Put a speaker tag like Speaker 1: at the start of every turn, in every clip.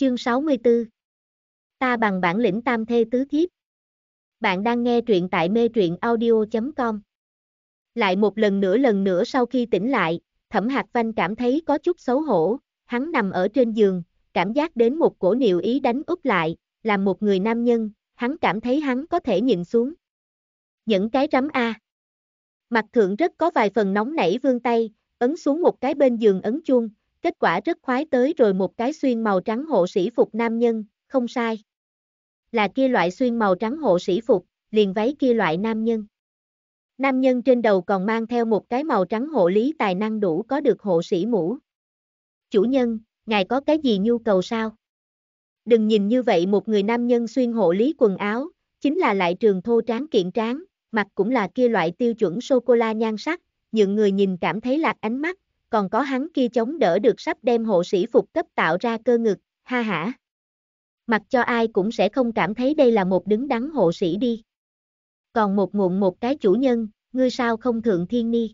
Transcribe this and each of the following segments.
Speaker 1: Chương 64 Ta bằng bản lĩnh tam thê tứ thiếp Bạn đang nghe truyện tại mê truyện audio.com Lại một lần nữa lần nữa sau khi tỉnh lại, Thẩm Hạc Văn cảm thấy có chút xấu hổ, hắn nằm ở trên giường, cảm giác đến một cổ niệu ý đánh úp lại, làm một người nam nhân, hắn cảm thấy hắn có thể nhịn xuống. Những cái rắm A. Mặt thượng rất có vài phần nóng nảy vương tay, ấn xuống một cái bên giường ấn chuông, kết quả rất khoái tới rồi một cái xuyên màu trắng hộ sĩ phục nam nhân, không sai. Là kia loại xuyên màu trắng hộ sĩ phục, liền váy kia loại nam nhân. Nam nhân trên đầu còn mang theo một cái màu trắng hộ lý tài năng đủ có được hộ sĩ mũ. Chủ nhân, ngài có cái gì nhu cầu sao? Đừng nhìn như vậy một người nam nhân xuyên hộ lý quần áo, chính là lại trường thô tráng kiện tráng, mặt cũng là kia loại tiêu chuẩn sô-cô-la nhan sắc, những người nhìn cảm thấy lạc ánh mắt, còn có hắn kia chống đỡ được sắp đem hộ sĩ phục cấp tạo ra cơ ngực, ha hả. Mặc cho ai cũng sẽ không cảm thấy đây là một đứng đắn hộ sĩ đi. Còn một nguồn một cái chủ nhân, ngươi sao không thượng thiên ni.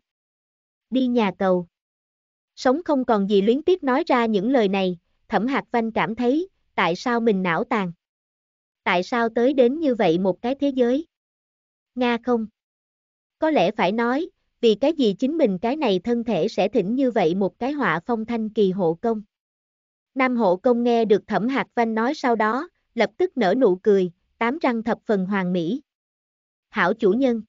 Speaker 1: Đi nhà cầu. Sống không còn gì luyến tiếc nói ra những lời này, thẩm hạt vanh cảm thấy, tại sao mình não tàn. Tại sao tới đến như vậy một cái thế giới? Nga không? Có lẽ phải nói, vì cái gì chính mình cái này thân thể sẽ thỉnh như vậy một cái họa phong thanh kỳ hộ công. Nam hộ công nghe được thẩm hạc văn nói sau đó, lập tức nở nụ cười, tám răng thập phần hoàng mỹ. Hảo chủ nhân.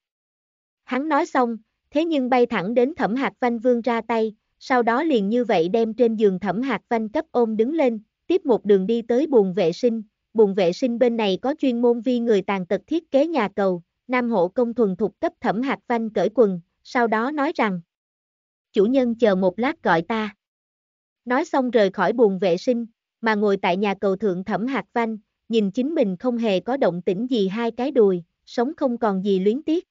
Speaker 1: Hắn nói xong, thế nhưng bay thẳng đến thẩm hạc văn vương ra tay, sau đó liền như vậy đem trên giường thẩm hạc văn cấp ôm đứng lên, tiếp một đường đi tới buồng vệ sinh, buồng vệ sinh bên này có chuyên môn vi người tàn tật thiết kế nhà cầu, nam hộ công thuần thục cấp thẩm hạc văn cởi quần, sau đó nói rằng Chủ nhân chờ một lát gọi ta. Nói xong rời khỏi buồng vệ sinh, mà ngồi tại nhà cầu thượng thẩm hạt vanh, nhìn chính mình không hề có động tĩnh gì hai cái đùi, sống không còn gì luyến tiếc.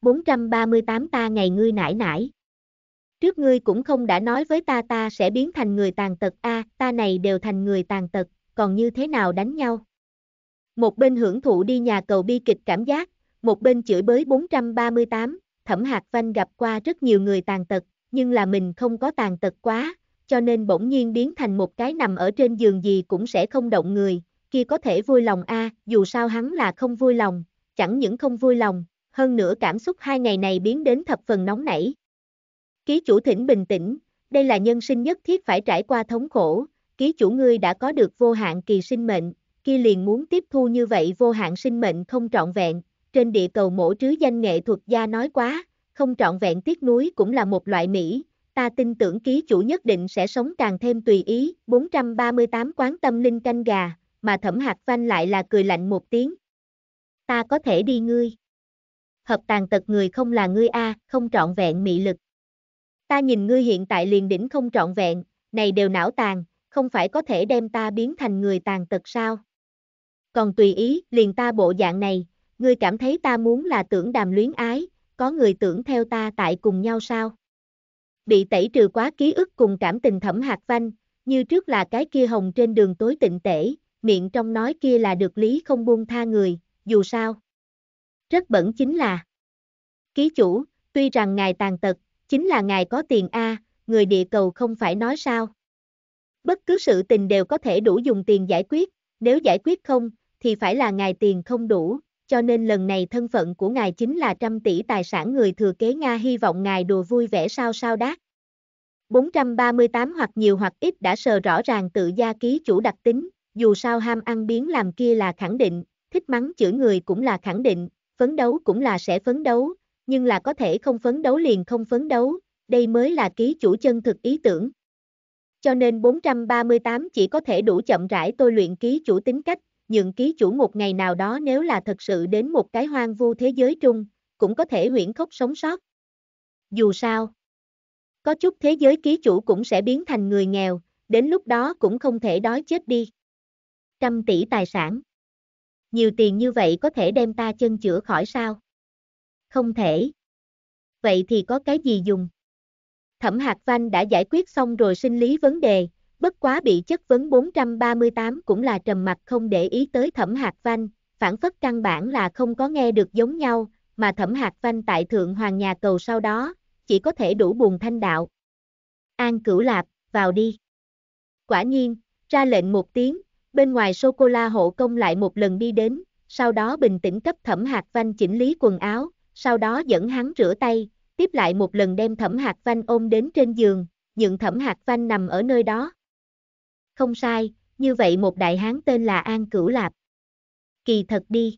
Speaker 1: 438 ta ngày ngươi nải nải. Trước ngươi cũng không đã nói với ta ta sẽ biến thành người tàn tật a, à, ta này đều thành người tàn tật, còn như thế nào đánh nhau. Một bên hưởng thụ đi nhà cầu bi kịch cảm giác, một bên chửi bới 438, Thẩm Hạc Vanh gặp qua rất nhiều người tàn tật, nhưng là mình không có tàn tật quá, cho nên bỗng nhiên biến thành một cái nằm ở trên giường gì cũng sẽ không động người, kia có thể vui lòng a, dù sao hắn là không vui lòng, chẳng những không vui lòng, hơn nữa cảm xúc hai ngày này biến đến thập phần nóng nảy. Ký chủ thỉnh bình tĩnh, đây là nhân sinh nhất thiết phải trải qua thống khổ, ký chủ ngươi đã có được vô hạn kỳ sinh mệnh, kia liền muốn tiếp thu như vậy vô hạn sinh mệnh không trọn vẹn, trên địa cầu mổ trứ danh nghệ thuật gia nói quá, không trọn vẹn tiếc núi cũng là một loại mỹ, ta tin tưởng ký chủ nhất định sẽ sống càng thêm tùy ý, 438 quán tâm linh canh gà, mà thẩm hạt văn lại là cười lạnh một tiếng. Ta có thể đi ngươi. Hợp tàn tật người không là ngươi A, không trọn vẹn mị lực. Ta nhìn ngươi hiện tại liền đỉnh không trọn vẹn, này đều não tàn, không phải có thể đem ta biến thành người tàn tật sao? Còn tùy ý, liền ta bộ dạng này, ngươi cảm thấy ta muốn là tưởng đàm luyến ái, có người tưởng theo ta tại cùng nhau sao? Bị tẩy trừ quá ký ức cùng cảm tình thẩm hạt vanh, như trước là cái kia hồng trên đường tối tịnh tể, miệng trong nói kia là được lý không buông tha người, dù sao. Rất bẩn chính là Ký chủ, tuy rằng ngài tàn tật, chính là ngài có tiền A, người địa cầu không phải nói sao. Bất cứ sự tình đều có thể đủ dùng tiền giải quyết, nếu giải quyết không, thì phải là ngài tiền không đủ, cho nên lần này thân phận của ngài chính là trăm tỷ tài sản người thừa kế Nga hy vọng ngài đùa vui vẻ sao sao đát. 438 hoặc nhiều hoặc ít đã sờ rõ ràng tự gia ký chủ đặc tính, dù sao ham ăn biến làm kia là khẳng định, thích mắng chửi người cũng là khẳng định, phấn đấu cũng là sẽ phấn đấu, nhưng là có thể không phấn đấu liền không phấn đấu, đây mới là ký chủ chân thực ý tưởng. Cho nên 438 chỉ có thể đủ chậm rãi tôi luyện ký chủ tính cách, nhượng ký chủ một ngày nào đó nếu là thật sự đến một cái hoang vu thế giới trung, cũng có thể huyễn khốc sống sót. Dù sao, có chút thế giới ký chủ cũng sẽ biến thành người nghèo, đến lúc đó cũng không thể đói chết đi. Trăm tỷ tài sản. Nhiều tiền như vậy có thể đem ta chân chữa khỏi sao? Không thể. Vậy thì có cái gì dùng? Thẩm Hạc Văn đã giải quyết xong rồi sinh lý vấn đề, Bất quá bị chất vấn 438 cũng là trầm mặt không để ý tới thẩm hạt văn, phản phất căn bản là không có nghe được giống nhau, mà thẩm hạt văn tại thượng hoàng nhà cầu sau đó, chỉ có thể đủ buồn thanh đạo. An cửu lạp, vào đi. Quả nhiên, ra lệnh một tiếng, bên ngoài sô-cô-la hộ công lại một lần đi đến, sau đó bình tĩnh cấp thẩm hạt văn chỉnh lý quần áo, sau đó dẫn hắn rửa tay, tiếp lại một lần đem thẩm hạt văn ôm đến trên giường, nhượng thẩm hạt văn nằm ở nơi đó không sai, như vậy một đại hán tên là An Cửu Lạp. Kỳ thật đi.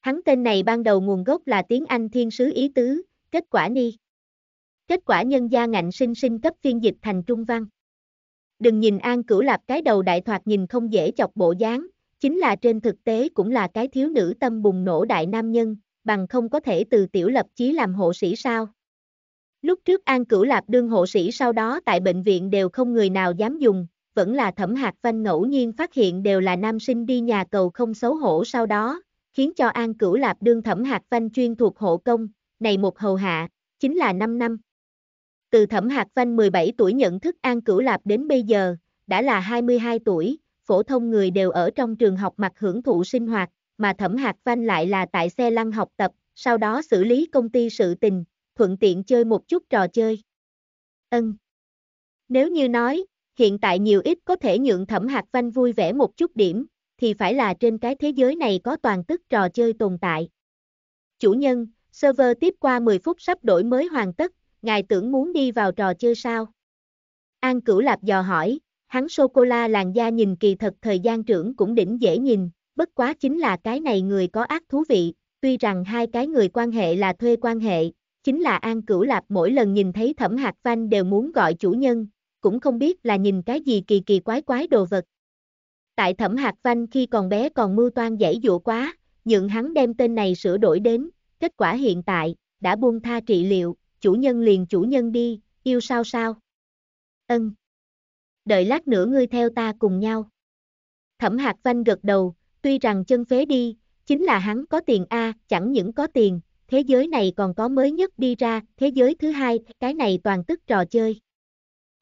Speaker 1: Hắn tên này ban đầu nguồn gốc là tiếng Anh thiên sứ ý tứ, kết quả ni. Kết quả nhân gia ngạnh sinh sinh cấp phiên dịch thành trung văn. Đừng nhìn An Cửu Lạp cái đầu đại thoạt nhìn không dễ chọc bộ dáng, chính là trên thực tế cũng là cái thiếu nữ tâm bùng nổ đại nam nhân, bằng không có thể từ tiểu lập chí làm hộ sĩ sao. Lúc trước An Cửu Lạp đương hộ sĩ sau đó tại bệnh viện đều không người nào dám dùng, vẫn là thẩm hạt vanh ngẫu nhiên phát hiện đều là nam sinh đi nhà cầu không xấu hổ sau đó, khiến cho An Cửu Lạp đương thẩm hạt vanh chuyên thuộc hộ công, này một hầu hạ, chính là 5 năm. Từ thẩm hạt vanh 17 tuổi nhận thức An Cửu Lạp đến bây giờ, đã là 22 tuổi, phổ thông người đều ở trong trường học mặt hưởng thụ sinh hoạt, mà thẩm hạt vanh lại là tại xe lăn học tập, sau đó xử lý công ty sự tình, thuận tiện chơi một chút trò chơi. Ân. Nếu như nói, hiện tại nhiều ít có thể nhượng thẩm hạt văn vui vẻ một chút điểm, thì phải là trên cái thế giới này có toàn tức trò chơi tồn tại. Chủ nhân, server tiếp qua 10 phút sắp đổi mới hoàn tất, ngài tưởng muốn đi vào trò chơi sao? An Cửu Lạp dò hỏi, hắn sô-cô-la làn da nhìn kỳ thật thời gian trưởng cũng đỉnh dễ nhìn, bất quá chính là cái này người có ác thú vị, tuy rằng hai cái người quan hệ là thuê quan hệ, chính là An Cửu Lạp mỗi lần nhìn thấy Thẩm Hạc Văn đều muốn gọi chủ nhân, cũng không biết là nhìn cái gì kỳ kỳ quái quái đồ vật. Tại thẩm hạt văn khi còn bé còn mưu toan dãy dụ quá, nhượng hắn đem tên này sửa đổi đến, kết quả hiện tại, đã buông tha trị liệu, chủ nhân liền chủ nhân đi, yêu sao sao. Ân. Đợi lát nữa ngươi theo ta cùng nhau. Thẩm hạt văn gật đầu, tuy rằng chân phế đi, chính là hắn có tiền A, chẳng những có tiền, thế giới này còn có mới nhất đi ra, thế giới thứ hai, cái này toàn tức trò chơi.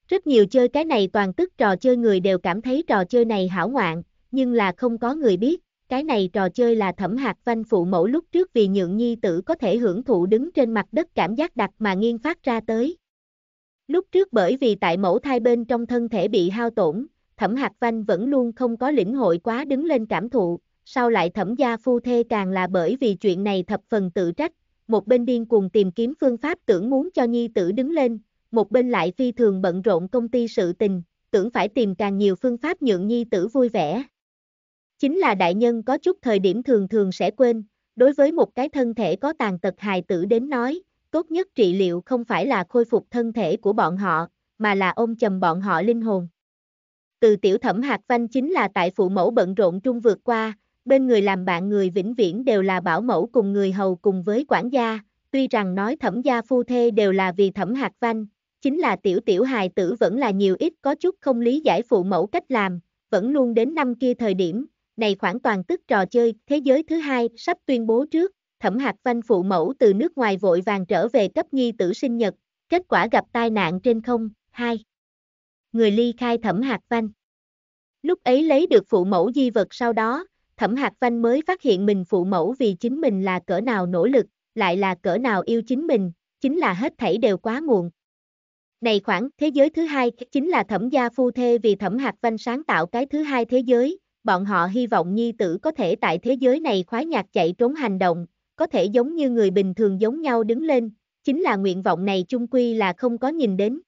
Speaker 1: Rất nhiều chơi cái này toàn tức trò chơi người đều cảm thấy trò chơi này hảo ngoạn, nhưng là không có người biết, cái này trò chơi là thẩm hạt văn phụ mẫu lúc trước vì nhượng nhi tử có thể hưởng thụ đứng trên mặt đất cảm giác đặc mà nghiên phát ra tới. Lúc trước bởi vì tại mẫu thai bên trong thân thể bị hao tổn, thẩm hạt văn vẫn luôn không có lĩnh hội quá đứng lên cảm thụ, sau lại thẩm gia phu thê càng là bởi vì chuyện này thập phần tự trách, một bên điên cuồng tìm kiếm phương pháp tưởng muốn cho nhi tử đứng lên, một bên lại phi thường bận rộn công ty sự tình, tưởng phải tìm càng nhiều phương pháp nhượng nhi tử vui vẻ. Chính là đại nhân có chút thời điểm thường thường sẽ quên, đối với một cái thân thể có tàn tật hài tử đến nói, tốt nhất trị liệu không phải là khôi phục thân thể của bọn họ, mà là ôm chầm bọn họ linh hồn. Từ tiểu thẩm hạt văn chính là tại phụ mẫu bận rộn trung vượt qua, bên người làm bạn người vĩnh viễn đều là bảo mẫu cùng người hầu cùng với quản gia, tuy rằng nói thẩm gia phu thê đều là vì thẩm hạt văn, chính là tiểu tiểu hài tử vẫn là nhiều ít có chút không lý giải phụ mẫu cách làm, vẫn luôn đến năm kia thời điểm, này khoảng toàn tức trò chơi, thế giới thứ hai sắp tuyên bố trước, thẩm hạt văn phụ mẫu từ nước ngoài vội vàng trở về cấp nhi tử sinh nhật, kết quả gặp tai nạn trên không, hai Người ly khai thẩm hạt văn. Lúc ấy lấy được phụ mẫu di vật sau đó, thẩm hạt văn mới phát hiện mình phụ mẫu vì chính mình là cỡ nào nỗ lực, lại là cỡ nào yêu chính mình, chính là hết thảy đều quá muộn, này khoảng thế giới thứ hai chính là thẩm gia phu thê vì thẩm hạt văn sáng tạo cái thứ hai thế giới, bọn họ hy vọng nhi tử có thể tại thế giới này khoái nhạc chạy trốn hành động, có thể giống như người bình thường giống nhau đứng lên, chính là nguyện vọng này chung quy là không có nhìn đến.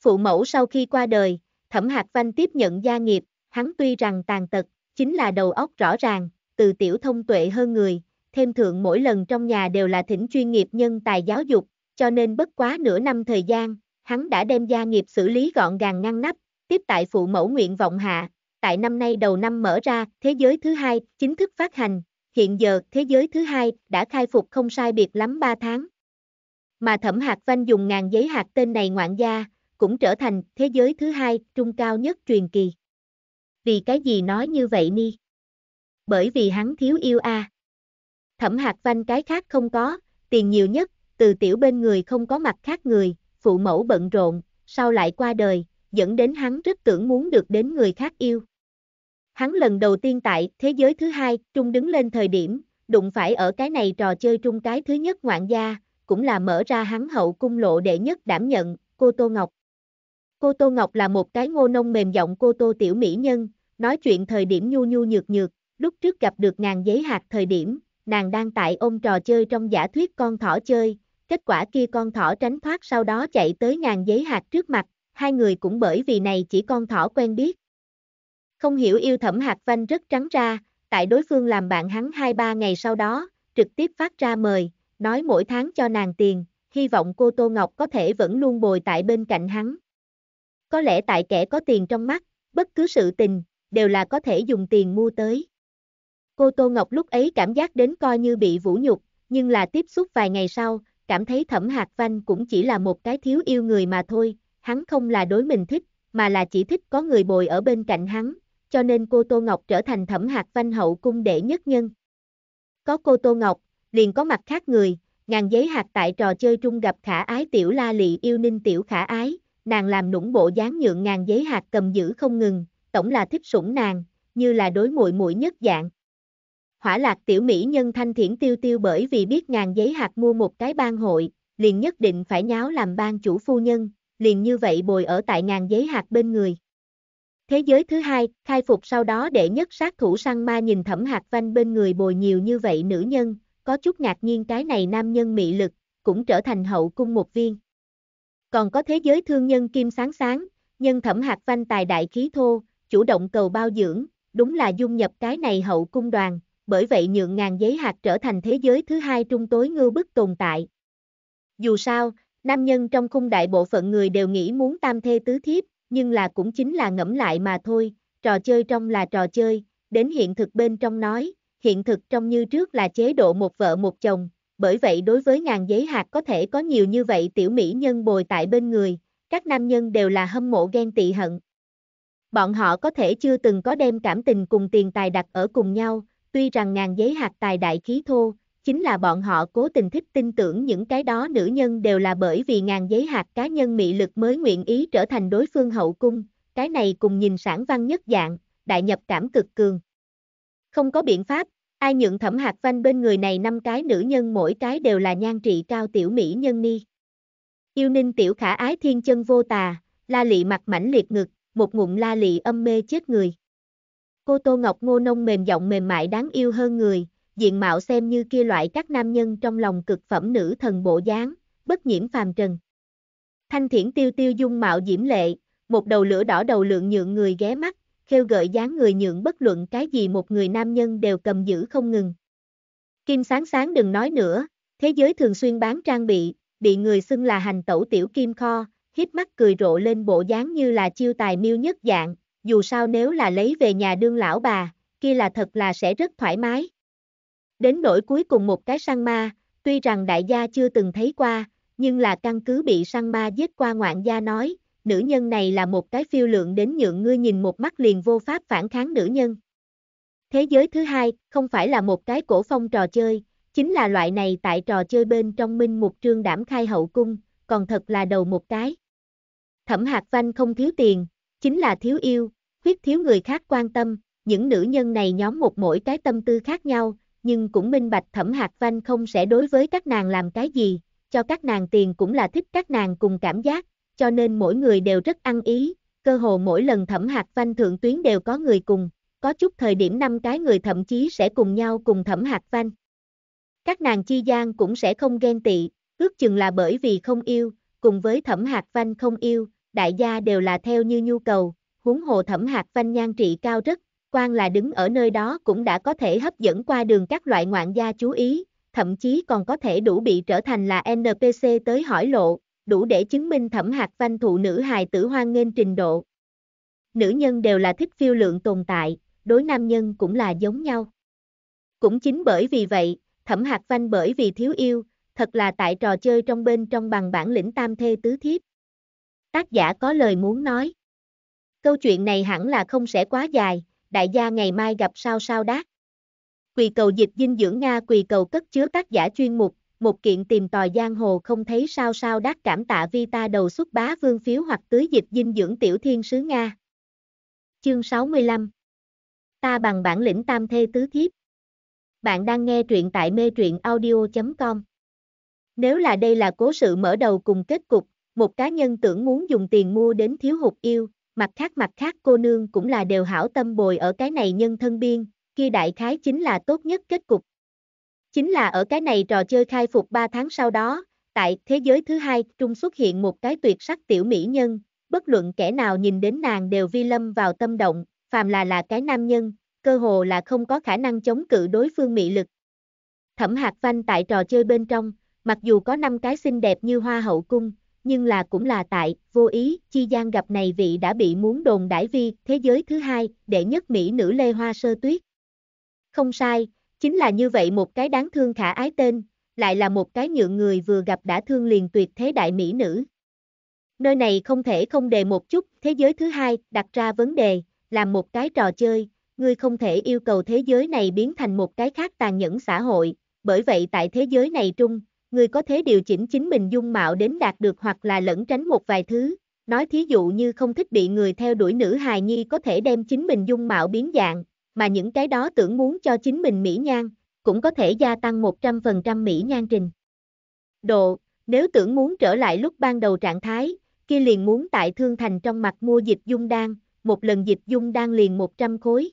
Speaker 1: Phụ mẫu sau khi qua đời, thẩm hạt văn tiếp nhận gia nghiệp, hắn tuy rằng tàn tật, chính là đầu óc rõ ràng, từ tiểu thông tuệ hơn người, thêm thượng mỗi lần trong nhà đều là thỉnh chuyên nghiệp nhân tài giáo dục, cho nên bất quá nửa năm thời gian, hắn đã đem gia nghiệp xử lý gọn gàng ngăn nắp, tiếp tại phụ mẫu nguyện vọng hạ, tại năm nay đầu năm mở ra, thế giới thứ hai, chính thức phát hành, hiện giờ thế giới thứ hai đã khai phục không sai biệt lắm 3 tháng. Mà thẩm hạt văn dùng ngàn giấy hạt tên này ngoạn gia, cũng trở thành thế giới thứ hai trung cao nhất truyền kỳ. Vì cái gì nói như vậy ni? Bởi vì hắn thiếu yêu a. À. Thẩm hạt văn cái khác không có, tiền nhiều nhất, từ tiểu bên người không có mặt khác người, phụ mẫu bận rộn, sau lại qua đời, dẫn đến hắn rất tưởng muốn được đến người khác yêu. Hắn lần đầu tiên tại thế giới thứ hai, trung đứng lên thời điểm, đụng phải ở cái này trò chơi trung cái thứ nhất ngoạn gia, cũng là mở ra hắn hậu cung lộ đệ nhất đảm nhận, cô Tô Ngọc. Cô Tô Ngọc là một cái ngô nông mềm giọng cô Tô Tiểu Mỹ Nhân, nói chuyện thời điểm nhu nhu nhược nhược, lúc trước gặp được ngàn giấy hạt thời điểm, nàng đang tại ôm trò chơi trong giả thuyết con thỏ chơi, kết quả kia con thỏ tránh thoát sau đó chạy tới ngàn giấy hạt trước mặt, hai người cũng bởi vì này chỉ con thỏ quen biết. Không hiểu yêu thẩm hạt vanh rất trắng ra, tại đối phương làm bạn hắn 2-3 ngày sau đó, trực tiếp phát ra mời, nói mỗi tháng cho nàng tiền, hy vọng cô Tô Ngọc có thể vẫn luôn bồi tại bên cạnh hắn. Có lẽ tại kẻ có tiền trong mắt, bất cứ sự tình, đều là có thể dùng tiền mua tới. Cô Tô Ngọc lúc ấy cảm giác đến coi như bị vũ nhục, nhưng là tiếp xúc vài ngày sau, cảm thấy thẩm hạt văn cũng chỉ là một cái thiếu yêu người mà thôi, hắn không là đối mình thích, mà là chỉ thích có người bồi ở bên cạnh hắn, cho nên cô Tô Ngọc trở thành thẩm hạt văn hậu cung đệ nhất nhân. Có cô Tô Ngọc, liền có mặt khác người, ngàn giấy hạt tại trò chơi trung gặp khả ái tiểu la lị yêu ninh tiểu khả ái, nàng làm nũng bộ dáng nhượng ngàn giấy hạt cầm giữ không ngừng, tổng là thích sủng nàng, như là đối muội muội nhất dạng hỏa lạc tiểu mỹ nhân thanh thiển tiêu tiêu bởi vì biết ngàn giấy hạt mua một cái ban hội, liền nhất định phải nháo làm ban chủ phu nhân, liền như vậy bồi ở tại ngàn giấy hạt bên người. Thế giới thứ hai, khai phục sau đó để nhất sát thủ săn ma nhìn thẩm hạt vanh bên người bồi nhiều như vậy nữ nhân, có chút ngạc nhiên cái này nam nhân mị lực, cũng trở thành hậu cung một viên. Còn có thế giới thương nhân kim sáng sáng, nhân thẩm hạt vanh tài đại khí thô, chủ động cầu bao dưỡng, đúng là dung nhập cái này hậu cung đoàn, bởi vậy nhượng ngàn giấy hạt trở thành thế giới thứ hai trung tối ngưu bức tồn tại. Dù sao, nam nhân trong khung đại bộ phận người đều nghĩ muốn tam thê tứ thiếp, nhưng là cũng chính là ngẫm lại mà thôi, trò chơi trong là trò chơi, đến hiện thực bên trong nói, hiện thực trong như trước là chế độ một vợ một chồng, bởi vậy đối với ngàn giấy hạt có thể có nhiều như vậy tiểu mỹ nhân bồi tại bên người, các nam nhân đều là hâm mộ ghen tị hận. Bọn họ có thể chưa từng có đem cảm tình cùng tiền tài đặt ở cùng nhau, tuy rằng ngàn giấy hạt tài đại khí thô, chính là bọn họ cố tình thích tin tưởng những cái đó nữ nhân đều là bởi vì ngàn giấy hạt cá nhân mị lực mới nguyện ý trở thành đối phương hậu cung, cái này cùng nhìn sản văn nhất dạng, đại nhập cảm cực cường. Không có biện pháp, ai nhượng thẩm hạt văn bên người này năm cái nữ nhân mỗi cái đều là nhan trị cao tiểu mỹ nhân ni. Yêu ninh tiểu khả ái thiên chân vô tà, la lị mặt mảnh liệt ngực, một ngụm la lị âm mê chết người. Cô Tô Ngọc Ngô Nông mềm giọng mềm mại đáng yêu hơn người, diện mạo xem như kia loại các nam nhân trong lòng cực phẩm nữ thần bộ dáng, bất nhiễm phàm trần. Thanh thiển tiêu tiêu dung mạo diễm lệ, một đầu lửa đỏ đầu lượng nhượng người ghé mắt, khêu gợi dáng người nhượng bất luận cái gì một người nam nhân đều cầm giữ không ngừng. Kim sáng sáng đừng nói nữa, thế giới thường xuyên bán trang bị, bị người xưng là hành tẩu tiểu kim kho, hiếp mắt cười rộ lên bộ dáng như là chiêu tài miêu nhất dạng, dù sao nếu là lấy về nhà đương lão bà, kia là thật là sẽ rất thoải mái. Đến nỗi cuối cùng một cái săn ma, tuy rằng đại gia chưa từng thấy qua, nhưng là căn cứ bị săn ma giết qua ngoạn gia nói, nữ nhân này là một cái phiêu lượng đến nhượng ngươi nhìn một mắt liền vô pháp phản kháng nữ nhân. Thế giới thứ hai, không phải là một cái cổ phong trò chơi, chính là loại này tại trò chơi bên trong minh mục trương đảm khai hậu cung, còn thật là đầu một cái. Thẩm Hạc Vanh không thiếu tiền, chính là thiếu yêu, khuyết thiếu người khác quan tâm, những nữ nhân này nhóm một mỗi cái tâm tư khác nhau, nhưng cũng minh bạch thẩm hạt vanh không sẽ đối với các nàng làm cái gì, cho các nàng tiền cũng là thích các nàng cùng cảm giác, cho nên mỗi người đều rất ăn ý, cơ hồ mỗi lần thẩm hạt vanh thượng tuyến đều có người cùng, có chút thời điểm năm cái người thậm chí sẽ cùng nhau cùng thẩm hạt vanh. Các nàng chi gian cũng sẽ không ghen tị, ước chừng là bởi vì không yêu, cùng với thẩm hạt vanh không yêu, đại gia đều là theo như nhu cầu, huống hồ thẩm hạt vanh nhan trị cao rất, quan là đứng ở nơi đó cũng đã có thể hấp dẫn qua đường các loại ngoạn gia chú ý, thậm chí còn có thể đủ bị trở thành là NPC tới hỏi lộ, đủ để chứng minh thẩm hạt vanh thụ nữ hài tử hoan nghênh trình độ. Nữ nhân đều là thích phiêu lượng tồn tại, đối nam nhân cũng là giống nhau. Cũng chính bởi vì vậy, thẩm hạt vanh bởi vì thiếu yêu, thật là tại trò chơi trong bên trong bằng bản lĩnh tam thê tứ thiếp. Tác giả có lời muốn nói. Câu chuyện này hẳn là không sẽ quá dài, đại gia ngày mai gặp sao sao đát. Quỳ cầu dịch dinh dưỡng Nga quỳ cầu cất chứa tác giả chuyên mục, một kiện tìm tòi giang hồ không thấy sao sao đát cảm tạ vi ta đầu xuất bá vương phiếu hoặc tưới dịch dinh dưỡng tiểu thiên sứ Nga. Chương 65 Ta bằng bản lĩnh tam thê tứ thiếp. Bạn đang nghe truyện tại mê truyện audio.com Nếu là đây là cố sự mở đầu cùng kết cục, một cá nhân tưởng muốn dùng tiền mua đến thiếu hụt yêu, mặt khác mặt khác cô nương cũng là đều hảo tâm bồi ở cái này nhân thân biên, kia đại khái chính là tốt nhất kết cục. Chính là ở cái này trò chơi khai phục 3 tháng sau đó, tại thế giới thứ hai Trung xuất hiện một cái tuyệt sắc tiểu mỹ nhân, bất luận kẻ nào nhìn đến nàng đều vi lâm vào tâm động, phàm là là cái nam nhân, cơ hồ là không có khả năng chống cự đối phương mỹ lực. Thẩm Hạc Văn tại trò chơi bên trong, mặc dù có năm cái xinh đẹp như hoa hậu cung, nhưng là cũng là tại, vô ý, Chi gian gặp này vị đã bị muốn đồn đãi vi, thế giới thứ hai, đệ nhất Mỹ nữ Lê Hoa Sơ Tuyết. Không sai, chính là như vậy một cái đáng thương khả ái tên, lại là một cái nhượng người vừa gặp đã thương liền tuyệt thế đại Mỹ nữ. Nơi này không thể không đề một chút, thế giới thứ hai, đặt ra vấn đề, làm một cái trò chơi, ngươi không thể yêu cầu thế giới này biến thành một cái khác tàn nhẫn xã hội, bởi vậy tại thế giới này trung, Người có thể điều chỉnh chính mình dung mạo đến đạt được hoặc là lẫn tránh một vài thứ, nói thí dụ như không thích bị người theo đuổi nữ hài nhi có thể đem chính mình dung mạo biến dạng, mà những cái đó tưởng muốn cho chính mình mỹ nhan, cũng có thể gia tăng 100% mỹ nhan trình. Độ, nếu tưởng muốn trở lại lúc ban đầu trạng thái, kia liền muốn tại thương thành trong mặt mua dịch dung đan, một lần dịch dung đan liền 100 khối.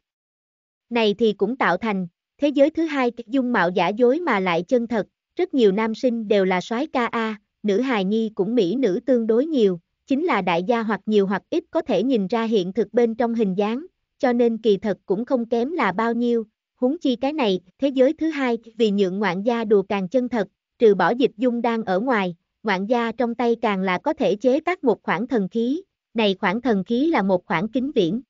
Speaker 1: Này thì cũng tạo thành, thế giới thứ hai dung mạo giả dối mà lại chân thật, rất nhiều nam sinh đều là soái ca A, nữ hài nhi cũng mỹ nữ tương đối nhiều, chính là đại gia hoặc nhiều hoặc ít có thể nhìn ra hiện thực bên trong hình dáng, cho nên kỳ thật cũng không kém là bao nhiêu, huống chi cái này, thế giới thứ hai, vì nhượng ngoạn gia đùa càng chân thật, trừ bỏ dịch dung đang ở ngoài, ngoạn gia trong tay càng là có thể chế tác một khoản thần khí, này khoản thần khí là một khoản kính viễn.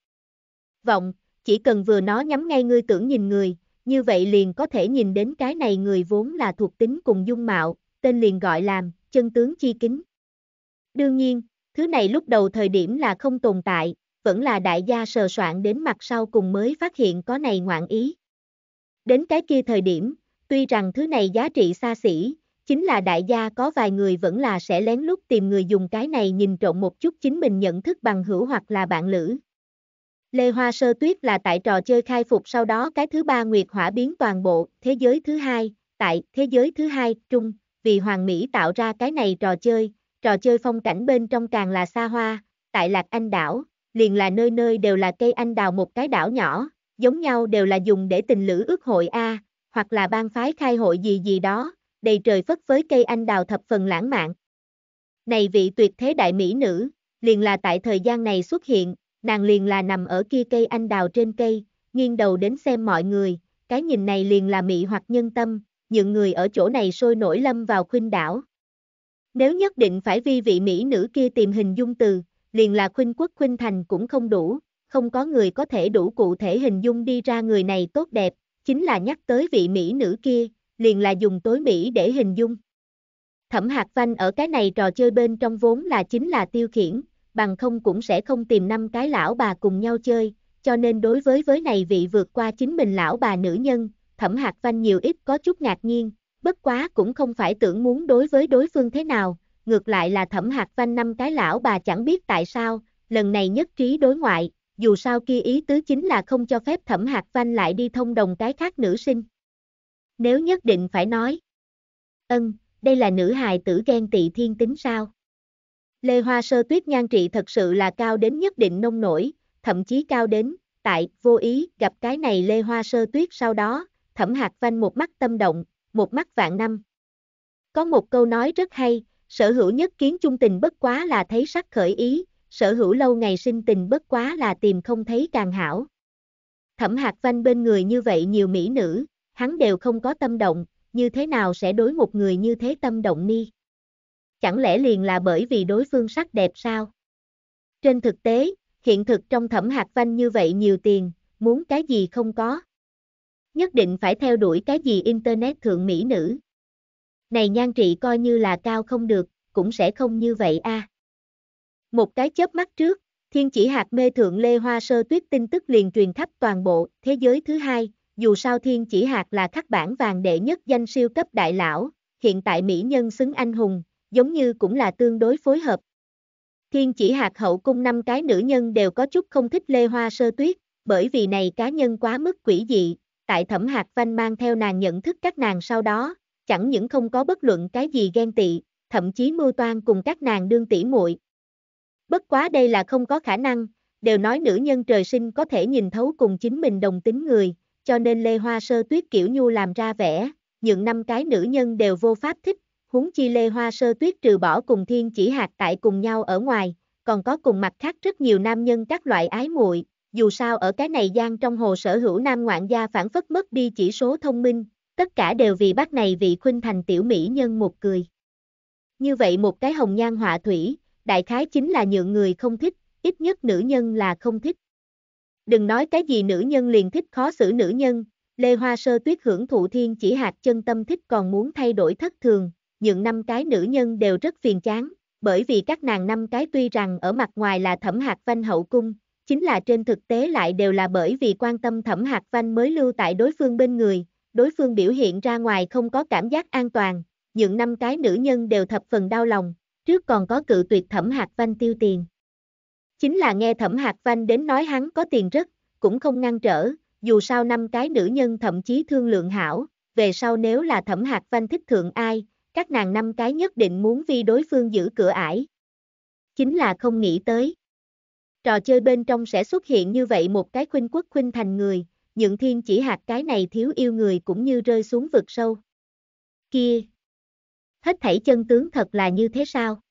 Speaker 1: Vọng, chỉ cần vừa nó nhắm ngay ngươi tưởng nhìn người, như vậy liền có thể nhìn đến cái này người vốn là thuộc tính cùng dung mạo, tên liền gọi làm, chân tướng chi kính. Đương nhiên, thứ này lúc đầu thời điểm là không tồn tại, vẫn là đại gia sờ soạn đến mặt sau cùng mới phát hiện có này ngoạn ý. Đến cái kia thời điểm, tuy rằng thứ này giá trị xa xỉ, chính là đại gia có vài người vẫn là sẽ lén lút tìm người dùng cái này nhìn trộn một chút chính mình nhận thức bằng hữu hoặc là bạn lữ, Lê Hoa Sơ Tuyết là tại trò chơi khai phục sau đó cái thứ ba nguyệt hỏa biến toàn bộ, thế giới thứ hai, tại thế giới thứ hai, trung, vì Hoàng Mỹ tạo ra cái này trò chơi, trò chơi phong cảnh bên trong càng là xa hoa, tại Lạc Anh đảo, liền là nơi nơi đều là cây anh đào một cái đảo nhỏ, giống nhau đều là dùng để tình lữ ước hội A, hoặc là ban phái khai hội gì gì đó, đầy trời phất với cây anh đào thập phần lãng mạn. Này vị tuyệt thế đại mỹ nữ, liền là tại thời gian này xuất hiện, nàng liền là nằm ở kia cây anh đào trên cây, nghiêng đầu đến xem mọi người, cái nhìn này liền là mị hoặc nhân tâm, những người ở chỗ này sôi nổi lâm vào khuynh đảo. Nếu nhất định phải vi vị mỹ nữ kia tìm hình dung từ, liền là khuynh quốc khuynh thành cũng không đủ, không có người có thể đủ cụ thể hình dung đi ra người này tốt đẹp, chính là nhắc tới vị mỹ nữ kia, liền là dùng tối mỹ để hình dung. Thẩm Hạc Văn ở cái này trò chơi bên trong vốn là chính là tiêu khiển, bằng không cũng sẽ không tìm năm cái lão bà cùng nhau chơi, cho nên đối với với này vị vượt qua chính mình lão bà nữ nhân, thẩm hạt văn nhiều ít có chút ngạc nhiên, bất quá cũng không phải tưởng muốn đối với đối phương thế nào, ngược lại là thẩm hạt văn năm cái lão bà chẳng biết tại sao, lần này nhất trí đối ngoại, dù sao kia ý tứ chính là không cho phép thẩm hạt văn lại đi thông đồng cái khác nữ sinh. Nếu nhất định phải nói, ân, đây là nữ hài tử ghen tị thiên tính sao? Lê Hoa Sơ Tuyết nhan trị thật sự là cao đến nhất định nông nổi, thậm chí cao đến, tại, vô ý, gặp cái này Lê Hoa Sơ Tuyết sau đó, thẩm hạt vanh một mắt tâm động, một mắt vạn năm. Có một câu nói rất hay, sở hữu nhất kiến chung tình bất quá là thấy sắc khởi ý, sở hữu lâu ngày sinh tình bất quá là tìm không thấy càng hảo. Thẩm hạt vanh bên người như vậy nhiều mỹ nữ, hắn đều không có tâm động, như thế nào sẽ đối một người như thế tâm động ni chẳng lẽ liền là bởi vì đối phương sắc đẹp sao? Trên thực tế, hiện thực trong thẩm hạt vanh như vậy nhiều tiền, muốn cái gì không có. Nhất định phải theo đuổi cái gì Internet thượng mỹ nữ. Này nhan trị coi như là cao không được, cũng sẽ không như vậy a. À. Một cái chớp mắt trước, thiên chỉ hạt mê thượng Lê Hoa Sơ Tuyết tin tức liền truyền khắp toàn bộ thế giới thứ hai, dù sao thiên chỉ hạt là khắc bản vàng đệ nhất danh siêu cấp đại lão, hiện tại mỹ nhân xứng anh hùng, giống như cũng là tương đối phối hợp. Thiên chỉ hạt hậu cung năm cái nữ nhân đều có chút không thích Lê Hoa Sơ Tuyết, bởi vì này cá nhân quá mức quỷ dị, tại thẩm hạt văn mang theo nàng nhận thức các nàng sau đó, chẳng những không có bất luận cái gì ghen tị, thậm chí mưu toan cùng các nàng đương tỷ muội. Bất quá đây là không có khả năng, đều nói nữ nhân trời sinh có thể nhìn thấu cùng chính mình đồng tính người, cho nên Lê Hoa Sơ Tuyết kiểu nhu làm ra vẻ, những năm cái nữ nhân đều vô pháp thích huống chi Lê Hoa Sơ Tuyết trừ bỏ cùng Thiên Chỉ Hạt tại cùng nhau ở ngoài, còn có cùng mặt khác rất nhiều nam nhân các loại ái muội, dù sao ở cái này gian trong hồ sở hữu nam ngoạn gia phản phất mất đi chỉ số thông minh, tất cả đều vì bác này vị khuynh thành tiểu mỹ nhân một cười. Như vậy một cái hồng nhan họa thủy, đại khái chính là nhượng người không thích, ít nhất nữ nhân là không thích. Đừng nói cái gì nữ nhân liền thích khó xử nữ nhân, Lê Hoa Sơ Tuyết hưởng thụ thiên chỉ hạt chân tâm thích còn muốn thay đổi thất thường, những năm cái nữ nhân đều rất phiền chán, bởi vì các nàng năm cái tuy rằng ở mặt ngoài là thẩm hạt vanh hậu cung, chính là trên thực tế lại đều là bởi vì quan tâm thẩm hạt vanh mới lưu tại đối phương bên người, đối phương biểu hiện ra ngoài không có cảm giác an toàn, những năm cái nữ nhân đều thập phần đau lòng, trước còn có cự tuyệt thẩm hạt vanh tiêu tiền. Chính là nghe thẩm hạt vanh đến nói hắn có tiền rất, cũng không ngăn trở, dù sao năm cái nữ nhân thậm chí thương lượng hảo, về sau nếu là thẩm hạt vanh thích thượng ai, các nàng năm cái nhất định muốn vi đối phương giữ cửa ải. Chính là không nghĩ tới. Trò chơi bên trong sẽ xuất hiện như vậy một cái khuynh quốc khuynh thành người, nhượng thiên chỉ hạt cái này thiếu yêu người cũng như rơi xuống vực sâu. Kia! Hết thảy chân tướng thật là như thế sao?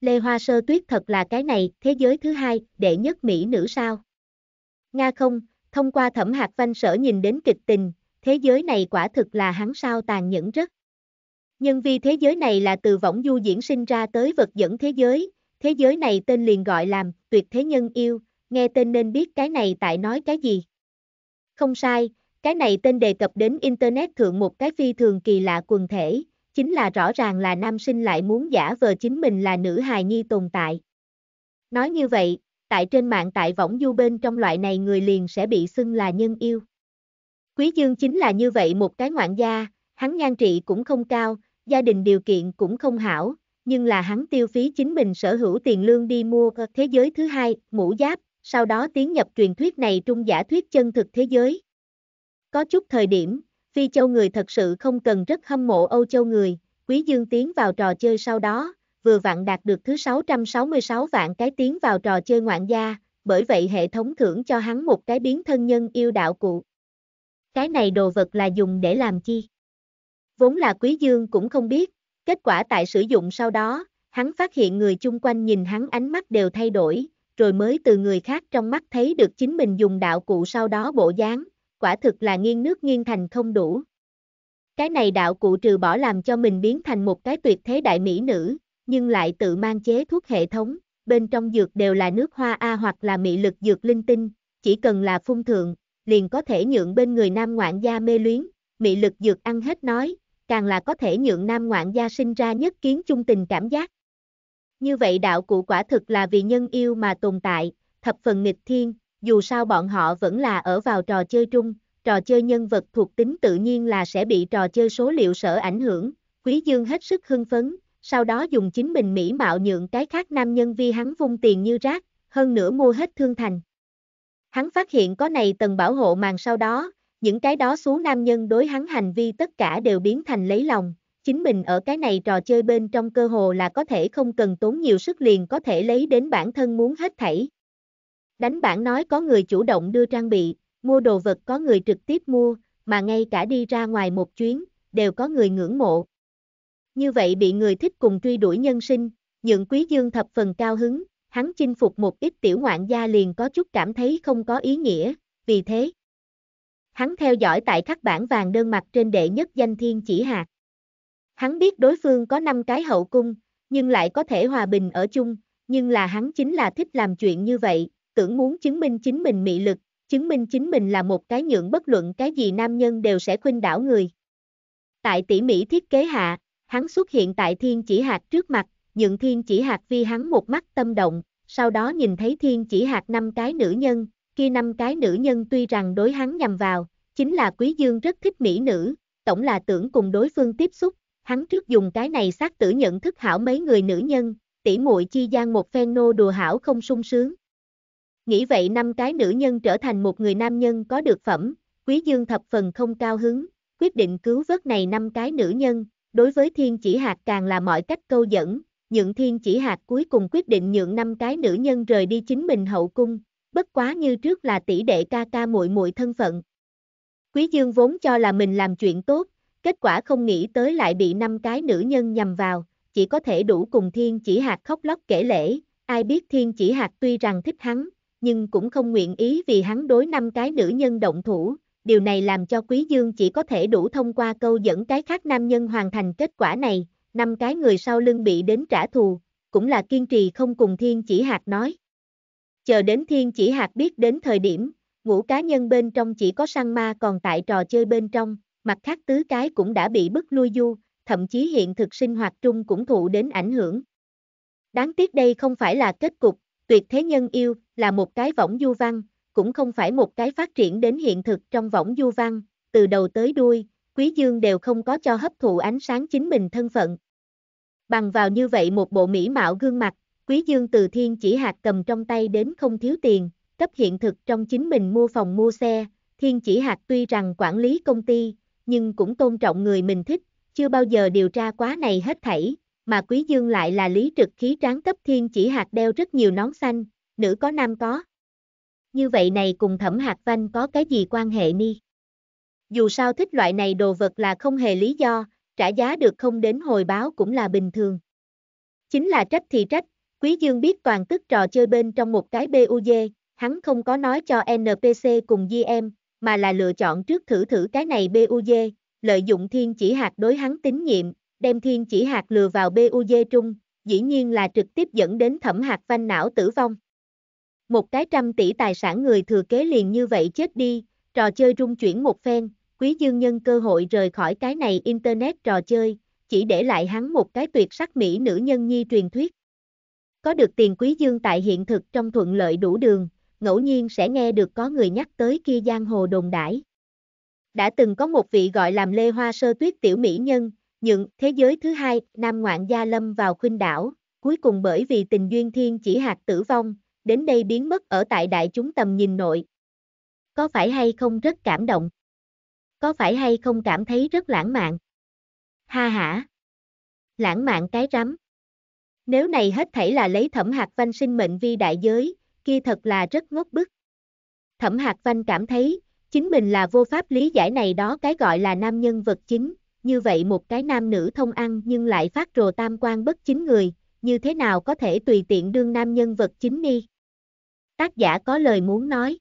Speaker 1: Lê Hoa Sơ Tuyết thật là cái này, thế giới thứ hai, đệ nhất Mỹ nữ sao? Nga không, thông qua thẩm hạt văn sở nhìn đến kịch tình, thế giới này quả thực là hắn sao tàn nhẫn rất nhưng vì thế giới này là từ võng du diễn sinh ra tới vật dẫn thế giới, thế giới này tên liền gọi làm tuyệt thế nhân yêu, nghe tên nên biết cái này tại nói cái gì. Không sai, cái này tên đề cập đến Internet thượng một cái phi thường kỳ lạ quần thể, chính là rõ ràng là nam sinh lại muốn giả vờ chính mình là nữ hài nhi tồn tại. Nói như vậy, tại trên mạng tại võng du bên trong loại này người liền sẽ bị xưng là nhân yêu. Quý Dương chính là như vậy một cái ngoạn gia, hắn nhan trị cũng không cao, gia đình điều kiện cũng không hảo, nhưng là hắn tiêu phí chính mình sở hữu tiền lương đi mua thế giới thứ hai, mũ giáp, sau đó tiến nhập truyền thuyết này trung giả thuyết chân thực thế giới. Có chút thời điểm, Phi châu người thật sự không cần rất hâm mộ Âu châu người, Quý Dương tiến vào trò chơi sau đó, vừa vặn đạt được thứ 666 vạn cái tiến vào trò chơi ngoạn gia, bởi vậy hệ thống thưởng cho hắn một cái biến thân nhân yêu đạo cụ. Cái này đồ vật là dùng để làm chi? vốn là Quý Dương cũng không biết, kết quả tại sử dụng sau đó, hắn phát hiện người chung quanh nhìn hắn ánh mắt đều thay đổi, rồi mới từ người khác trong mắt thấy được chính mình dùng đạo cụ sau đó bộ dáng, quả thực là nghiêng nước nghiêng thành không đủ. Cái này đạo cụ trừ bỏ làm cho mình biến thành một cái tuyệt thế đại mỹ nữ, nhưng lại tự mang chế thuốc hệ thống, bên trong dược đều là nước hoa A hoặc là mỹ lực dược linh tinh, chỉ cần là phun thượng, liền có thể nhượng bên người nam ngoạn gia mê luyến, mỹ lực dược ăn hết nói, càng là có thể nhượng nam ngoạn gia sinh ra nhất kiến chung tình cảm giác. Như vậy đạo cụ quả thực là vì nhân yêu mà tồn tại, thập phần nghịch thiên, dù sao bọn họ vẫn là ở vào trò chơi trung, trò chơi nhân vật thuộc tính tự nhiên là sẽ bị trò chơi số liệu sở ảnh hưởng, Quý Dương hết sức hưng phấn, sau đó dùng chính mình mỹ mạo nhượng cái khác nam nhân vi hắn vung tiền như rác, hơn nữa mua hết thương thành. Hắn phát hiện có này tầng bảo hộ màn sau đó, những cái đó xú nam nhân đối hắn hành vi tất cả đều biến thành lấy lòng, chính mình ở cái này trò chơi bên trong cơ hồ là có thể không cần tốn nhiều sức liền có thể lấy đến bản thân muốn hết thảy. Đánh bản nói có người chủ động đưa trang bị, mua đồ vật có người trực tiếp mua, mà ngay cả đi ra ngoài một chuyến, đều có người ngưỡng mộ. Như vậy bị người thích cùng truy đuổi nhân sinh, nhượng quý dương thập phần cao hứng, hắn chinh phục một ít tiểu ngoạn gia liền có chút cảm thấy không có ý nghĩa, vì thế. Hắn theo dõi tại khắc bản vàng đơn mặt trên đệ nhất danh thiên chỉ hạt. Hắn biết đối phương có 5 cái hậu cung, nhưng lại có thể hòa bình ở chung, nhưng là hắn chính là thích làm chuyện như vậy, tưởng muốn chứng minh chính mình mị lực, chứng minh chính mình là một cái nhượng bất luận cái gì nam nhân đều sẽ khuynh đảo người. Tại tỉ mỹ thiết kế hạ, hắn xuất hiện tại thiên chỉ hạt trước mặt, nhượng thiên chỉ hạt vi hắn một mắt tâm động, sau đó nhìn thấy thiên chỉ hạt năm cái nữ nhân, kia năm cái nữ nhân tuy rằng đối hắn nhằm vào, chính là Quý Dương rất thích mỹ nữ, tổng là tưởng cùng đối phương tiếp xúc, hắn trước dùng cái này xác tử nhận thức hảo mấy người nữ nhân, tỷ muội chi gian một phen nô đùa hảo không sung sướng. Nghĩ vậy năm cái nữ nhân trở thành một người nam nhân có được phẩm, Quý Dương thập phần không cao hứng, quyết định cứu vớt này năm cái nữ nhân, đối với thiên chỉ hạt càng là mọi cách câu dẫn, nhượng thiên chỉ hạt cuối cùng quyết định nhượng năm cái nữ nhân rời đi chính mình hậu cung, bất quá như trước là tỷ đệ ca ca muội muội thân phận. Quý Dương vốn cho là mình làm chuyện tốt, kết quả không nghĩ tới lại bị năm cái nữ nhân nhầm vào, chỉ có thể đủ cùng Thiên Chỉ Hạt khóc lóc kể lễ, ai biết Thiên Chỉ Hạt tuy rằng thích hắn, nhưng cũng không nguyện ý vì hắn đối năm cái nữ nhân động thủ, điều này làm cho Quý Dương chỉ có thể đủ thông qua câu dẫn cái khác nam nhân hoàn thành kết quả này, năm cái người sau lưng bị đến trả thù, cũng là kiên trì không cùng Thiên Chỉ Hạt nói. Chờ đến thiên chỉ hạt biết đến thời điểm, ngũ cá nhân bên trong chỉ có săn ma còn tại trò chơi bên trong, mặt khác tứ cái cũng đã bị bức lui du, thậm chí hiện thực sinh hoạt trung cũng thụ đến ảnh hưởng. Đáng tiếc đây không phải là kết cục, tuyệt thế nhân yêu là một cái võng du văn, cũng không phải một cái phát triển đến hiện thực trong võng du văn, từ đầu tới đuôi, Quý Dương đều không có cho hấp thụ ánh sáng chính mình thân phận. Bằng vào như vậy một bộ mỹ mạo gương mặt, Quý Dương từ thiên chỉ hạt cầm trong tay đến không thiếu tiền, cấp hiện thực trong chính mình mua phòng mua xe, thiên chỉ hạt tuy rằng quản lý công ty, nhưng cũng tôn trọng người mình thích, chưa bao giờ điều tra quá này hết thảy, mà Quý Dương lại là lý trực khí tráng cấp thiên chỉ hạt đeo rất nhiều nón xanh, nữ có nam có. Như vậy này cùng thẩm hạt văn có cái gì quan hệ ni? Dù sao thích loại này đồ vật là không hề lý do, trả giá được không đến hồi báo cũng là bình thường. Chính là trách thì trách, Quý Dương biết toàn tức trò chơi bên trong một cái BUG, hắn không có nói cho NPC cùng GM, mà là lựa chọn trước thử thử cái này BUG, lợi dụng thiên chỉ hạt đối hắn tín nhiệm, đem thiên chỉ hạt lừa vào BUG trung, dĩ nhiên là trực tiếp dẫn đến thẩm hạt văn não tử vong. Một cái trăm tỷ tài sản người thừa kế liền như vậy chết đi, trò chơi rung chuyển một phen, quý dương nhân cơ hội rời khỏi cái này internet trò chơi, chỉ để lại hắn một cái tuyệt sắc mỹ nữ nhân nhi truyền thuyết. Có được tiền quý dương tại hiện thực trong thuận lợi đủ đường, ngẫu nhiên sẽ nghe được có người nhắc tới kia giang hồ đồn đãi. Đã từng có một vị gọi làm Lê Hoa Sơ Tuyết tiểu mỹ nhân, nhưng thế giới thứ hai, Nam Ngoạn Gia Lâm vào khuynh đảo, cuối cùng bởi vì tình duyên thiên chỉ hạt tử vong, đến đây biến mất ở tại đại chúng tầm nhìn nội. Có phải hay không rất cảm động? Có phải hay không cảm thấy rất lãng mạn? Ha hả! Lãng mạn cái rắm. Nếu này hết thảy là lấy thẩm hạt văn sinh mệnh vi đại giới, kia thật là rất ngốc bức. Thẩm hạt văn cảm thấy, chính mình là vô pháp lý giải này đó cái gọi là nam nhân vật chính, như vậy một cái nam nữ thông ăn nhưng lại phát rồ tam quan bất chính người, như thế nào có thể tùy tiện đương nam nhân vật chính đi. Tác giả có lời muốn nói.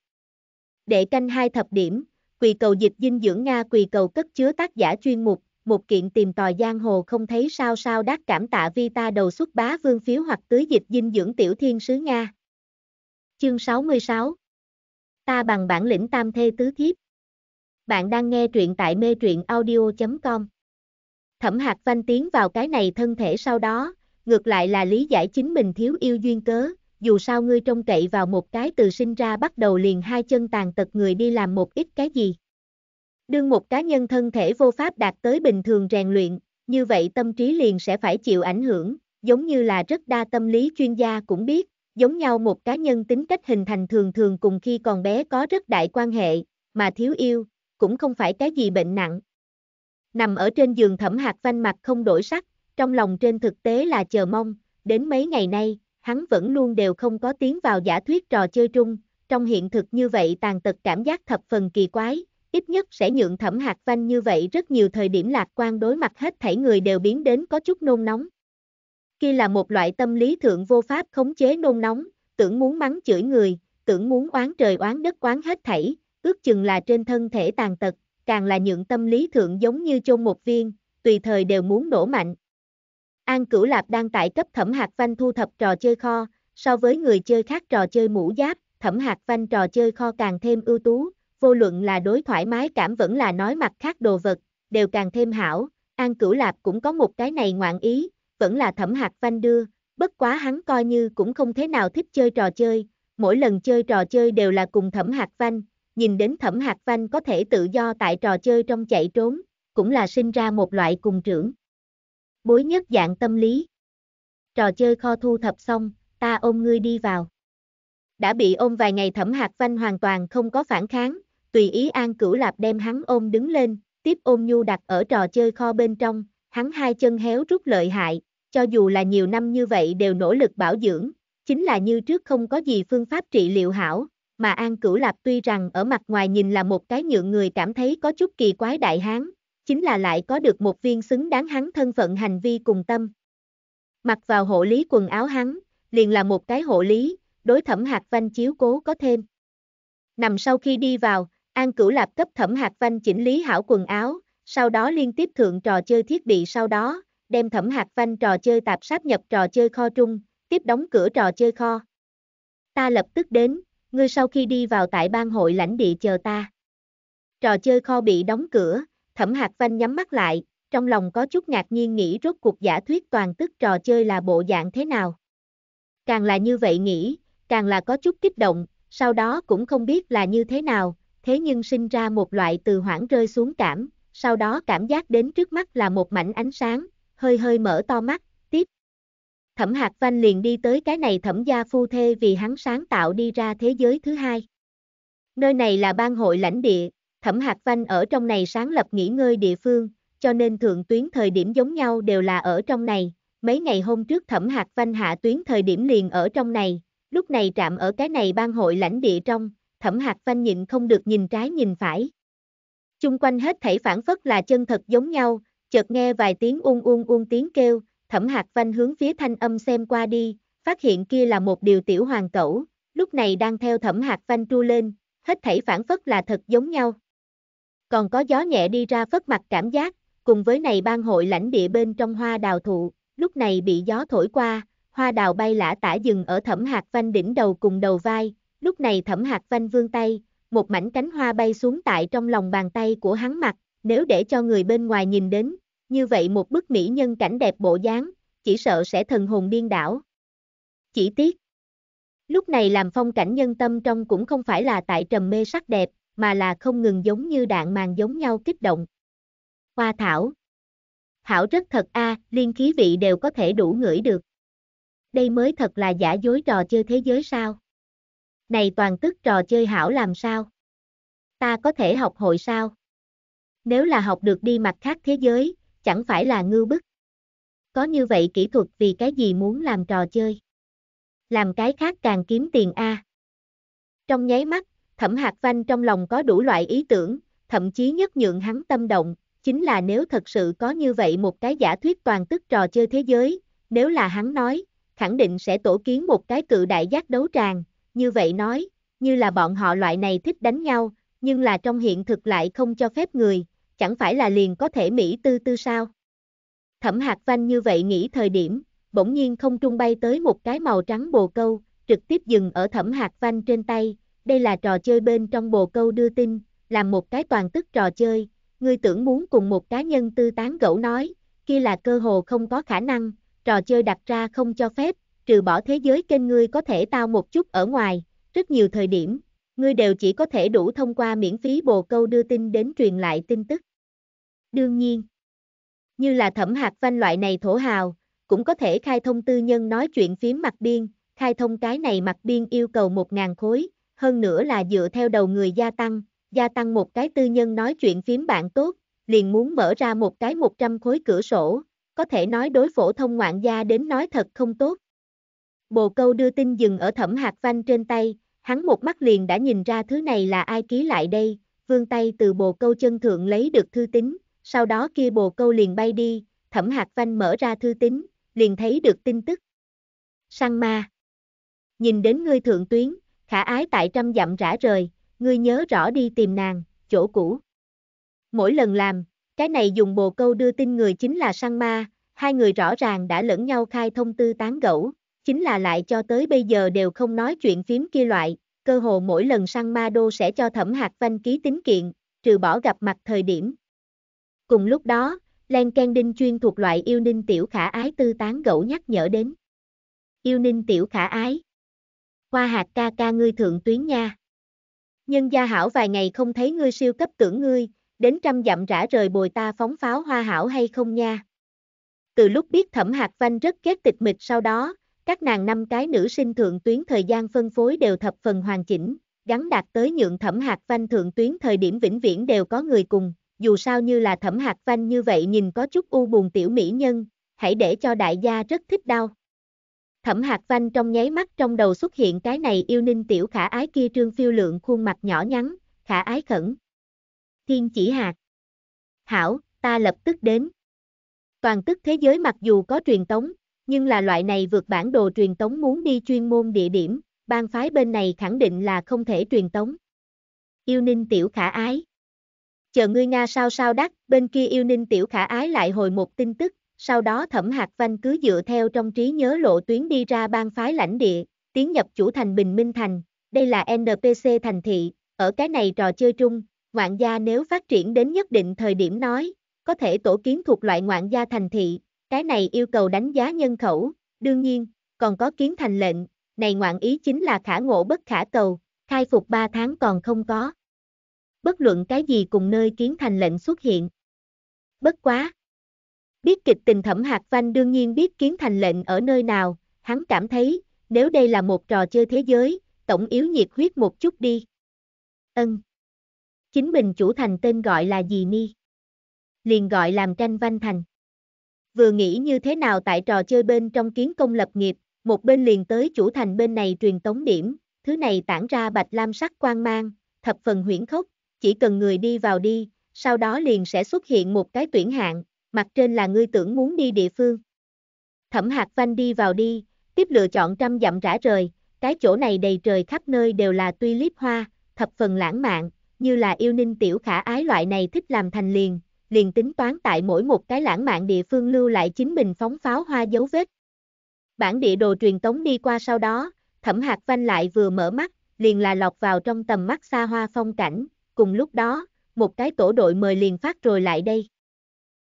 Speaker 1: Để canh hai thập điểm, quỳ cầu dịch dinh dưỡng Nga quỳ cầu cất chứa tác giả chuyên mục, một kiện tìm tòi giang hồ không thấy sao sao đắc cảm tạ vi ta đầu xuất bá vương phiếu hoặc tưới dịch dinh dưỡng tiểu thiên sứ Nga. Chương 66 Ta bằng bản lĩnh tam thê tứ thiếp. Bạn đang nghe truyện tại mê truyện audio.com Thẩm hạt văn tiến vào cái này thân thể sau đó, ngược lại là lý giải chính mình thiếu yêu duyên cớ, dù sao ngươi trông cậy vào một cái từ sinh ra bắt đầu liền hai chân tàn tật người đi làm một ít cái gì. Đương một cá nhân thân thể vô pháp đạt tới bình thường rèn luyện, như vậy tâm trí liền sẽ phải chịu ảnh hưởng, giống như là rất đa tâm lý chuyên gia cũng biết, giống nhau một cá nhân tính cách hình thành thường thường cùng khi còn bé có rất đại quan hệ, mà thiếu yêu, cũng không phải cái gì bệnh nặng. Nằm ở trên giường thẩm hạt vanh mặt không đổi sắc, trong lòng trên thực tế là chờ mong, đến mấy ngày nay, hắn vẫn luôn đều không có tiến vào giả thuyết trò chơi trung, trong hiện thực như vậy tàn tật cảm giác thập phần kỳ quái, ít nhất sẽ nhượng thẩm hạt vanh như vậy rất nhiều thời điểm lạc quan đối mặt hết thảy người đều biến đến có chút nôn nóng. Khi là một loại tâm lý thượng vô pháp khống chế nôn nóng, tưởng muốn mắng chửi người, tưởng muốn oán trời oán đất oán hết thảy, ước chừng là trên thân thể tàn tật, càng là những tâm lý thượng giống như chôn một viên, tùy thời đều muốn nổ mạnh. An Cửu Lạp đang tại cấp Thẩm Hạc Văn thu thập trò chơi kho, so với người chơi khác trò chơi mũ giáp, Thẩm Hạc Văn trò chơi kho càng thêm ưu tú, vô luận là đối thoải mái cảm vẫn là nói mặt khác đồ vật, đều càng thêm hảo, An Cửu Lạp cũng có một cái này ngoạn ý, vẫn là thẩm hạt vanh đưa, bất quá hắn coi như cũng không thế nào thích chơi trò chơi, mỗi lần chơi trò chơi đều là cùng thẩm hạt vanh, nhìn đến thẩm hạt vanh có thể tự do tại trò chơi trong chạy trốn, cũng là sinh ra một loại cùng trưởng. Bối nhất dạng tâm lý. Trò chơi kho thu thập xong, ta ôm ngươi đi vào. Đã bị ôm vài ngày thẩm hạt vanh hoàn toàn không có phản kháng, tùy ý An Cửu Lạp đem hắn ôm đứng lên, tiếp ôm nhu đặt ở trò chơi kho bên trong, hắn hai chân héo rút lợi hại, cho dù là nhiều năm như vậy đều nỗ lực bảo dưỡng, chính là như trước không có gì phương pháp trị liệu hảo, mà An Cửu Lạp tuy rằng ở mặt ngoài nhìn là một cái nhượng người cảm thấy có chút kỳ quái đại hán, chính là lại có được một viên xứng đáng hắn thân phận hành vi cùng tâm. Mặc vào hộ lý quần áo hắn, liền là một cái hộ lý, đối thẩm hạt văn chiếu cố có thêm. Nằm sau khi đi vào, An Cửu Lạp cấp thẩm hạt văn chỉnh lý hảo quần áo, sau đó liên tiếp thượng trò chơi thiết bị sau đó, đem thẩm hạt văn trò chơi tạp sáp nhập trò chơi kho trung, tiếp đóng cửa trò chơi kho. Ta lập tức đến, ngươi sau khi đi vào tại ban hội lãnh địa chờ ta. Trò chơi kho bị đóng cửa, thẩm hạt văn nhắm mắt lại, trong lòng có chút ngạc nhiên nghĩ rốt cuộc giả thuyết toàn tức trò chơi là bộ dạng thế nào. Càng là như vậy nghĩ, càng là có chút kích động, sau đó cũng không biết là như thế nào, thế nhưng sinh ra một loại từ hoảng rơi xuống cảm, sau đó cảm giác đến trước mắt là một mảnh ánh sáng, hơi hơi mở to mắt, tiếp. Thẩm Hạc Văn liền đi tới cái này thẩm gia phu thê vì hắn sáng tạo đi ra thế giới thứ hai. Nơi này là ban hội lãnh địa, Thẩm Hạc Văn ở trong này sáng lập nghỉ ngơi địa phương, cho nên thượng tuyến thời điểm giống nhau đều là ở trong này. Mấy ngày hôm trước Thẩm Hạc Văn hạ tuyến thời điểm liền ở trong này, lúc này trạm ở cái này ban hội lãnh địa trong, thẩm Hạc phanh nhịn không được nhìn trái nhìn phải. Chung quanh hết thảy phản phất là chân thật giống nhau, chợt nghe vài tiếng uông uông uông tiếng kêu, thẩm Hạc phanh hướng phía thanh âm xem qua đi, phát hiện kia là một điều tiểu hoàng cẩu, lúc này đang theo thẩm Hạc phanh tru lên, hết thảy phản phất là thật giống nhau. Còn có gió nhẹ đi ra phất mặt cảm giác, cùng với này ban hội lãnh địa bên trong hoa đào thụ, lúc này bị gió thổi qua, hoa đào bay lả tả dừng ở thẩm Hạc phanh đỉnh đầu cùng đầu vai, Lúc này thẩm hạt vanh vương tay, một mảnh cánh hoa bay xuống tại trong lòng bàn tay của hắn mặt, nếu để cho người bên ngoài nhìn đến, như vậy một bức mỹ nhân cảnh đẹp bộ dáng, chỉ sợ sẽ thần hồn điên đảo. Chỉ tiếc. Lúc này làm phong cảnh nhân tâm trong cũng không phải là tại trầm mê sắc đẹp, mà là không ngừng giống như đạn màng giống nhau kích động. Hoa thảo. Thảo rất thật a, liên khí vị đều có thể đủ ngửi được. Đây mới thật là giả dối trò chơi thế giới sao? Này toàn tức trò chơi hảo làm sao? Ta có thể học hội sao? Nếu là học được đi mặt khác thế giới, chẳng phải là ngư bức. Có như vậy kỹ thuật vì cái gì muốn làm trò chơi? Làm cái khác càng kiếm tiền A. À. Trong nháy mắt, thẩm hạt vanh trong lòng có đủ loại ý tưởng, thậm chí nhất nhượng hắn tâm động, chính là nếu thật sự có như vậy một cái giả thuyết toàn tức trò chơi thế giới, nếu là hắn nói, khẳng định sẽ tổ kiến một cái cự đại giác đấu tràng, như vậy nói, như là bọn họ loại này thích đánh nhau, nhưng là trong hiện thực lại không cho phép người, chẳng phải là liền có thể Mỹ tư tư sao. Thẩm Hạc Văn như vậy nghĩ thời điểm, bỗng nhiên không trung bay tới một cái màu trắng bồ câu, trực tiếp dừng ở Thẩm Hạc Văn trên tay, đây là trò chơi bên trong bồ câu đưa tin, làm một cái toàn tức trò chơi, ngươi tưởng muốn cùng một cá nhân tư tán gẫu nói, kia là cơ hồ không có khả năng, trò chơi đặt ra không cho phép, trừ bỏ thế giới kênh ngươi có thể tao một chút ở ngoài, rất nhiều thời điểm, ngươi đều chỉ có thể đủ thông qua miễn phí bồ câu đưa tin đến truyền lại tin tức. Đương nhiên, như là thẩm hạt văn loại này thổ hào, cũng có thể khai thông tư nhân nói chuyện phím mặt biên, khai thông cái này mặt biên yêu cầu 1.000 khối, hơn nữa là dựa theo đầu người gia tăng, gia tăng một cái tư nhân nói chuyện phím bạn tốt, liền muốn mở ra một cái 100 khối cửa sổ, có thể nói đối phổ thông ngoạn gia đến nói thật không tốt, Bồ câu đưa tin dừng ở thẩm hạt văn trên tay, hắn một mắt liền đã nhìn ra thứ này là ai ký lại đây, vương tay từ bồ câu chân thượng lấy được thư tín, sau đó kia bồ câu liền bay đi, thẩm hạt văn mở ra thư tín, liền thấy được tin tức. Sang ma. Nhìn đến ngươi thượng tuyến, khả ái tại trăm dặm rã rời, ngươi nhớ rõ đi tìm nàng, chỗ cũ. Mỗi lần làm, cái này dùng bồ câu đưa tin người chính là sang ma, hai người rõ ràng đã lẫn nhau khai thông tư tán gẫu, chính là lại cho tới bây giờ đều không nói chuyện phím kia loại, cơ hồ mỗi lần săn ma đô sẽ cho thẩm hạt văn ký tính kiện, trừ bỏ gặp mặt thời điểm. Cùng lúc đó, Lan Can Đinh chuyên thuộc loại yêu ninh tiểu khả ái tư tán gẫu nhắc nhở đến. Yêu ninh tiểu khả ái. Hoa hạt ca ca ngươi thượng tuyến nha. Nhân gia hảo vài ngày không thấy ngươi siêu cấp tưởng ngươi, đến trăm dặm rã rời bồi ta phóng pháo hoa hảo hay không nha. Từ lúc biết thẩm hạt văn rất kết tịch mịch sau đó, các nàng năm cái nữ sinh thượng tuyến thời gian phân phối đều thập phần hoàn chỉnh, gắn đạt tới nhượng thẩm hạt văn thượng tuyến thời điểm vĩnh viễn đều có người cùng, dù sao như là thẩm hạt văn như vậy nhìn có chút u buồn tiểu mỹ nhân, hãy để cho đại gia rất thích đau. Thẩm hạt văn trong nháy mắt trong đầu xuất hiện cái này yêu ninh tiểu khả ái kia trương phiêu lượng khuôn mặt nhỏ nhắn, khả ái khẩn. Thiên chỉ hạt. Hảo, ta lập tức đến. Toàn tức thế giới mặc dù có truyền tống, nhưng là loại này vượt bản đồ truyền tống muốn đi chuyên môn địa điểm, bang phái bên này khẳng định là không thể truyền tống. Yêu ninh tiểu khả ái. Chờ ngươi Nga sao sao đắc, bên kia yêu ninh tiểu khả ái lại hồi một tin tức, sau đó thẩm hạt văn cứ dựa theo trong trí nhớ lộ tuyến đi ra bang phái lãnh địa, tiến nhập chủ thành Bình Minh Thành, đây là NPC thành thị, ở cái này trò chơi trung, ngoạn gia nếu phát triển đến nhất định thời điểm nói, có thể tổ kiến thuộc loại ngoạn gia thành thị, cái này yêu cầu đánh giá nhân khẩu, đương nhiên, còn có kiến thành lệnh, này ngoạn ý chính là khả ngộ bất khả cầu, khai phục 3 tháng còn không có. Bất luận cái gì cùng nơi kiến thành lệnh xuất hiện. Bất quá. Biết kịch tình thẩm hạt văn đương nhiên biết kiến thành lệnh ở nơi nào, hắn cảm thấy, nếu đây là một trò chơi thế giới, tổng yếu nhiệt huyết một chút đi. Ân. Chính mình chủ thành tên gọi là gì ni? Liền gọi làm tranh văn thành vừa nghĩ như thế nào tại trò chơi bên trong kiến công lập nghiệp, một bên liền tới chủ thành bên này truyền tống điểm, thứ này tản ra bạch lam sắc quang mang, thập phần huyễn khốc, chỉ cần người đi vào đi, sau đó liền sẽ xuất hiện một cái tuyển hạng, mặt trên là ngươi tưởng muốn đi địa phương. Thẩm Hạc Văn đi vào đi, tiếp lựa chọn trăm dặm rã rời, cái chỗ này đầy trời khắp nơi đều là tuy tulip hoa, thập phần lãng mạn, như là yêu ninh tiểu khả ái loại này thích làm thành liền, liền tính toán tại mỗi một cái lãng mạn địa phương lưu lại chính mình phóng pháo hoa dấu vết. Bản địa đồ truyền tống đi qua sau đó, thẩm hạt vanh lại vừa mở mắt, liền là lọc vào trong tầm mắt xa hoa phong cảnh, cùng lúc đó, một cái tổ đội mời liền phát rồi lại đây.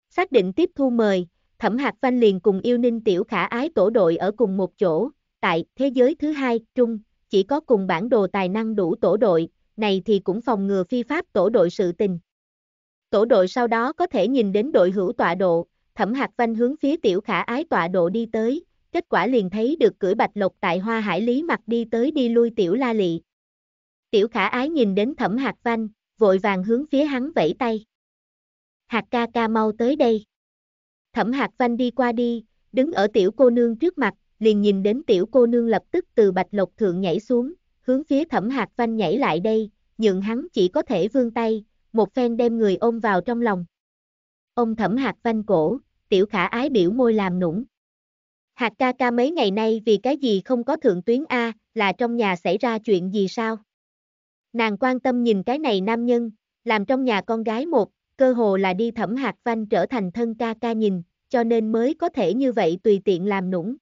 Speaker 1: Xác định tiếp thu mời, thẩm hạt vanh liền cùng yêu ninh tiểu khả ái tổ đội ở cùng một chỗ, tại thế giới thứ hai, trung, chỉ có cùng bản đồ tài năng đủ tổ đội, này thì cũng phòng ngừa phi pháp tổ đội sự tình. Tổ đội sau đó có thể nhìn đến đội hữu tọa độ, thẩm hạt văn hướng phía tiểu khả ái tọa độ đi tới, kết quả liền thấy được cưỡi bạch lộc tại hoa hải lý mặt đi tới đi lui tiểu la lị. Tiểu khả ái nhìn đến thẩm hạt văn, vội vàng hướng phía hắn vẫy tay. Hạt ca ca mau tới đây. Thẩm hạt văn đi qua đi, đứng ở tiểu cô nương trước mặt, liền nhìn đến tiểu cô nương lập tức từ bạch lộc thượng nhảy xuống, hướng phía thẩm hạt văn nhảy lại đây, nhượng hắn chỉ có thể vươn tay, một phen đem người ôm vào trong lòng. Ông thẩm hạt vanh cổ, tiểu khả ái biểu môi làm nũng. Hạt ca ca mấy ngày nay vì cái gì không có thượng tuyến A, là trong nhà xảy ra chuyện gì sao? Nàng quan tâm nhìn cái này nam nhân, làm trong nhà con gái một, cơ hồ là đi thẩm hạt vanh trở thành thân ca ca nhìn, cho nên mới có thể như vậy tùy tiện làm nũng.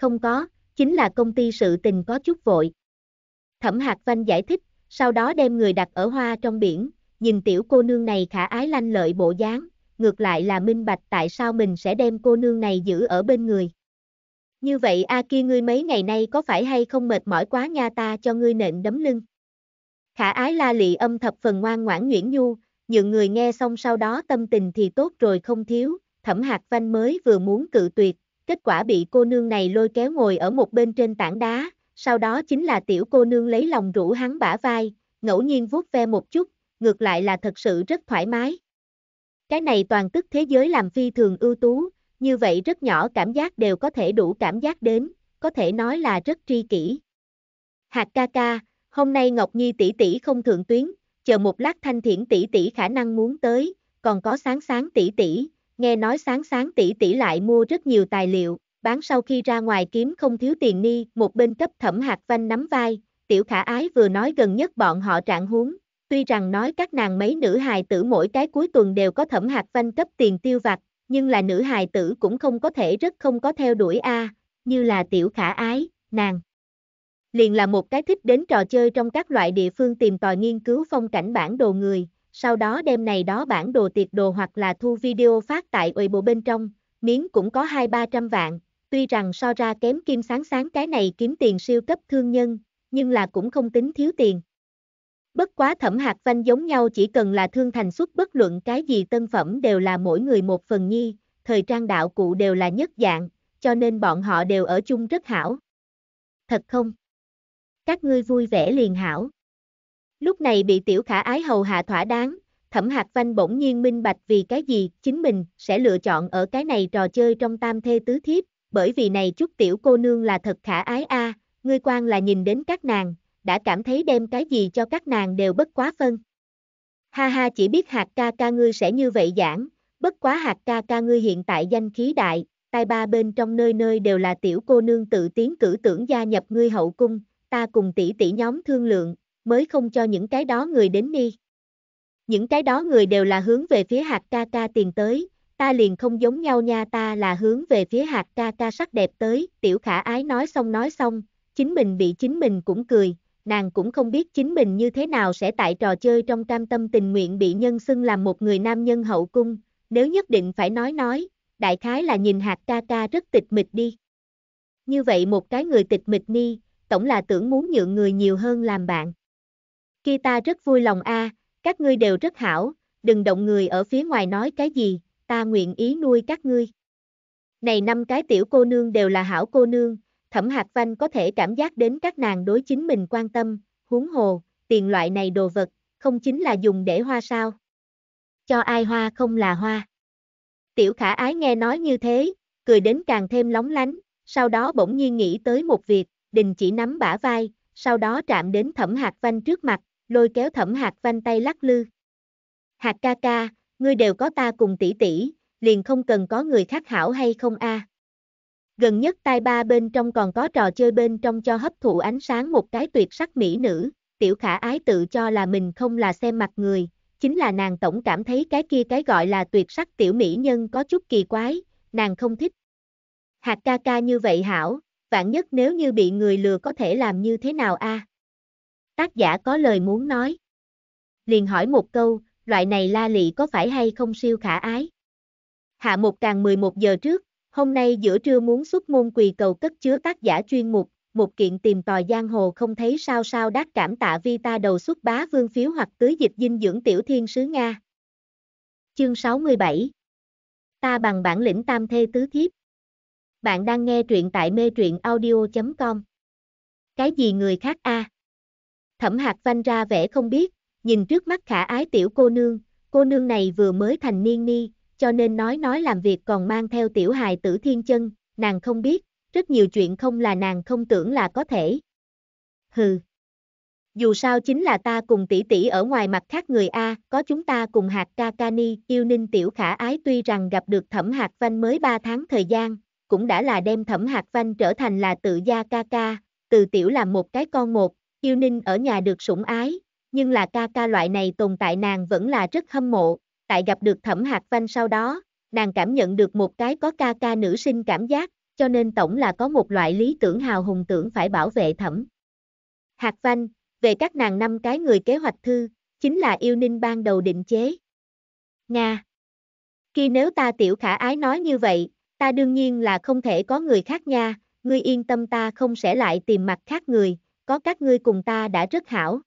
Speaker 1: Không có, chính là công ty sự tình có chút vội. Thẩm hạt vanh giải thích, sau đó đem người đặt ở hoa trong biển, nhìn tiểu cô nương này khả ái lanh lợi bộ dáng, ngược lại là minh bạch tại sao mình sẽ đem cô nương này giữ ở bên người. Như vậy A à kia ngươi mấy ngày nay có phải hay không mệt mỏi quá nha ta cho ngươi nện đấm lưng. Khả ái la lị âm thập phần ngoan ngoãn nguyễn nhu, những người nghe xong sau đó tâm tình thì tốt rồi không thiếu, thẩm hạt văn mới vừa muốn cự tuyệt, kết quả bị cô nương này lôi kéo ngồi ở một bên trên tảng đá, sau đó chính là tiểu cô nương lấy lòng rủ hắn bả vai, ngẫu nhiên vuốt ve một chút, ngược lại là thật sự rất thoải mái. Cái này toàn tức thế giới làm phi thường ưu tú, như vậy rất nhỏ cảm giác đều có thể đủ cảm giác đến, có thể nói là rất tri kỷ. Hạt ca ca, hôm nay Ngọc Nhi tỷ tỷ không thượng tuyến, chờ một lát Thanh Thiển tỷ tỷ khả năng muốn tới, còn có sáng sáng tỷ tỷ, nghe nói sáng sáng tỷ tỷ lại mua rất nhiều tài liệu, bán sau khi ra ngoài kiếm không thiếu tiền ni, một bên cấp thẩm hạt vanh nắm vai, tiểu khả ái vừa nói gần nhất bọn họ trạng huống, Tuy rằng nói các nàng mấy nữ hài tử mỗi cái cuối tuần đều có thẩm hạt vanh cấp tiền tiêu vặt, nhưng là nữ hài tử cũng không có thể rất không có theo đuổi a như là tiểu khả ái, nàng. Liền là một cái thích đến trò chơi trong các loại địa phương tìm tòi nghiên cứu phong cảnh bản đồ người, sau đó đem này đó bản đồ tiệc đồ hoặc là thu video phát tại ủy bộ bên trong, miếng cũng có hai ba trăm vạn, tuy rằng so ra kém kim sáng sáng cái này kiếm tiền siêu cấp thương nhân, nhưng là cũng không tính thiếu tiền. Bất quá thẩm hạt vanh giống nhau chỉ cần là thương thành xuất bất luận cái gì tân phẩm đều là mỗi người một phần nhi, thời trang đạo cụ đều là nhất dạng, cho nên bọn họ đều ở chung rất hảo. Thật không? Các ngươi vui vẻ liền hảo. Lúc này bị tiểu khả ái hầu hạ thỏa đáng, thẩm hạt vanh bỗng nhiên minh bạch vì cái gì chính mình sẽ lựa chọn ở cái này trò chơi trong tam thê tứ thiếp, bởi vì này chút tiểu cô nương là thật khả ái a à, ngươi quan là nhìn đến các nàng, đã cảm thấy đem cái gì cho các nàng đều bất quá phân. Ha ha chỉ biết hạt ca ca ngươi sẽ như vậy giảng, bất quá hạt ca ca ngươi hiện tại danh khí đại, tai ba bên trong nơi nơi đều là tiểu cô nương tự tiến cử tưởng gia nhập ngươi hậu cung, ta cùng tỷ tỷ nhóm thương lượng, mới không cho những cái đó người đến đi. Những cái đó người đều là hướng về phía hạt ca ca tiền tới, ta liền không giống nhau nha ta là hướng về phía hạt ca ca sắc đẹp tới, tiểu khả ái nói xong nói xong, chính mình bị chính mình cũng cười, nàng cũng không biết chính mình như thế nào sẽ tại trò chơi trong cam tâm tình nguyện bị nhân xưng làm một người nam nhân hậu cung, nếu nhất định phải nói nói, đại khái là nhìn hạt ca ca rất tịch mịch đi. Như vậy một cái người tịch mịch ni, tổng là tưởng muốn nhượng người nhiều hơn làm bạn. Khi ta rất vui lòng a, các ngươi đều rất hảo, đừng động người ở phía ngoài nói cái gì, ta nguyện ý nuôi các ngươi. Này năm cái tiểu cô nương đều là hảo cô nương, Thẩm Hạc Văn có thể cảm giác đến các nàng đối chính mình quan tâm, huống hồ, tiền loại này đồ vật, không chính là dùng để hoa sao. Cho ai hoa không là hoa. Tiểu khả ái nghe nói như thế, cười đến càng thêm lóng lánh, sau đó bỗng nhiên nghĩ tới một việc, đình chỉ nắm bả vai, sau đó chạm đến thẩm hạt vanh trước mặt, lôi kéo thẩm hạt vanh tay lắc lư. Hạt ca ca, ngươi đều có ta cùng tỷ tỷ, liền không cần có người khác hảo hay không a? À. Gần nhất tai ba bên trong còn có trò chơi bên trong cho hấp thụ ánh sáng một cái tuyệt sắc mỹ nữ, tiểu khả ái tự cho là mình không là xem mặt người, chính là nàng tổng cảm thấy cái kia cái gọi là tuyệt sắc tiểu mỹ nhân có chút kỳ quái, nàng không thích. Hạt ca ca như vậy hảo, vạn nhất nếu như bị người lừa có thể làm như thế nào a? Tác giả có lời muốn nói. Liền hỏi một câu, loại này la lị có phải hay không siêu khả ái? Hạ một càng 11 giờ trước, Hôm nay giữa trưa muốn xuất môn quỳ cầu cất chứa tác giả chuyên mục, một kiện tìm tòi giang hồ không thấy sao sao đắc cảm tạ vi ta đầu xuất bá vương phiếu hoặc tưới dịch dinh dưỡng tiểu thiên sứ Nga. Chương 67 Ta bằng bản lĩnh tam thê tứ thiếp. Bạn đang nghe truyện tại mê truyện audio.com Cái gì người khác a à? Thẩm hạt vanh ra vẻ không biết, nhìn trước mắt khả ái tiểu cô nương, cô nương này vừa mới thành niên ni, cho nên nói nói làm việc còn mang theo tiểu hài tử thiên chân, nàng không biết, rất nhiều chuyện không là nàng không tưởng là có thể. Hừ. Dù sao chính là ta cùng tỷ tỷ ở ngoài mặt khác người A, có chúng ta cùng hạt ca ca ni, yêu ninh tiểu khả ái tuy rằng gặp được thẩm hạt văn mới 3 tháng thời gian, cũng đã là đem thẩm hạt văn trở thành là tự gia ca ca, từ tiểu làm một cái con một, yêu ninh ở nhà được sủng ái, nhưng là ca ca loại này tồn tại nàng vẫn là rất hâm mộ, tại gặp được thẩm hạt văn sau đó, nàng cảm nhận được một cái có ca ca nữ sinh cảm giác, cho nên tổng là có một loại lý tưởng hào hùng tưởng phải bảo vệ thẩm. Hạt văn, về các nàng năm cái người kế hoạch thư, chính là yêu ninh ban đầu định chế. Nga Khi nếu ta tiểu khả ái nói như vậy, ta đương nhiên là không thể có người khác nha, ngươi yên tâm ta không sẽ lại tìm mặt khác người, có các ngươi cùng ta đã rất hảo.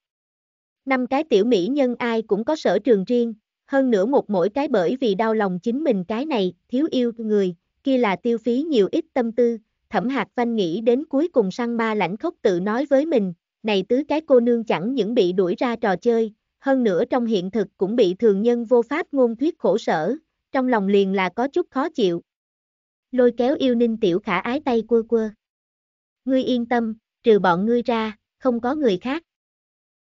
Speaker 1: Năm cái tiểu mỹ nhân ai cũng có sở trường riêng, hơn nữa một mỗi cái bởi vì đau lòng chính mình cái này, thiếu yêu người, kia là tiêu phí nhiều ít tâm tư, thẩm hạt văn nghĩ đến cuối cùng sang ma lãnh khốc tự nói với mình, này tứ cái cô nương chẳng những bị đuổi ra trò chơi, hơn nữa trong hiện thực cũng bị thường nhân vô pháp ngôn thuyết khổ sở, trong lòng liền là có chút khó chịu. Lôi kéo yêu ninh tiểu khả ái tay quơ quơ. Ngươi yên tâm, trừ bọn ngươi ra, không có người khác.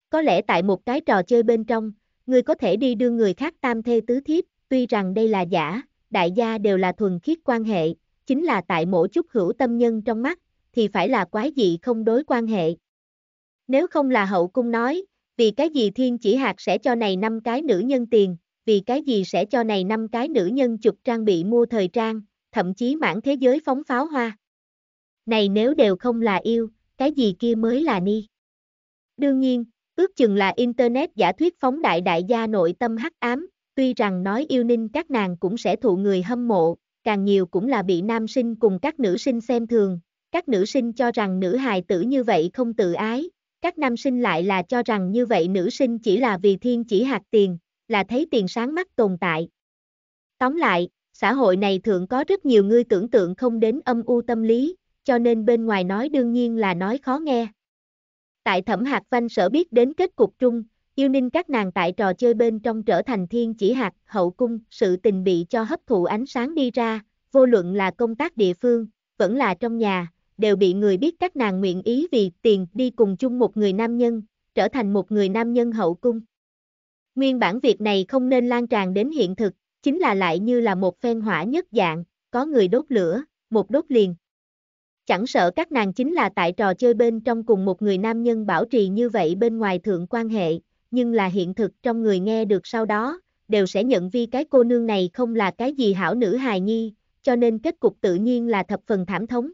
Speaker 1: Có lẽ tại một cái trò chơi bên trong, Ngươi có thể đi đưa người khác tam thê tứ thiếp, tuy rằng đây là giả, đại gia đều là thuần khiết quan hệ, chính là tại mỗi chút hữu tâm nhân trong mắt, thì phải là quái dị không đối quan hệ. Nếu không là hậu cung nói, vì cái gì thiên chỉ hạt sẽ cho này năm cái nữ nhân tiền, vì cái gì sẽ cho này năm cái nữ nhân chụp trang bị mua thời trang, thậm chí mảng thế giới phóng pháo hoa. Này nếu đều không là yêu, cái gì kia mới là ni. Đương nhiên, Ước chừng là Internet giả thuyết phóng đại đại gia nội tâm hắc ám, tuy rằng nói yêu ninh các nàng cũng sẽ thụ người hâm mộ, càng nhiều cũng là bị nam sinh cùng các nữ sinh xem thường, các nữ sinh cho rằng nữ hài tử như vậy không tự ái, các nam sinh lại là cho rằng như vậy nữ sinh chỉ là vì thiên chỉ hạt tiền, là thấy tiền sáng mắt tồn tại. Tóm lại, xã hội này thường có rất nhiều người tưởng tượng không đến âm u tâm lý, cho nên bên ngoài nói đương nhiên là nói khó nghe, Tại thẩm hạt văn sở biết đến kết cục chung, yêu ninh các nàng tại trò chơi bên trong trở thành thiên chỉ hạt, hậu cung, sự tình bị cho hấp thụ ánh sáng đi ra, vô luận là công tác địa phương, vẫn là trong nhà, đều bị người biết các nàng nguyện ý vì tiền đi cùng chung một người nam nhân, trở thành một người nam nhân hậu cung. Nguyên bản việc này không nên lan tràn đến hiện thực, chính là lại như là một phen hỏa nhất dạng, có người đốt lửa, một đốt liền chẳng sợ các nàng chính là tại trò chơi bên trong cùng một người nam nhân bảo trì như vậy bên ngoài thượng quan hệ, nhưng là hiện thực trong người nghe được sau đó, đều sẽ nhận vi cái cô nương này không là cái gì hảo nữ hài nhi, cho nên kết cục tự nhiên là thập phần thảm thống.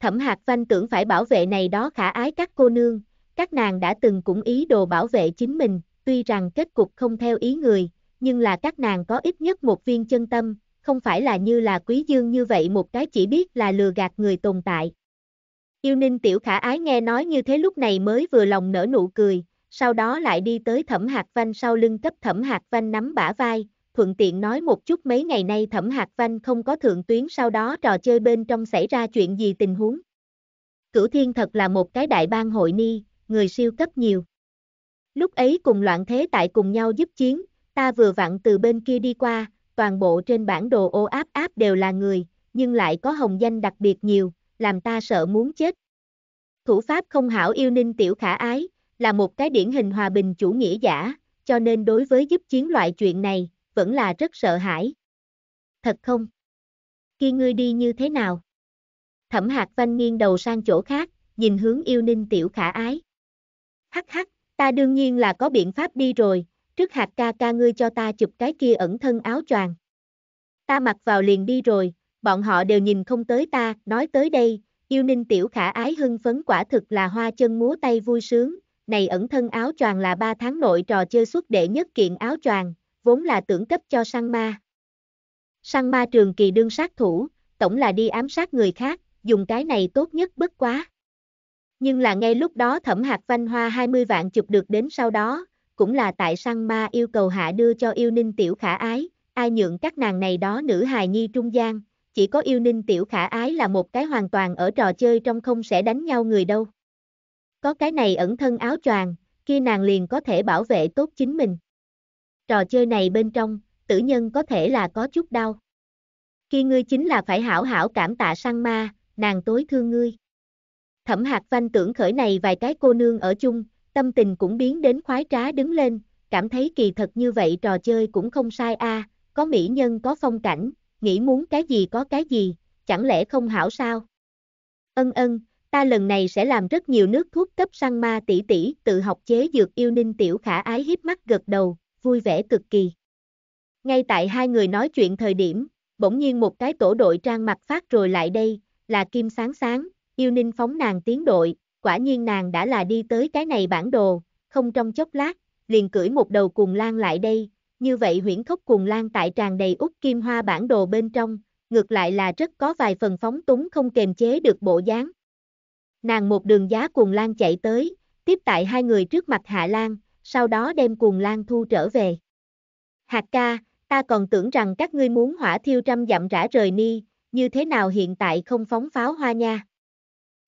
Speaker 1: Thẩm hạt Văn tưởng phải bảo vệ này đó khả ái các cô nương, các nàng đã từng cũng ý đồ bảo vệ chính mình, tuy rằng kết cục không theo ý người, nhưng là các nàng có ít nhất một viên chân tâm, không phải là như là quý dương như vậy một cái chỉ biết là lừa gạt người tồn tại. Yêu ninh tiểu khả ái nghe nói như thế lúc này mới vừa lòng nở nụ cười, sau đó lại đi tới thẩm hạt vanh sau lưng cấp thẩm hạt vanh nắm bả vai, thuận tiện nói một chút mấy ngày nay thẩm hạt vanh không có thượng tuyến sau đó trò chơi bên trong xảy ra chuyện gì tình huống. Cửu thiên thật là một cái đại bang hội ni, người siêu cấp nhiều. Lúc ấy cùng loạn thế tại cùng nhau giúp chiến, ta vừa vặn từ bên kia đi qua, toàn bộ trên bản đồ ô áp áp đều là người, nhưng lại có hồng danh đặc biệt nhiều, làm ta sợ muốn chết. Thủ pháp không hảo yêu ninh tiểu khả ái, là một cái điển hình hòa bình chủ nghĩa giả, cho nên đối với giúp chiến loại chuyện này, vẫn là rất sợ hãi. Thật không? Khi ngươi đi như thế nào? Thẩm Hạc văn nghiêng đầu sang chỗ khác, nhìn hướng yêu ninh tiểu khả ái. Hắc hắc, ta đương nhiên là có biện pháp đi rồi, trước hạt ca ca ngươi cho ta chụp cái kia ẩn thân áo choàng. Ta mặc vào liền đi rồi, bọn họ đều nhìn không tới ta, nói tới đây, yêu ninh tiểu khả ái hưng phấn quả thực là hoa chân múa tay vui sướng, này ẩn thân áo choàng là ba tháng nội trò chơi xuất đệ nhất kiện áo choàng, vốn là tưởng cấp cho săn ma. Săn ma trường kỳ đương sát thủ, tổng là đi ám sát người khác, dùng cái này tốt nhất bất quá. Nhưng là ngay lúc đó thẩm hạt văn hoa 20 vạn chụp được đến sau đó, cũng là tại săn ma yêu cầu hạ đưa cho yêu ninh tiểu khả ái, ai nhượng các nàng này đó nữ hài nhi trung gian, chỉ có yêu ninh tiểu khả ái là một cái hoàn toàn ở trò chơi trong không sẽ đánh nhau người đâu. Có cái này ẩn thân áo choàng, khi nàng liền có thể bảo vệ tốt chính mình. Trò chơi này bên trong, tử nhân có thể là có chút đau. Khi ngươi chính là phải hảo hảo cảm tạ săn ma, nàng tối thương ngươi. Thẩm hạt văn tưởng khởi này vài cái cô nương ở chung, tâm tình cũng biến đến khoái trá đứng lên, cảm thấy kỳ thật như vậy trò chơi cũng không sai a, có mỹ nhân có phong cảnh, nghĩ muốn cái gì có cái gì, chẳng lẽ không hảo sao? Ân ân, ta lần này sẽ làm rất nhiều nước thuốc cấp săn ma tỷ tỷ tự học chế dược yêu ninh tiểu khả ái hiếp mắt gật đầu, vui vẻ cực kỳ. Ngay tại hai người nói chuyện thời điểm, bỗng nhiên một cái tổ đội trang mặt phát rồi lại đây, là Kim Sáng Sáng, yêu ninh phóng nàng tiến đội, quả nhiên nàng đã là đi tới cái này bản đồ, không trong chốc lát, liền cưỡi một đầu cùng lan lại đây, như vậy huyễn khốc cùng lan tại tràn đầy út kim hoa bản đồ bên trong, ngược lại là rất có vài phần phóng túng không kềm chế được bộ dáng. Nàng một đường giá cùng lan chạy tới, tiếp tại hai người trước mặt hạ lan, sau đó đem cùng lan thu trở về. Hạt ca, ta còn tưởng rằng các ngươi muốn hỏa thiêu trăm dặm rã rời ni, như thế nào hiện tại không phóng pháo hoa nha.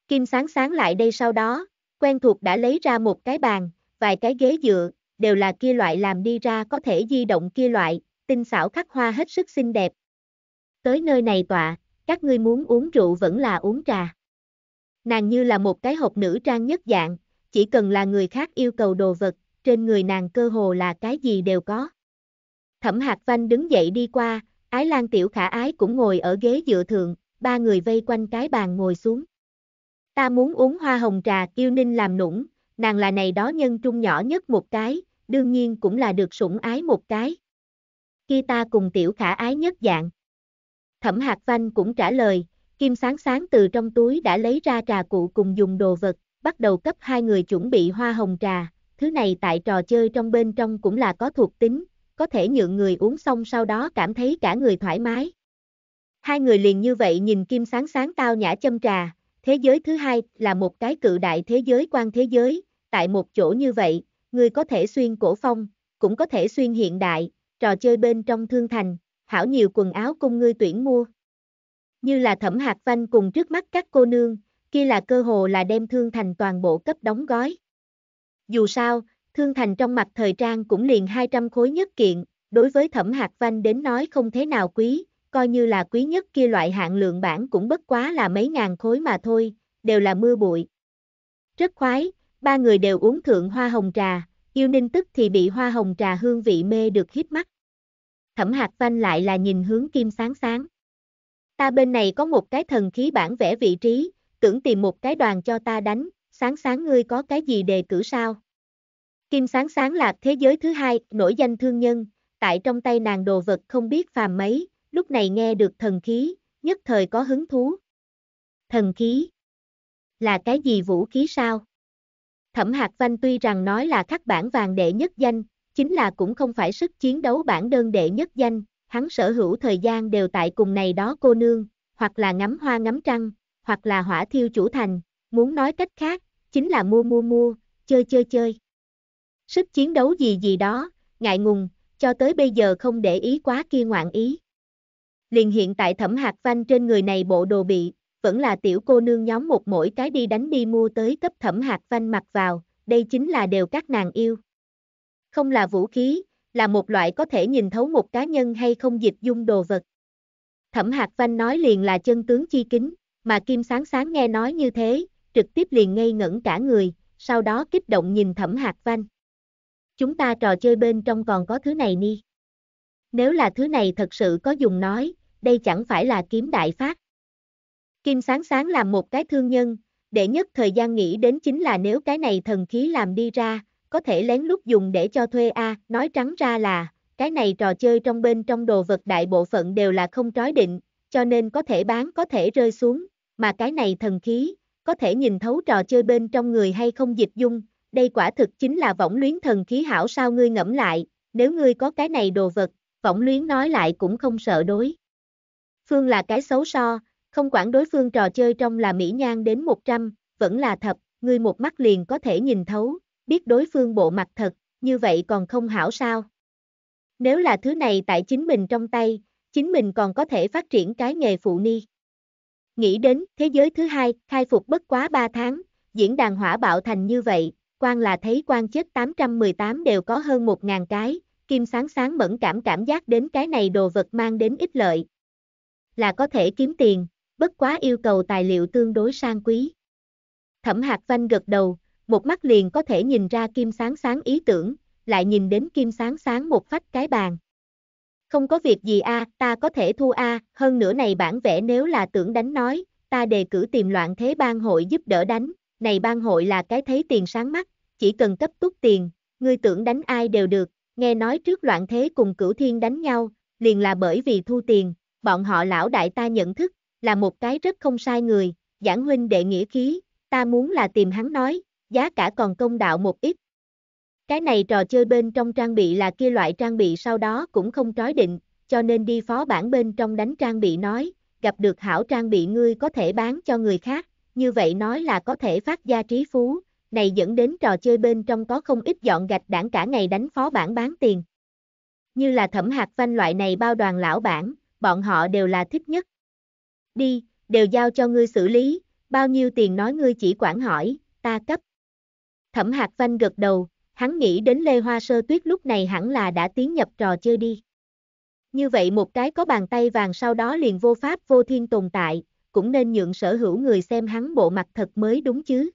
Speaker 1: Kim sáng sáng lại đây sau đó, quen thuộc đã lấy ra một cái bàn, vài cái ghế dựa, đều là kia loại làm đi ra có thể di động kia loại, tinh xảo khắc hoa hết sức xinh đẹp. Tới nơi này tọa, các ngươi muốn uống rượu vẫn là uống trà. Nàng như là một cái hộp nữ trang nhất dạng, chỉ cần là người khác yêu cầu đồ vật, trên người nàng cơ hồ là cái gì đều có. Thẩm Hạc Văn đứng dậy đi qua, Ái Lan Tiểu Khả Ái cũng ngồi ở ghế dựa thượng, ba người vây quanh cái bàn ngồi xuống. Ta muốn uống hoa hồng trà yêu ninh làm nũng, nàng là này đó nhân trung nhỏ nhất một cái, đương nhiên cũng là được sủng ái một cái. Khi ta cùng tiểu khả ái nhất dạng. Thẩm hạt Văn cũng trả lời, Kim sáng sáng từ trong túi đã lấy ra trà cụ cùng dùng đồ vật, bắt đầu cấp hai người chuẩn bị hoa hồng trà, thứ này tại trò chơi trong bên trong cũng là có thuộc tính, có thể nhượng người uống xong sau đó cảm thấy cả người thoải mái. Hai người liền như vậy nhìn Kim sáng sáng tao nhã châm trà, Thế giới thứ hai là một cái cự đại thế giới quan thế giới, tại một chỗ như vậy, người có thể xuyên cổ phong, cũng có thể xuyên hiện đại, trò chơi bên trong thương thành, hảo nhiều quần áo cung ngươi tuyển mua. Như là thẩm hạt văn cùng trước mắt các cô nương, kia là cơ hồ là đem thương thành toàn bộ cấp đóng gói. Dù sao, thương thành trong mặt thời trang cũng liền 200 khối nhất kiện, đối với thẩm hạt văn đến nói không thế nào quý, coi như là quý nhất kia loại hạng lượng bản cũng bất quá là mấy ngàn khối mà thôi, đều là mưa bụi. Rất khoái, ba người đều uống thượng hoa hồng trà, yêu ninh tức thì bị hoa hồng trà hương vị mê được hít mắt. Thẩm hạt vanh lại là nhìn hướng kim sáng sáng. Ta bên này có một cái thần khí bản vẽ vị trí, tưởng tìm một cái đoàn cho ta đánh, sáng sáng ngươi có cái gì đề cử sao? Kim sáng sáng là thế giới thứ hai, nổi danh thương nhân, tại trong tay nàng đồ vật không biết phàm mấy, lúc này nghe được thần khí, nhất thời có hứng thú. Thần khí là cái gì vũ khí sao? Thẩm Hạc Văn tuy rằng nói là khắc bản vàng đệ nhất danh, chính là cũng không phải sức chiến đấu bản đơn đệ nhất danh, hắn sở hữu thời gian đều tại cùng này đó cô nương, hoặc là ngắm hoa ngắm trăng, hoặc là hỏa thiêu chủ thành, muốn nói cách khác, chính là mua mua mua, chơi chơi chơi. Sức chiến đấu gì gì đó, ngại ngùng, cho tới bây giờ không để ý quá kia ngoạn ý. Liền hiện tại thẩm hạt văn trên người này bộ đồ bị, vẫn là tiểu cô nương nhóm một mỗi cái đi đánh đi mua tới cấp thẩm hạt văn mặc vào, đây chính là đều các nàng yêu. Không là vũ khí, là một loại có thể nhìn thấu một cá nhân hay không dịch dung đồ vật. Thẩm hạt văn nói liền là chân tướng chi kính, mà Kim Sáng Sáng nghe nói như thế, trực tiếp liền ngây ngẩn cả người, sau đó kích động nhìn thẩm hạt văn. Chúng ta trò chơi bên trong còn có thứ này ni. Nếu là thứ này thật sự có dùng nói, đây chẳng phải là kiếm đại phát. Kim sáng sáng làm một cái thương nhân, để nhất thời gian nghĩ đến chính là nếu cái này thần khí làm đi ra, có thể lén lút dùng để cho thuê A, nói trắng ra là, cái này trò chơi trong bên trong đồ vật đại bộ phận đều là không trói định, cho nên có thể bán có thể rơi xuống, mà cái này thần khí, có thể nhìn thấu trò chơi bên trong người hay không dịch dung, đây quả thực chính là võng luyến thần khí hảo sao ngươi ngẫm lại, nếu ngươi có cái này đồ vật, võng luyến nói lại cũng không sợ đối. Phương là cái xấu so, không quản đối phương trò chơi trong là mỹ nhan đến 100, vẫn là thật, người một mắt liền có thể nhìn thấu, biết đối phương bộ mặt thật, như vậy còn không hảo sao. Nếu là thứ này tại chính mình trong tay, chính mình còn có thể phát triển cái nghề phụ ni. Nghĩ đến thế giới thứ hai, khai phục bất quá 3 tháng, diễn đàn hỏa bạo thành như vậy, quan là thấy quan chết 818 đều có hơn 1.000 cái, kim sáng sáng mẫn cảm cảm giác đến cái này đồ vật mang đến ích lợi. Là có thể kiếm tiền, bất quá yêu cầu tài liệu tương đối sang quý. Thẩm Hạc Văn gật đầu, một mắt liền có thể nhìn ra kim sáng sáng ý tưởng, lại nhìn đến kim sáng sáng một phách cái bàn. Không có việc gì a, à, ta có thể thu a, à, hơn nữa này bản vẽ nếu là tưởng đánh nói, ta đề cử tìm loạn thế ban hội giúp đỡ đánh, này ban hội là cái thấy tiền sáng mắt, chỉ cần cấp túc tiền, ngươi tưởng đánh ai đều được, nghe nói trước loạn thế cùng cửu thiên đánh nhau, liền là bởi vì thu tiền, bọn họ lão đại ta nhận thức, là một cái rất không sai người, giảng huynh đệ nghĩa khí, ta muốn là tìm hắn nói, giá cả còn công đạo một ít. Cái này trò chơi bên trong trang bị là kia loại trang bị sau đó cũng không trói định, cho nên đi phó bản bên trong đánh trang bị nói, gặp được hảo trang bị ngươi có thể bán cho người khác, như vậy nói là có thể phát gia trí phú, này dẫn đến trò chơi bên trong có không ít dọn gạch đảng cả ngày đánh phó bản bán tiền. Như là thẩm hạt văn loại này bao đoàn lão bản, bọn họ đều là thích nhất. Đi, đều giao cho ngươi xử lý, bao nhiêu tiền nói ngươi chỉ quản hỏi, ta cấp. Thẩm hạt văn gật đầu, hắn nghĩ đến Lê Hoa Sơ Tuyết lúc này hẳn là đã tiến nhập trò chơi đi. Như vậy một cái có bàn tay vàng sau đó liền vô pháp vô thiên tồn tại, cũng nên nhượng sở hữu người xem hắn bộ mặt thật mới đúng chứ.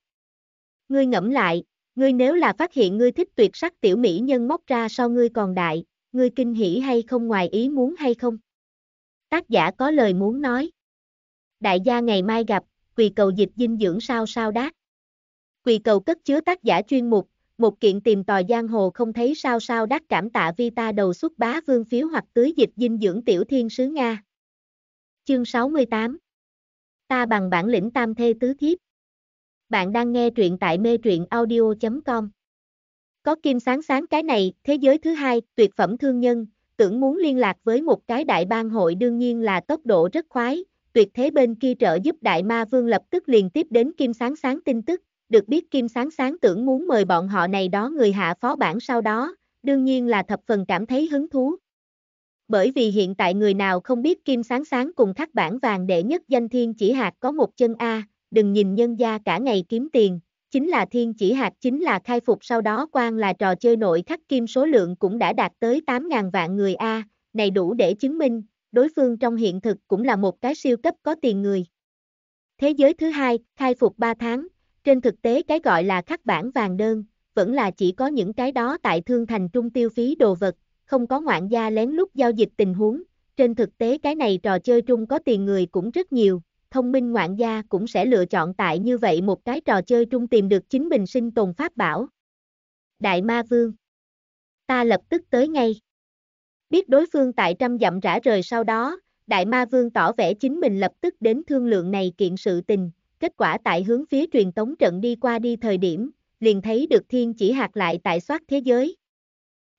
Speaker 1: Ngươi ngẫm lại, ngươi nếu là phát hiện ngươi thích tuyệt sắc tiểu mỹ nhân móc ra sau ngươi còn đại, ngươi kinh hỉ hay không ngoài ý muốn hay không? Tác giả có lời muốn nói. Đại gia ngày mai gặp, quỳ cầu dịch dinh dưỡng sao sao đát. Quỳ cầu cất chứa tác giả chuyên mục, một kiện tìm tòi giang hồ không thấy sao sao đắc cảm tạ vi ta đầu xuất bá vương phiếu hoặc tưới dịch dinh dưỡng tiểu thiên sứ Nga. Chương 68 Ta bằng bản lĩnh tam thê tứ thiếp. Bạn đang nghe truyện tại mê truyện audio.com. Có kim sáng sáng cái này, thế giới thứ hai, tuyệt phẩm thương nhân, tưởng muốn liên lạc với một cái đại bang hội đương nhiên là tốc độ rất khoái, tuyệt thế bên kia trợ giúp đại ma vương lập tức liền tiếp đến kim sáng sáng tin tức, được biết kim sáng sáng tưởng muốn mời bọn họ này đó người hạ phó bản sau đó, đương nhiên là thập phần cảm thấy hứng thú. Bởi vì hiện tại người nào không biết kim sáng sáng cùng khắc bản vàng đệ nhất danh thiên chỉ hạt có một chân A, đừng nhìn nhân gia cả ngày kiếm tiền, chính là thiên chỉ hạt chính là khai phục sau đó quan là trò chơi nội khắc kim số lượng cũng đã đạt tới 8.000 vạn người A, này đủ để chứng minh, đối phương trong hiện thực cũng là một cái siêu cấp có tiền người. Thế giới thứ hai, khai phục 3 tháng, trên thực tế cái gọi là khắc bản vàng đơn, vẫn là chỉ có những cái đó tại thương thành trung tiêu phí đồ vật, không có ngoạn gia lén lút giao dịch tình huống, trên thực tế cái này trò chơi trung có tiền người cũng rất nhiều, thông minh ngoạn gia cũng sẽ lựa chọn tại như vậy một cái trò chơi trung tìm được chính mình sinh tồn pháp bảo. Đại Ma Vương Ta lập tức tới ngay. Biết đối phương tại trăm dặm rã rời sau đó, Đại Ma Vương tỏ vẻ chính mình lập tức đến thương lượng này kiện sự tình, kết quả tại hướng phía truyền tống trận đi qua đi thời điểm, liền thấy được thiên chỉ hạt lại tại soát thế giới.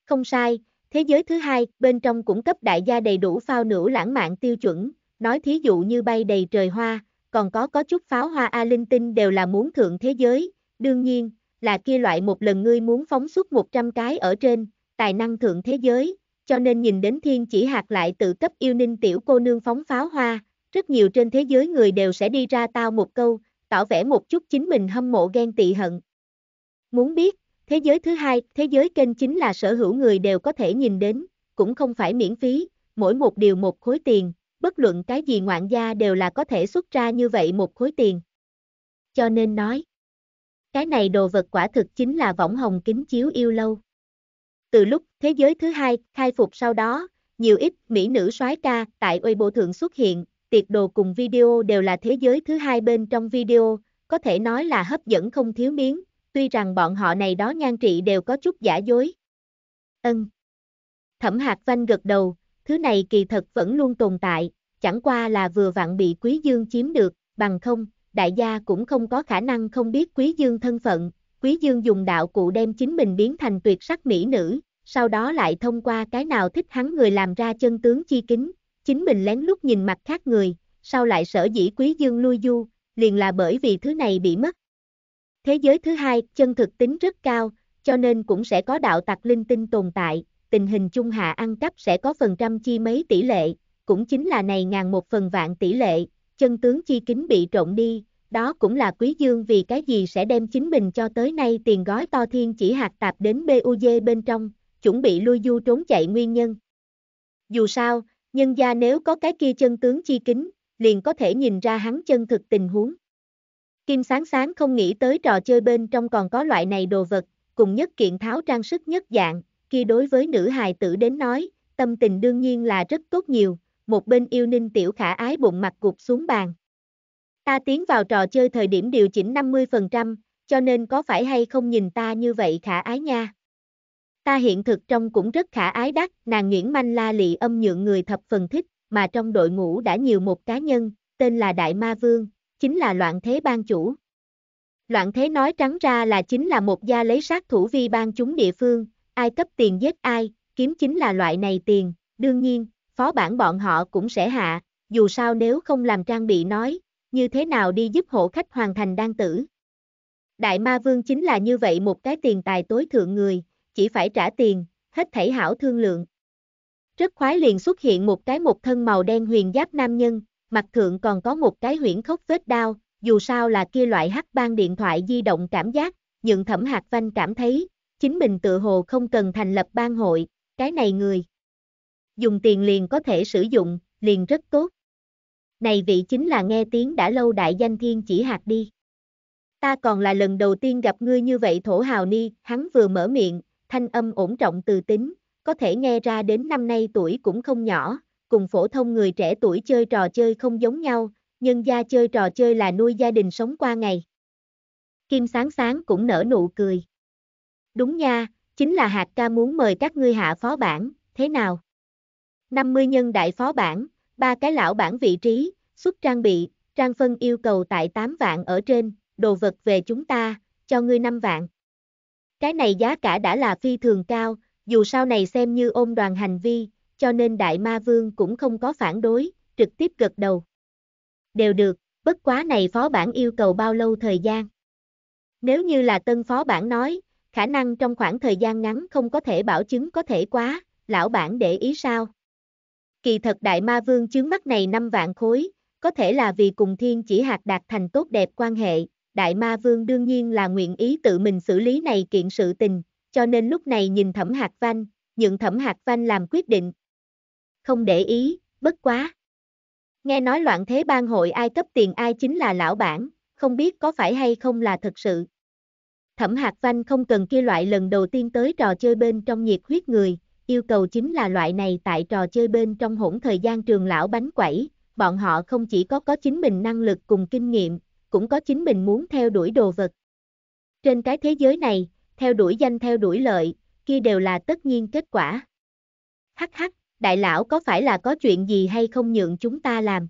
Speaker 1: Không sai, thế giới thứ hai, bên trong cũng cấp đại gia đầy đủ phao nữ lãng mạn tiêu chuẩn, nói thí dụ như bay đầy trời hoa, còn có có chút pháo hoa A linh tinh đều là muốn thượng thế giới, đương nhiên, là kia loại một lần ngươi muốn phóng suốt 100 cái ở trên, tài năng thượng thế giới, cho nên nhìn đến thiên chỉ hạt lại tự cấp yêu ninh tiểu cô nương phóng pháo hoa, rất nhiều trên thế giới người đều sẽ đi ra tao một câu, tỏ vẻ một chút chính mình hâm mộ ghen tị hận. Muốn biết, thế giới thứ hai, thế giới kênh chính là sở hữu người đều có thể nhìn đến, cũng không phải miễn phí, mỗi một điều một khối tiền, bất luận cái gì ngoạn gia đều là có thể xuất ra như vậy một khối tiền. Cho nên nói, cái này đồ vật quả thực chính là võng hồng kính chiếu yêu lâu. Từ lúc thế giới thứ hai khai phục sau đó, nhiều ít mỹ nữ soái ca tại Weibo thượng xuất hiện, tiệc đồ cùng video đều là thế giới thứ hai bên trong video, có thể nói là hấp dẫn không thiếu miếng, tuy rằng bọn họ này đó nhan trị đều có chút giả dối. Ân. Thẩm Hạc Văn gật đầu, thứ này kỳ thật vẫn luôn tồn tại, chẳng qua là vừa vặn bị Quý Dương chiếm được, bằng không, đại gia cũng không có khả năng không biết Quý Dương thân phận, Quý Dương dùng đạo cụ đem chính mình biến thành tuyệt sắc mỹ nữ, sau đó lại thông qua cái nào thích hắn người làm ra chân tướng chi kính, chính mình lén lút nhìn mặt khác người, sau lại sở dĩ Quý Dương lui du, liền là bởi vì thứ này bị mất. Thế giới thứ hai, chân thực tính rất cao, cho nên cũng sẽ có đạo tặc linh tinh tồn tại, tình hình Chung Hạ ăn cắp sẽ có phần trăm chi mấy tỷ lệ, cũng chính là này ngàn một phần vạn tỷ lệ, chân tướng chi kính bị trộn đi, đó cũng là Quý Dương vì cái gì sẽ đem chính mình cho tới nay tiền gói to thiên chỉ hạt tạp đến BUJ bên trong, chuẩn bị lui du trốn chạy nguyên nhân. Dù sao, nhân gia nếu có cái kia chân tướng chi kính, liền có thể nhìn ra hắn chân thực tình huống. Kim sáng sáng không nghĩ tới trò chơi bên trong còn có loại này đồ vật, cùng nhất kiện tháo trang sức nhất dạng, khi đối với nữ hài tử đến nói, tâm tình đương nhiên là rất tốt nhiều, một bên yêu ninh tiểu khả ái bụng mặt gục xuống bàn. Ta tiến vào trò chơi thời điểm điều chỉnh 50%, cho nên có phải hay không nhìn ta như vậy khả ái nha. Ta hiện thực trong cũng rất khả ái đắc, nàng Nguyễn Manh la lị âm nhượng người thập phần thích, mà trong đội ngũ đã nhiều một cá nhân, tên là Đại Ma Vương, chính là loạn thế ban chủ. Loạn thế nói trắng ra là chính là một gia lấy sát thủ vi ban chúng địa phương, ai cấp tiền giết ai, kiếm chính là loại này tiền, đương nhiên, phó bản bọn họ cũng sẽ hạ, dù sao nếu không làm trang bị nói, như thế nào đi giúp hộ khách hoàn thành đan tử. Đại ma vương chính là như vậy một cái tiền tài tối thượng người, chỉ phải trả tiền, hết thảy hảo thương lượng. Rất khoái liền xuất hiện một cái một thân màu đen huyền giáp nam nhân, mặt thượng còn có một cái huyễn khốc vết đao, dù sao là kia loại hắc ban điện thoại di động cảm giác, nhưng thẩm hạt vanh cảm thấy, chính mình tự hồ không cần thành lập ban hội, cái này người. Dùng tiền liền có thể sử dụng, liền rất tốt. Này vị chính là nghe tiếng đã lâu đại danh thiên chỉ hạt đi. Ta còn là lần đầu tiên gặp ngươi như vậy thổ hào ni, hắn vừa mở miệng, thanh âm ổn trọng từ tính, có thể nghe ra đến năm nay tuổi cũng không nhỏ, cùng phổ thông người trẻ tuổi chơi trò chơi không giống nhau, nhân gia chơi trò chơi là nuôi gia đình sống qua ngày. Kim sáng sáng cũng nở nụ cười. Đúng nha, chính là hạt ca muốn mời các ngươi hạ phó bản, thế nào? 50 nhân đại phó bản, ba cái lão bản vị trí, xuất trang bị, trang phân yêu cầu tại 8 vạn ở trên, đồ vật về chúng ta, cho ngươi 5 vạn. Cái này giá cả đã là phi thường cao, dù sau này xem như ôm đoàn hành vi, cho nên đại ma vương cũng không có phản đối, trực tiếp gật đầu. Đều được, bất quá này phó bản yêu cầu bao lâu thời gian? Nếu như là tân phó bản nói, khả năng trong khoảng thời gian ngắn không có thể bảo chứng có thể quá, lão bản để ý sao? Kỳ thật đại ma vương chướng mắt này 5 vạn khối, có thể là vì cùng thiên chỉ hạt đạt thành tốt đẹp quan hệ, đại ma vương đương nhiên là nguyện ý tự mình xử lý này kiện sự tình, cho nên lúc này nhìn thẩm hạt văn, nhận thẩm hạt văn làm quyết định. Không để ý, bất quá. Nghe nói loạn thế ban hội ai cấp tiền ai chính là lão bản, không biết có phải hay không là thật sự. Thẩm Hạc Văn không cần kia loại lần đầu tiên tới trò chơi bên trong nhiệt huyết người, yêu cầu chính là loại này tại trò chơi bên trong hỗn thời gian trường lão bánh quẩy, bọn họ không chỉ có có chính mình năng lực cùng kinh nghiệm, cũng có chính mình muốn theo đuổi đồ vật. Trên cái thế giới này, theo đuổi danh theo đuổi lợi, kia đều là tất nhiên kết quả. Hắc hắc, đại lão có phải là có chuyện gì hay không nhượng chúng ta làm?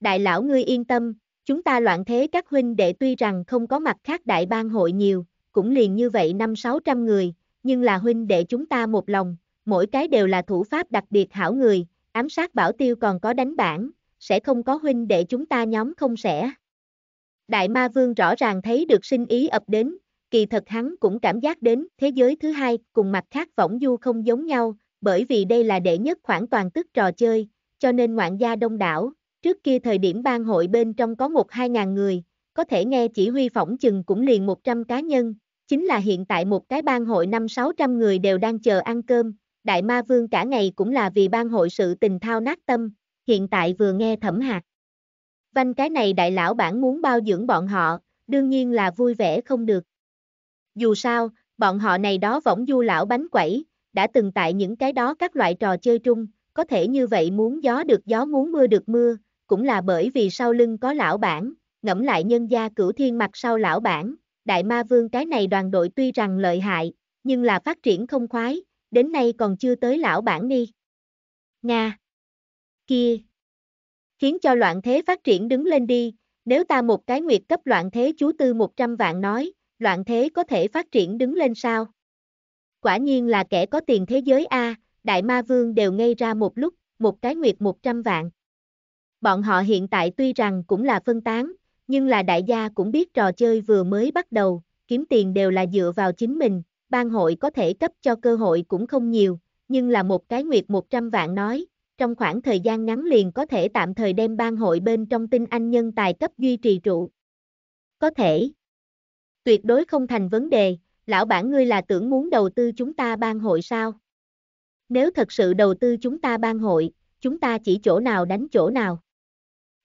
Speaker 1: Đại lão ngươi yên tâm, Chúng ta loạn thế các huynh đệ tuy rằng không có mặt khác đại bang hội nhiều, cũng liền như vậy năm 600 người, nhưng là huynh đệ chúng ta một lòng, mỗi cái đều là thủ pháp đặc biệt hảo người, ám sát bảo tiêu còn có đánh bản, sẽ không có huynh đệ chúng ta nhóm không sẽ. Đại ma vương rõ ràng thấy được sinh ý ập đến, kỳ thật hắn cũng cảm giác đến thế giới thứ hai cùng mặt khác võng du không giống nhau, bởi vì đây là đệ nhất khoảng toàn tức trò chơi, cho nên ngoạn gia đông đảo, Trước kia thời điểm ban hội bên trong có một hai ngàn người, có thể nghe chỉ huy phỏng chừng cũng liền 100 cá nhân, chính là hiện tại một cái ban hội năm 600 người đều đang chờ ăn cơm, đại ma vương cả ngày cũng là vì ban hội sự tình thao nát tâm, hiện tại vừa nghe thẩm hạt. Vanh cái này đại lão bản muốn bao dưỡng bọn họ, đương nhiên là vui vẻ không được. Dù sao, bọn họ này đó võng du lão bánh quẩy, đã từng tại những cái đó các loại trò chơi trung, có thể như vậy muốn gió được gió muốn mưa được mưa, cũng là bởi vì sau lưng có lão bản, ngẫm lại nhân gia cửu thiên mặt sau lão bản, đại ma vương cái này đoàn đội tuy rằng lợi hại, nhưng là phát triển không khoái, đến nay còn chưa tới lão bản đi. Nga. Kia. Khiến cho loạn thế phát triển đứng lên đi, nếu ta một cái nguyệt cấp loạn thế chú tư 100 vạn nói, loạn thế có thể phát triển đứng lên sao? Quả nhiên là kẻ có tiền thế giới A, đại ma vương đều ngây ra một lúc, một cái nguyệt 100 vạn. Bọn họ hiện tại tuy rằng cũng là phân tán, nhưng là đại gia cũng biết trò chơi vừa mới bắt đầu, kiếm tiền đều là dựa vào chính mình, ban hội có thể cấp cho cơ hội cũng không nhiều, nhưng là một cái nguyệt 100 vạn nói, trong khoảng thời gian ngắn liền có thể tạm thời đem ban hội bên trong tinh anh nhân tài cấp duy trì trụ. Có thể. Tuyệt đối không thành vấn đề, lão bản ngươi là tưởng muốn đầu tư chúng ta ban hội sao? Nếu thật sự đầu tư chúng ta ban hội, chúng ta chỉ chỗ nào đánh chỗ nào.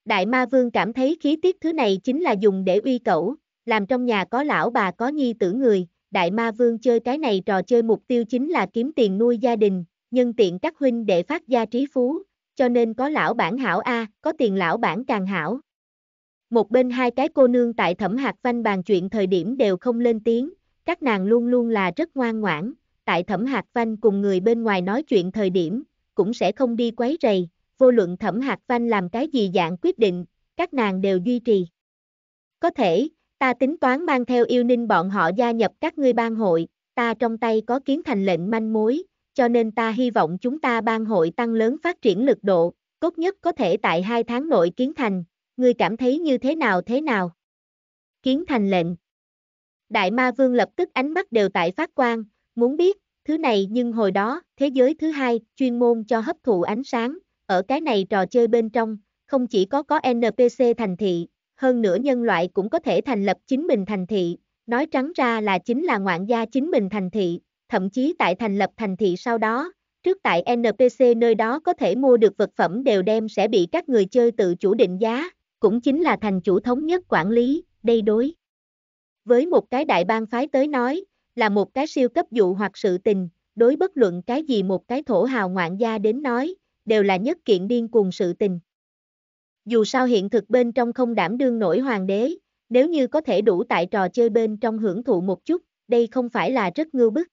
Speaker 1: Đại ma vương cảm thấy khí tiết thứ này chính là dùng để uy cẩu, làm trong nhà có lão bà có nhi tử người, đại ma vương chơi cái này trò chơi mục tiêu chính là kiếm tiền nuôi gia đình, nhân tiện các huynh để phát gia trí phú, cho nên có lão bản hảo A, có tiền lão bản càng hảo. Một bên hai cái cô nương tại thẩm hạt văn bàn chuyện thời điểm đều không lên tiếng, các nàng luôn luôn là rất ngoan ngoãn, tại thẩm hạt văn cùng người bên ngoài nói chuyện thời điểm, cũng sẽ không đi quấy rầy, vô luận thẩm hạt văn làm cái gì dạng quyết định, các nàng đều duy trì. Có thể, ta tính toán mang theo yêu ninh bọn họ gia nhập các ngươi ban hội, ta trong tay có kiến thành lệnh manh mối, cho nên ta hy vọng chúng ta ban hội tăng lớn phát triển lực độ, tốt nhất có thể tại hai tháng nội kiến thành, ngươi cảm thấy như thế nào thế nào. Kiến thành lệnh Đại ma vương lập tức ánh mắt đều tại phát quan, muốn biết, thứ này nhưng hồi đó, thế giới thứ hai, chuyên môn cho hấp thụ ánh sáng, ở cái này trò chơi bên trong, không chỉ có có NPC thành thị, hơn nữa nhân loại cũng có thể thành lập chính mình thành thị, nói trắng ra là chính là ngoạn gia chính mình thành thị, thậm chí tại thành lập thành thị sau đó, trước tại NPC nơi đó có thể mua được vật phẩm đều đem sẽ bị các người chơi tự chủ định giá, cũng chính là thành chủ thống nhất quản lý, đây đối. Với một cái đại bang phái tới nói, là một cái siêu cấp dụ hoặc sự tình, đối bất luận cái gì một cái thổ hào ngoạn gia đến nói, đều là nhất kiện điên cuồng sự tình. Dù sao hiện thực bên trong không đảm đương nổi hoàng đế, nếu như có thể đủ tại trò chơi bên trong hưởng thụ một chút, đây không phải là rất ngưu bức.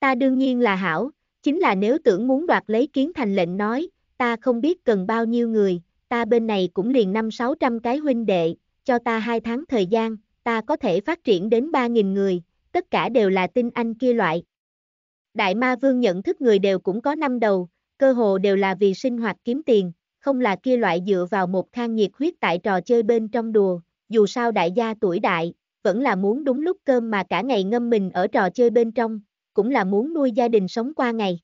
Speaker 1: Ta đương nhiên là hảo, chính là nếu tưởng muốn đoạt lấy kiến thành lệnh nói, ta không biết cần bao nhiêu người, ta bên này cũng liền năm 600 cái huynh đệ, cho ta hai tháng thời gian, ta có thể phát triển đến 3.000 người, tất cả đều là tinh anh kia loại. Đại ma vương nhận thức người đều cũng có năm đầu, cơ hồ đều là vì sinh hoạt kiếm tiền, không là kia loại dựa vào một khang nhiệt huyết tại trò chơi bên trong đùa, dù sao đại gia tuổi đại, vẫn là muốn đúng lúc cơm mà cả ngày ngâm mình ở trò chơi bên trong, cũng là muốn nuôi gia đình sống qua ngày.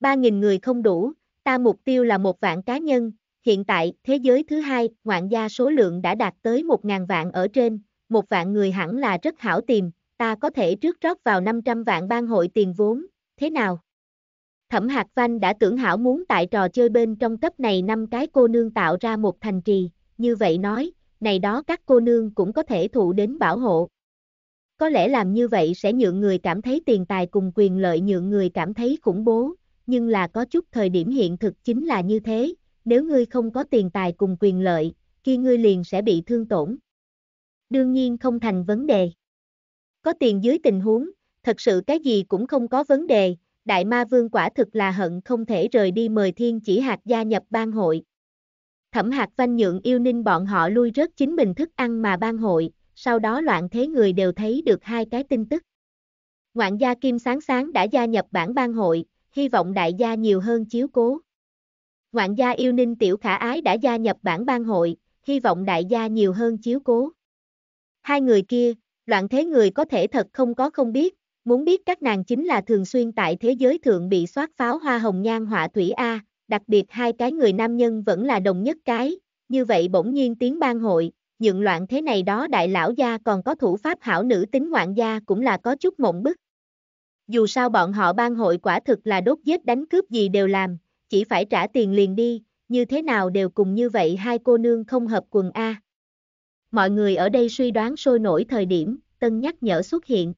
Speaker 1: 3.000 người không đủ, ta mục tiêu là một vạn cá nhân, hiện tại thế giới thứ hai, ngoạn gia số lượng đã đạt tới 1.000 vạn ở trên, một vạn người hẳn là rất hảo tìm, ta có thể trước rót vào 500 vạn ban hội tiền vốn, thế nào? Thẩm Hạc Văn đã tưởng hảo muốn tại trò chơi bên trong cấp này năm cái cô nương tạo ra một thành trì, như vậy nói, này đó các cô nương cũng có thể thụ đến bảo hộ. Có lẽ làm như vậy sẽ nhượng người cảm thấy tiền tài cùng quyền lợi nhượng người cảm thấy khủng bố, nhưng là có chút thời điểm hiện thực chính là như thế, nếu ngươi không có tiền tài cùng quyền lợi, khi ngươi liền sẽ bị thương tổn. Đương nhiên không thành vấn đề. Có tiền dưới tình huống, thật sự cái gì cũng không có vấn đề, Đại Ma Vương quả thực là hận không thể rời đi mời thiên chỉ hạt gia nhập ban hội. Thẩm hạt vanh nhượng yêu ninh bọn họ lui rớt chính mình thức ăn mà ban hội, sau đó loạn thế người đều thấy được hai cái tin tức. Ngoạn gia Kim Sáng Sáng đã gia nhập bản ban hội, hy vọng đại gia nhiều hơn chiếu cố. Ngoạn gia yêu ninh tiểu khả ái đã gia nhập bản ban hội, hy vọng đại gia nhiều hơn chiếu cố. Hai người kia, loạn thế người có thể thật không có không biết, Muốn biết các nàng chính là thường xuyên tại thế giới thượng bị soát pháo hoa hồng nhan họa thủy A, đặc biệt hai cái người nam nhân vẫn là đồng nhất cái, như vậy bỗng nhiên tiếng ban hội, nhượng loạn thế này đó đại lão gia còn có thủ pháp hảo nữ tính ngoạn gia cũng là có chút mộng bức. Dù sao bọn họ ban hội quả thực là đốt giết đánh cướp gì đều làm, chỉ phải trả tiền liền đi, như thế nào đều cùng như vậy hai cô nương không hợp quần A. Mọi người ở đây suy đoán sôi nổi thời điểm, tân nhắc nhở xuất hiện.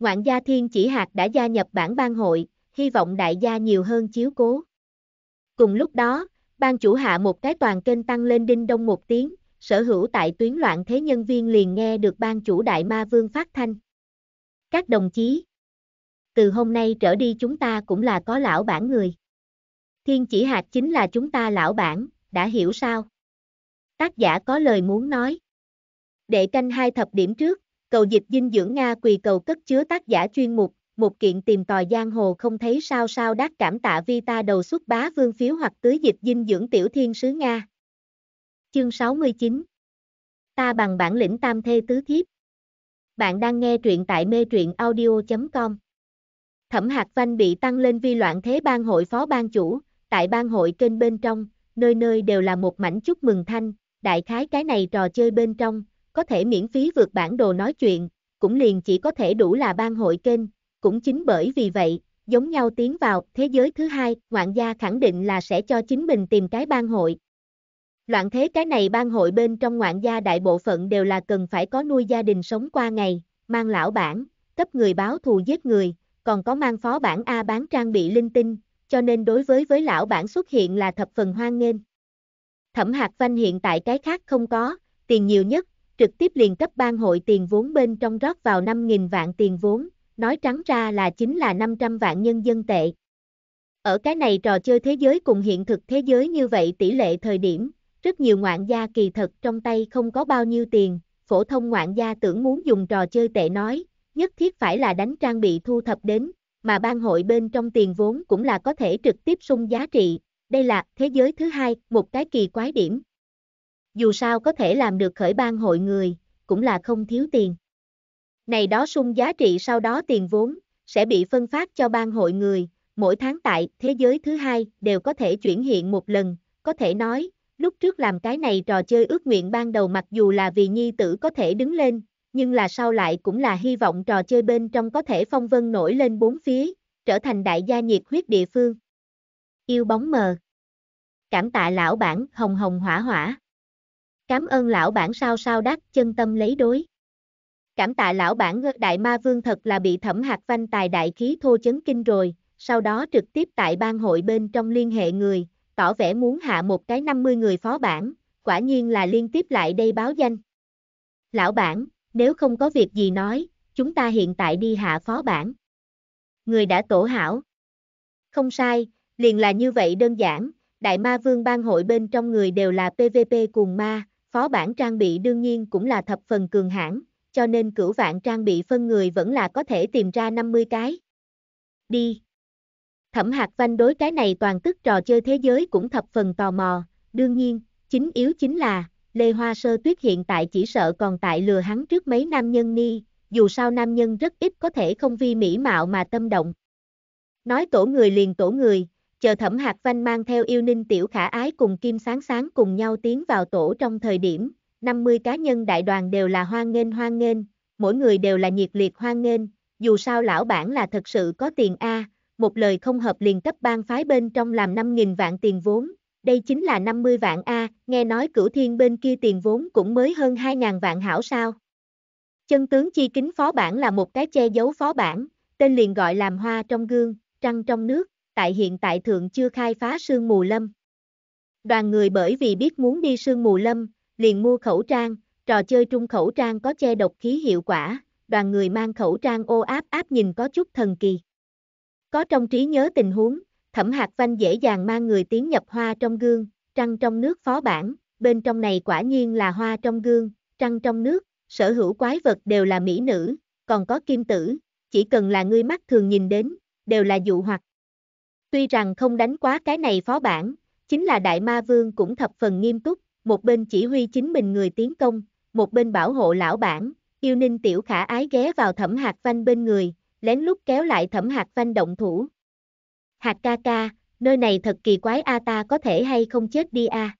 Speaker 1: Ngoạn gia Thiên Chỉ Hạt đã gia nhập bản ban hội, hy vọng đại gia nhiều hơn chiếu cố. Cùng lúc đó, ban chủ hạ một cái toàn kênh tăng lên đinh đông một tiếng, sở hữu tại tuyến loạn thế nhân viên liền nghe được ban chủ đại ma vương phát thanh. Các đồng chí, từ hôm nay trở đi chúng ta cũng là có lão bản người. Thiên chỉ hạt chính là chúng ta lão bản, đã hiểu sao? Tác giả có lời muốn nói. Đệ canh hai thập điểm trước, Cầu dịch dinh dưỡng Nga quỳ cầu cất chứa tác giả chuyên mục, một kiện tìm tòi giang hồ không thấy sao sao đắc cảm tạ vi ta đầu xuất bá vương phiếu hoặc tứ dịch dinh dưỡng tiểu thiên sứ Nga. Chương 69 Ta bằng bản lĩnh tam thê tứ thiếp. Bạn đang nghe truyện tại mê truyện audio.com. Thẩm hạt Văn bị tăng lên vi loạn thế ban hội phó ban chủ, tại ban hội kênh bên trong, nơi nơi đều là một mảnh chúc mừng thanh, đại khái cái này trò chơi bên trong, có thể miễn phí vượt bản đồ nói chuyện, cũng liền chỉ có thể đủ là ban hội kênh, cũng chính bởi vì vậy, giống nhau tiến vào thế giới thứ hai, ngoạn gia khẳng định là sẽ cho chính mình tìm cái ban hội. Loạn thế cái này ban hội bên trong ngoạn gia đại bộ phận đều là cần phải có nuôi gia đình sống qua ngày, mang lão bản, cấp người báo thù giết người, còn có mang phó bản A bán trang bị linh tinh, cho nên đối với với lão bản xuất hiện là thập phần hoan nghênh. Thẩm hạt Vanh hiện tại cái khác không có, tiền nhiều nhất, trực tiếp liền cấp ban hội tiền vốn bên trong rót vào 5.000 vạn tiền vốn, nói trắng ra là chính là 500 vạn nhân dân tệ. Ở cái này trò chơi thế giới cùng hiện thực thế giới như vậy tỷ lệ thời điểm, rất nhiều ngoạn gia kỳ thật trong tay không có bao nhiêu tiền, phổ thông ngoạn gia tưởng muốn dùng trò chơi tệ nói, nhất thiết phải là đánh trang bị thu thập đến, mà ban hội bên trong tiền vốn cũng là có thể trực tiếp sung giá trị, đây là thế giới thứ hai, một cái kỳ quái điểm. Dù sao có thể làm được khởi ban hội người, cũng là không thiếu tiền. Này đó sung giá trị sau đó tiền vốn, sẽ bị phân phát cho ban hội người, mỗi tháng tại thế giới thứ hai đều có thể chuyển hiện một lần, có thể nói, lúc trước làm cái này trò chơi ước nguyện ban đầu mặc dù là vì nhi tử có thể đứng lên, nhưng là sau lại cũng là hy vọng trò chơi bên trong có thể phong vân nổi lên bốn phía, trở thành đại gia nhiệt huyết địa phương. Yêu bóng mờ. Cảm tạ lão bản, hồng hồng hỏa hỏa. Cảm ơn lão bản sao sao đắc chân tâm lấy đối. Cảm tạ lão bản đại ma vương thật là bị thẩm hạt văn tài đại khí thô chấn kinh rồi, sau đó trực tiếp tại ban hội bên trong liên hệ người, tỏ vẻ muốn hạ một cái 50 người phó bản, quả nhiên là liên tiếp lại đây báo danh. Lão bản, nếu không có việc gì nói, chúng ta hiện tại đi hạ phó bản. Người đã tổ hảo. Không sai, liền là như vậy đơn giản, đại ma vương ban hội bên trong người đều là PVP cùng ma, Phó bản trang bị đương nhiên cũng là thập phần cường hãn, cho nên cửu vạn trang bị phân người vẫn là có thể tìm ra 50 cái. Đi. Thẩm Hạc Văn đối cái này toàn tức trò chơi thế giới cũng thập phần tò mò, đương nhiên, chính yếu chính là, Lê Hoa Sơ Tuyết hiện tại chỉ sợ còn tại lừa hắn trước mấy nam nhân ni, dù sao nam nhân rất ít có thể không vi mỹ mạo mà tâm động. Nói tổ người liền tổ người, chờ thẩm hạc văn mang theo yêu ninh tiểu khả ái cùng kim sáng sáng cùng nhau tiến vào tổ trong thời điểm, 50 cá nhân đại đoàn đều là hoan nghênh hoan nghênh, mỗi người đều là nhiệt liệt hoan nghênh, dù sao lão bản là thật sự có tiền A, một lời không hợp liền cấp ban phái bên trong làm 5.000 vạn tiền vốn, đây chính là 50 vạn A, nghe nói cửu thiên bên kia tiền vốn cũng mới hơn 2.000 vạn hảo sao. Chân tướng chi kính phó bản là một cái che giấu phó bản, tên liền gọi làm hoa trong gương, trăng trong nước, tại hiện tại thượng chưa khai phá sương mù lâm. Đoàn người bởi vì biết muốn đi sương mù lâm, liền mua khẩu trang, trò chơi trung khẩu trang có che độc khí hiệu quả, đoàn người mang khẩu trang ô áp áp nhìn có chút thần kỳ. Có trong trí nhớ tình huống, thẩm hạt vanh dễ dàng mang người tiến nhập hoa trong gương, trăng trong nước phó bản, bên trong này quả nhiên là hoa trong gương, trăng trong nước, sở hữu quái vật đều là mỹ nữ, còn có kim tử, chỉ cần là người mắt thường nhìn đến, đều là dụ hoặc, Tuy rằng không đánh quá cái này phó bản, chính là Đại Ma Vương cũng thập phần nghiêm túc, một bên chỉ huy chính mình người tiến công, một bên bảo hộ lão bản, yêu ninh tiểu khả ái ghé vào thẩm hạt vanh bên người, lén lút kéo lại thẩm hạt vanh động thủ. Hạt ca ca, nơi này thật kỳ quái a ta có thể hay không chết đi a.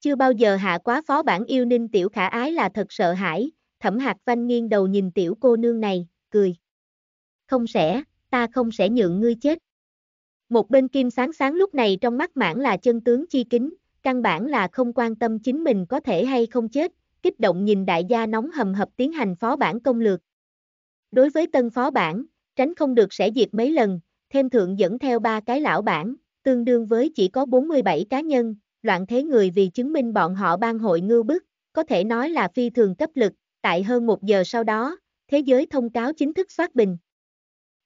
Speaker 1: Chưa bao giờ hạ quá phó bản yêu ninh tiểu khả ái là thật sợ hãi, thẩm hạt vanh nghiêng đầu nhìn tiểu cô nương này, cười. Không sẽ, ta không sẽ nhượng ngươi chết. Một bên kim sáng sáng lúc này trong mắt mãn là chân tướng chi kính, căn bản là không quan tâm chính mình có thể hay không chết, kích động nhìn đại gia nóng hầm hập tiến hành phó bản công lược. Đối với tân phó bản, tránh không được sẽ diệt mấy lần, thêm thượng dẫn theo ba cái lão bản, tương đương với chỉ có 47 cá nhân, loạn thế người vì chứng minh bọn họ ban hội ngưu bức, có thể nói là phi thường cấp lực, tại hơn một giờ sau đó, thế giới thông cáo chính thức xoát bình.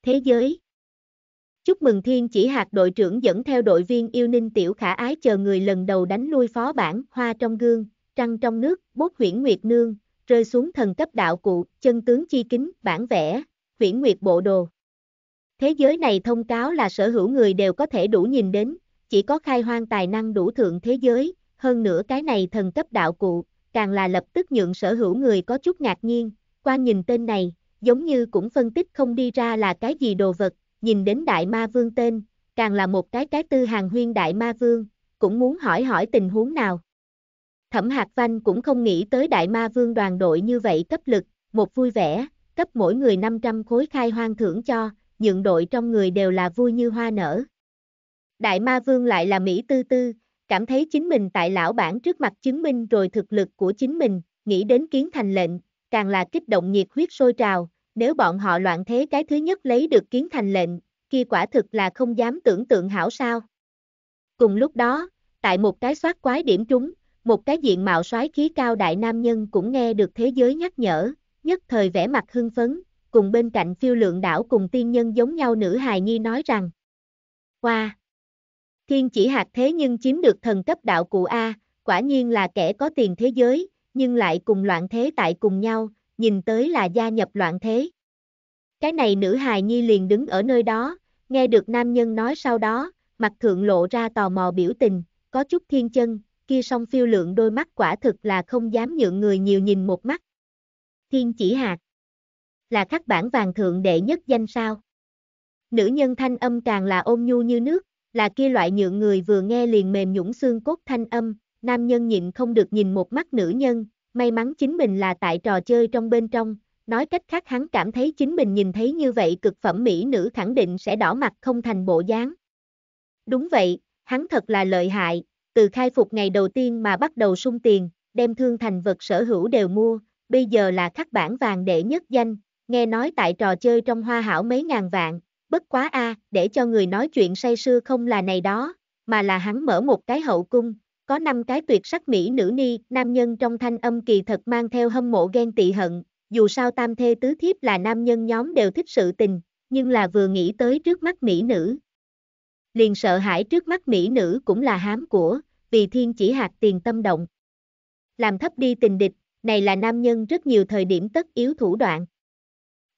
Speaker 1: Thế giới Chúc mừng Thiên chỉ hạt đội trưởng dẫn theo đội viên yêu ninh tiểu khả ái chờ người lần đầu đánh lui phó bản, hoa trong gương, trăng trong nước, bốt huyển nguyệt nương, rơi xuống thần cấp đạo cụ, chân tướng chi kính, bản vẽ, huyển nguyệt bộ đồ. Thế giới này thông cáo là sở hữu người đều có thể đủ nhìn đến, chỉ có khai hoang tài năng đủ thượng thế giới, hơn nữa cái này thần cấp đạo cụ, càng là lập tức nhượng sở hữu người có chút ngạc nhiên, qua nhìn tên này, giống như cũng phân tích không đi ra là cái gì đồ vật, nhìn đến đại ma vương tên, càng là một cái cái tư hàng huyên đại ma vương, cũng muốn hỏi hỏi tình huống nào. Thẩm Hạc Văn cũng không nghĩ tới đại ma vương đoàn đội như vậy cấp lực, một vui vẻ, cấp mỗi người 500 khối khai hoang thưởng cho, nhượng đội trong người đều là vui như hoa nở. Đại ma vương lại là Mỹ tư tư, cảm thấy chính mình tại lão bản trước mặt chứng minh rồi thực lực của chính mình, nghĩ đến kiến thành lệnh, càng là kích động nhiệt huyết sôi trào, nếu bọn họ loạn thế cái thứ nhất lấy được kiến thành lệnh, kia quả thực là không dám tưởng tượng hảo sao. Cùng lúc đó, tại một cái soát quái điểm trúng, một cái diện mạo soái khí cao đại nam nhân cũng nghe được thế giới nhắc nhở, nhất thời vẻ mặt hưng phấn, cùng bên cạnh phiêu lượng đảo cùng tiên nhân giống nhau nữ hài nhi nói rằng. qua Wow. Thiên chỉ hạt thế nhưng chiếm được thần cấp đạo cụ A, quả nhiên là kẻ có tiền thế giới, nhưng lại cùng loạn thế tại cùng nhau, nhìn tới là gia nhập loạn thế. Cái này nữ hài nhi liền đứng ở nơi đó, nghe được nam nhân nói sau đó, mặt thượng lộ ra tò mò biểu tình, có chút thiên chân, kia song phiêu lượng đôi mắt quả thực là không dám nhượng người nhiều nhìn một mắt. Thiên chỉ hạt. Là khắc bản vàng thượng đệ nhất danh sao. Nữ nhân thanh âm càng là ôn nhu như nước, là kia loại nhượng người vừa nghe liền mềm nhũng xương cốt thanh âm, nam nhân nhịn không được nhìn một mắt nữ nhân, May mắn chính mình là tại trò chơi trong bên trong, nói cách khác hắn cảm thấy chính mình nhìn thấy như vậy cực phẩm mỹ nữ khẳng định sẽ đỏ mặt không thành bộ dáng. Đúng vậy, hắn thật là lợi hại, từ khai phục ngày đầu tiên mà bắt đầu sung tiền, đem thương thành vật sở hữu đều mua, bây giờ là khắc bản vàng đệ nhất danh, nghe nói tại trò chơi trong hoa hảo mấy ngàn vạn, bất quá a để cho người nói chuyện say sưa không là này đó, mà là hắn mở một cái hậu cung, có năm cái tuyệt sắc mỹ nữ ni, nam nhân trong thanh âm kỳ thật mang theo hâm mộ ghen tị hận, dù sao tam thê tứ thiếp là nam nhân nhóm đều thích sự tình, nhưng là vừa nghĩ tới trước mắt mỹ nữ. Liền sợ hãi trước mắt mỹ nữ cũng là hám của, vì thiên chỉ hạt tiền tâm động. Làm thấp đi tình địch, này là nam nhân rất nhiều thời điểm tất yếu thủ đoạn.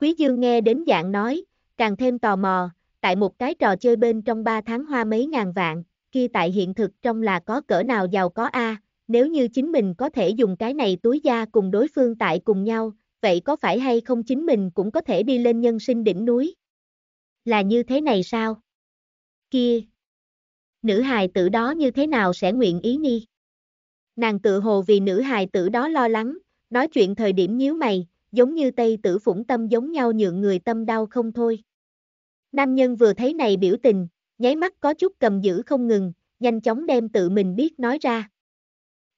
Speaker 1: Quý Dương nghe đến dạng nói, càng thêm tò mò, tại một cái trò chơi bên trong ba tháng hoa mấy ngàn vạn, kia tại hiện thực trong là có cỡ nào giàu có a, nếu như chính mình có thể dùng cái này túi da cùng đối phương tại cùng nhau, vậy có phải hay không chính mình cũng có thể đi lên nhân sinh đỉnh núi? Là như thế này sao? Kia! Nữ hài tử đó như thế nào sẽ nguyện ý ni? Nàng tự hồ vì nữ hài tử đó lo lắng, nói chuyện thời điểm nhíu mày, giống như tây tử phủng tâm giống nhau nhượng người tâm đau không thôi. Nam nhân vừa thấy này biểu tình, nháy mắt có chút cầm giữ không ngừng, nhanh chóng đem tự mình biết nói ra.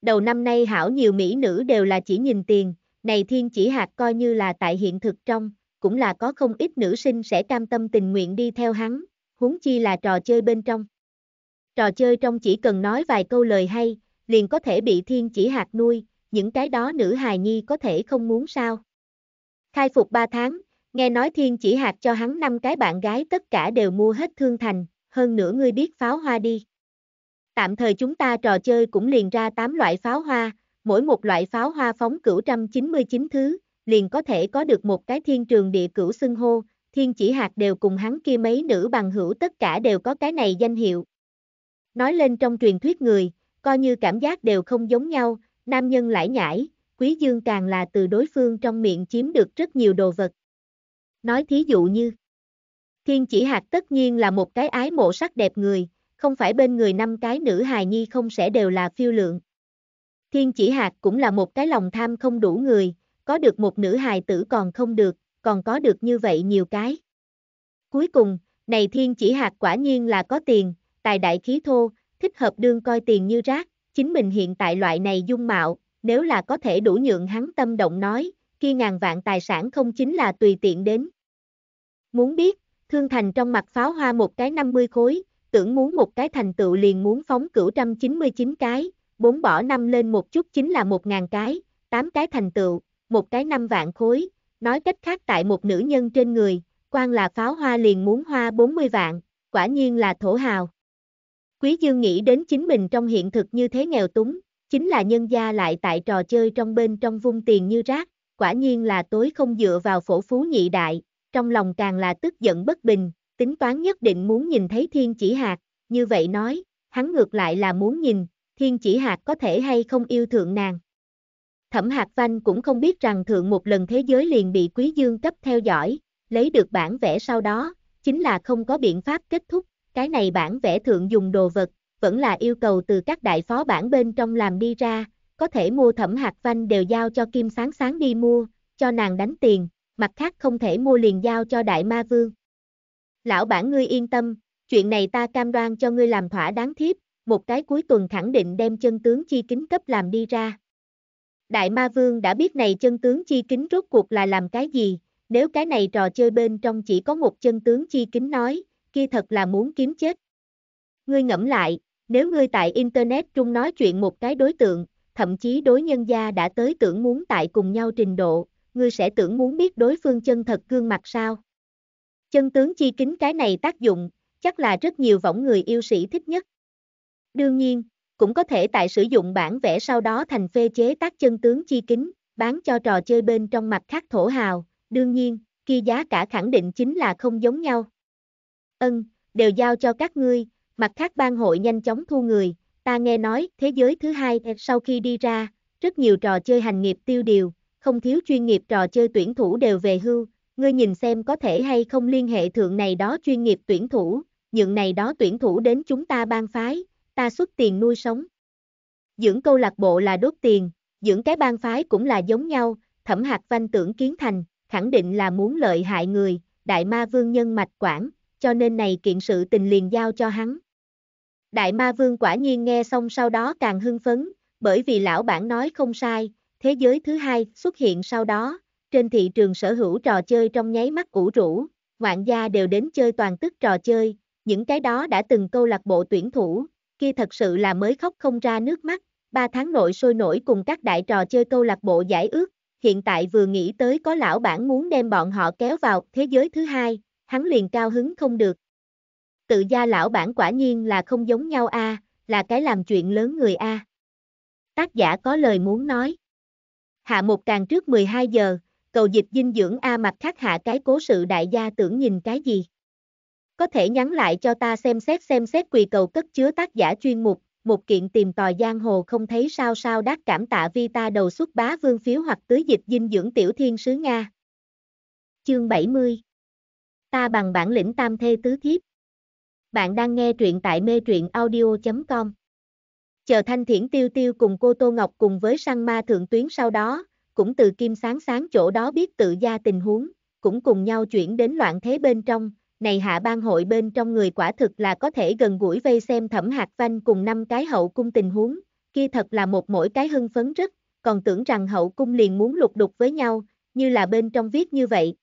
Speaker 1: Đầu năm nay hảo nhiều mỹ nữ đều là chỉ nhìn tiền, này thiên chỉ hạt coi như là tại hiện thực trong, cũng là có không ít nữ sinh sẽ cam tâm tình nguyện đi theo hắn, huống chi là trò chơi bên trong. Trò chơi trong chỉ cần nói vài câu lời hay, liền có thể bị thiên chỉ hạt nuôi, những cái đó nữ hài nhi có thể không muốn sao. Khai phục 3 tháng, nghe nói thiên chỉ hạt cho hắn năm cái bạn gái tất cả đều mua hết thương thành, hơn nữa ngươi biết pháo hoa đi. Tạm thời chúng ta trò chơi cũng liền ra 8 loại pháo hoa, mỗi một loại pháo hoa phóng cửu 999 thứ, liền có thể có được một cái thiên trường địa cửu xưng hô, thiên chỉ hạt đều cùng hắn kia mấy nữ bằng hữu tất cả đều có cái này danh hiệu. Nói lên trong truyền thuyết người, coi như cảm giác đều không giống nhau, nam nhân lải nhải, quý dương càng là từ đối phương trong miệng chiếm được rất nhiều đồ vật. Nói thí dụ như Thiên chỉ hạt tất nhiên là một cái ái mộ sắc đẹp người, không phải bên người năm cái nữ hài nhi không sẽ đều là phiêu lượng. Thiên chỉ hạt cũng là một cái lòng tham không đủ người, có được một nữ hài tử còn không được, còn có được như vậy nhiều cái. Cuối cùng, này thiên chỉ hạt quả nhiên là có tiền, tài đại khí thô, thích hợp đương coi tiền như rác, chính mình hiện tại loại này dung mạo, nếu là có thể đủ nhượng hắn tâm động nói, kia ngàn vạn tài sản không chính là tùy tiện đến. Muốn biết, Thương Thành trong mặt pháo hoa một cái 50 khối, tưởng muốn một cái thành tựu liền muốn phóng cửu trăm chín mươi chín cái, bốn bỏ năm lên một chút chính là một ngàn cái, tám cái thành tựu, một cái năm vạn khối, nói cách khác tại một nữ nhân trên người, quan là pháo hoa liền muốn hoa 40 vạn, quả nhiên là thổ hào. Quý Dương nghĩ đến chính mình trong hiện thực như thế nghèo túng, chính là nhân gia lại tại trò chơi trong bên trong vung tiền như rác, quả nhiên là tối không dựa vào phổ phú nhị đại, trong lòng càng là tức giận bất bình, tính toán nhất định muốn nhìn thấy thiên chỉ hạt, như vậy nói, hắn ngược lại là muốn nhìn, thiên chỉ hạt có thể hay không yêu thượng nàng. Thẩm Hạc Văn cũng không biết rằng thượng một lần thế giới liền bị Quý Dương cấp theo dõi, lấy được bản vẽ sau đó, chính là không có biện pháp kết thúc, cái này bản vẽ thượng dùng đồ vật, vẫn là yêu cầu từ các đại phó bản bên trong làm đi ra, có thể mua Thẩm Hạc Văn đều giao cho Kim Sáng Sáng đi mua, cho nàng đánh tiền, mặt khác không thể mua liền giao cho đại ma vương. Lão bản ngươi yên tâm, chuyện này ta cam đoan cho ngươi làm thỏa đáng thiếp, một cái cuối tuần khẳng định đem chân tướng chi kính cấp làm đi ra. Đại ma vương đã biết này chân tướng chi kính rốt cuộc là làm cái gì, nếu cái này trò chơi bên trong chỉ có một chân tướng chi kính nói, kia thật là muốn kiếm chết. Ngươi ngẫm lại, nếu ngươi tại Internet trung nói chuyện một cái đối tượng, thậm chí đối nhân gia đã tới tưởng muốn tại cùng nhau trình độ, ngươi sẽ tưởng muốn biết đối phương chân thật gương mặt sao. Chân tướng chi kính cái này tác dụng, chắc là rất nhiều võng người yêu sĩ thích nhất. Đương nhiên, cũng có thể tại sử dụng bản vẽ sau đó thành phê chế tác chân tướng chi kính, bán cho trò chơi bên trong mặt khác thổ hào, đương nhiên, kia giá cả khẳng định chính là không giống nhau. Ân, đều giao cho các ngươi, mặt khác ban hội nhanh chóng thu người, ta nghe nói thế giới thứ hai sau khi đi ra, rất nhiều trò chơi hành nghiệp tiêu điều, không thiếu chuyên nghiệp trò chơi tuyển thủ đều về hưu, ngươi nhìn xem có thể hay không liên hệ thượng này đó chuyên nghiệp tuyển thủ, những này đó tuyển thủ đến chúng ta ban phái, ta xuất tiền nuôi sống. Dưỡng câu lạc bộ là đốt tiền, dưỡng cái ban phái cũng là giống nhau, thẩm hạt văn tưởng kiến thành, khẳng định là muốn lợi hại người, đại ma vương nhân mạch quản, cho nên này kiện sự tình liền giao cho hắn. Đại ma vương quả nhiên nghe xong sau đó càng hưng phấn, bởi vì lão bản nói không sai, thế giới thứ hai xuất hiện sau đó, trên thị trường sở hữu trò chơi trong nháy mắt ủ rũ, ngoạn gia đều đến chơi toàn tức trò chơi, những cái đó đã từng câu lạc bộ tuyển thủ, kia thật sự là mới khóc không ra nước mắt, ba tháng nội sôi nổi cùng các đại trò chơi câu lạc bộ giải ước, hiện tại vừa nghĩ tới có lão bản muốn đem bọn họ kéo vào thế giới thứ hai, hắn liền cao hứng không được. Tự gia lão bản quả nhiên là không giống nhau a, là cái làm chuyện lớn người a. Tác giả có lời muốn nói hạ một càng trước 12 giờ, cầu dịch dinh dưỡng A mặt khắc hạ cái cố sự đại gia tưởng nhìn cái gì. Có thể nhắn lại cho ta xem xét xem xét quỳ cầu cất chứa tác giả chuyên mục, một kiện tìm tòi giang hồ không thấy sao sao đắc cảm tạ vi ta đầu xuất bá vương phiếu hoặc tứ dịch dinh dưỡng tiểu thiên sứ Nga. Chương 70 Ta bằng bản lĩnh tam thê tứ thiếp. Bạn đang nghe truyện tại mê truyện audio.com chờ thanh thiển tiêu tiêu cùng cô Tô Ngọc cùng với sang ma thượng tuyến sau đó, cũng từ kim sáng sáng chỗ đó biết tự gia tình huống, cũng cùng nhau chuyển đến loạn thế bên trong, này hạ ban hội bên trong người quả thực là có thể gần gũi vây xem thẩm hạt vanh cùng năm cái hậu cung tình huống, kia thật là một mỗi cái hưng phấn rất, còn tưởng rằng hậu cung liền muốn lục đục với nhau, như là bên trong viết như vậy.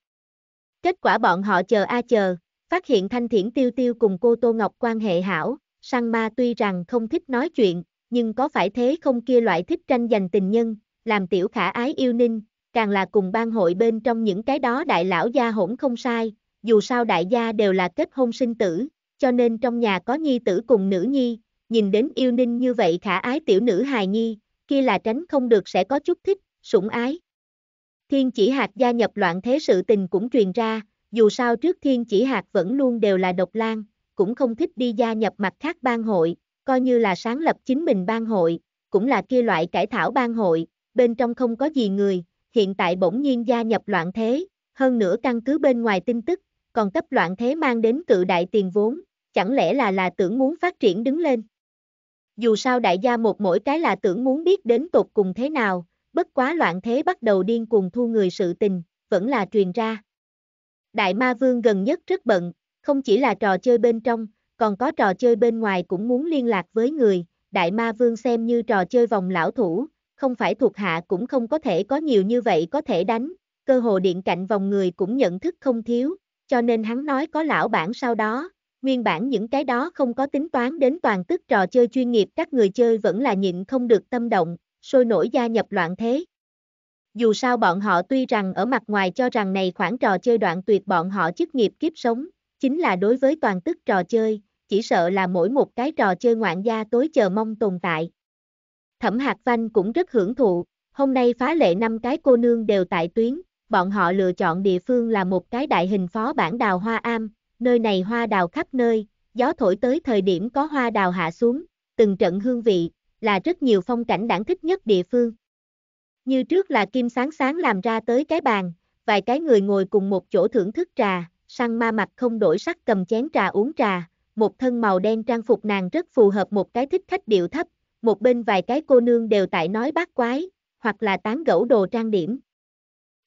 Speaker 1: Kết quả bọn họ chờ a chờ, phát hiện thanh thiển tiêu tiêu cùng cô Tô Ngọc quan hệ hảo, sang ma tuy rằng không thích nói chuyện, nhưng có phải thế không kia loại thích tranh giành tình nhân, làm tiểu khả ái yêu ninh, càng là cùng ban hội bên trong những cái đó đại lão gia hỗn không sai, dù sao đại gia đều là kết hôn sinh tử, cho nên trong nhà có nhi tử cùng nữ nhi, nhìn đến yêu ninh như vậy khả ái tiểu nữ hài nhi, kia là tránh không được sẽ có chút thích, sủng ái. Thiên chỉ hạt gia nhập loạn thế sự tình cũng truyền ra, dù sao trước thiên chỉ hạt vẫn luôn đều là độc lan, cũng không thích đi gia nhập mặt khác ban hội, coi như là sáng lập chính mình ban hội, cũng là kia loại cải thảo ban hội, bên trong không có gì người, hiện tại bỗng nhiên gia nhập loạn thế, hơn nữa căn cứ bên ngoài tin tức, còn cấp loạn thế mang đến cự đại tiền vốn, chẳng lẽ là là tưởng muốn phát triển đứng lên. Dù sao đại gia một mỗi cái là tưởng muốn biết đến tột cùng thế nào, bất quá loạn thế bắt đầu điên cuồng thu người sự tình, vẫn là truyền ra. Đại ma vương gần nhất rất bận, không chỉ là trò chơi bên trong, còn có trò chơi bên ngoài cũng muốn liên lạc với người, Đại Ma Vương xem như trò chơi vòng lão thủ, không phải thuộc hạ cũng không có thể có nhiều như vậy có thể đánh, cơ hồ điện cạnh vòng người cũng nhận thức không thiếu, cho nên hắn nói có lão bản sau đó, nguyên bản những cái đó không có tính toán đến toàn tức trò chơi chuyên nghiệp các người chơi vẫn là nhịn không được tâm động, sôi nổi gia nhập loạn thế. Dù sao bọn họ tuy rằng ở mặt ngoài cho rằng này khoảng trò chơi đoạn tuyệt bọn họ chức nghiệp kiếp sống, chính là đối với toàn tức trò chơi, chỉ sợ là mỗi một cái trò chơi ngoạn gia tối chờ mong tồn tại. Thẩm Hạc Văn cũng rất hưởng thụ, hôm nay phá lệ năm cái cô nương đều tại tuyến, bọn họ lựa chọn địa phương là một cái đại hình phó bản đào hoa am, nơi này hoa đào khắp nơi, gió thổi tới thời điểm có hoa đào hạ xuống, từng trận hương vị, là rất nhiều phong cảnh đáng thích nhất địa phương. Như trước là kim sáng sáng làm ra tới cái bàn, vài cái người ngồi cùng một chỗ thưởng thức trà, săn ma mặt không đổi sắc cầm chén trà uống trà, một thân màu đen trang phục nàng rất phù hợp một cái thích khách điệu thấp, một bên vài cái cô nương đều tại nói bát quái, hoặc là tán gẫu đồ trang điểm.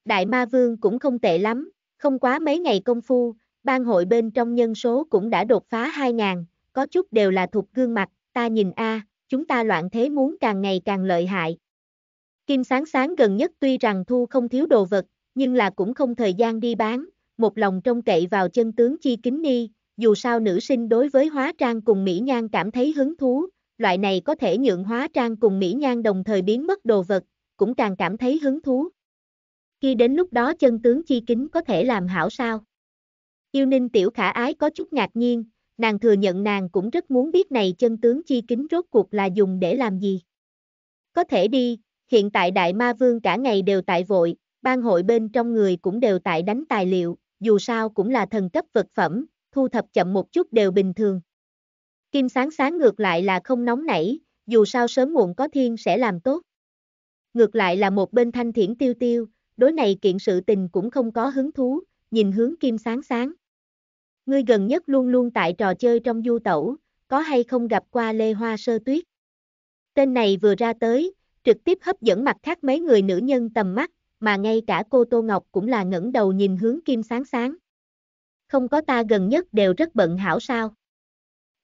Speaker 1: Đại ma vương cũng không tệ lắm, không quá mấy ngày công phu, ban hội bên trong nhân số cũng đã đột phá 2.000, có chút đều là thuộc gương mặt, ta nhìn a, chúng ta loạn thế muốn càng ngày càng lợi hại. Kim sáng sáng gần nhất tuy rằng thu không thiếu đồ vật, nhưng là cũng không thời gian đi bán, một lòng trông cậy vào chân tướng chi kính ni, dù sao nữ sinh đối với hóa trang cùng mỹ nhan cảm thấy hứng thú, loại này có thể nhượng hóa trang cùng mỹ nhan đồng thời biến mất đồ vật, cũng càng cảm thấy hứng thú. Khi đến lúc đó chân tướng chi kính có thể làm hảo sao? Yêu ninh tiểu khả ái có chút ngạc nhiên, nàng thừa nhận nàng cũng rất muốn biết này chân tướng chi kính rốt cuộc là dùng để làm gì. Có thể đi, hiện tại đại ma vương cả ngày đều tại vội, ban hội bên trong người cũng đều tại đánh tài liệu, dù sao cũng là thần cấp vật phẩm, thu thập chậm một chút đều bình thường. Kim sáng sáng ngược lại là không nóng nảy, dù sao sớm muộn có thiên sẽ làm tốt. Ngược lại là một bên thanh thiển tiêu tiêu, đối này kiện sự tình cũng không có hứng thú, nhìn hướng kim sáng sáng. Ngươi gần nhất luôn luôn tại trò chơi trong du tẩu, có hay không gặp qua Lê Hoa Sơ Tuyết? Tên này vừa ra tới, trực tiếp hấp dẫn mặt khác mấy người nữ nhân tầm mắt, mà ngay cả cô Tô Ngọc cũng là ngẩng đầu nhìn hướng kim sáng sáng không có ta gần nhất đều rất bận hảo sao.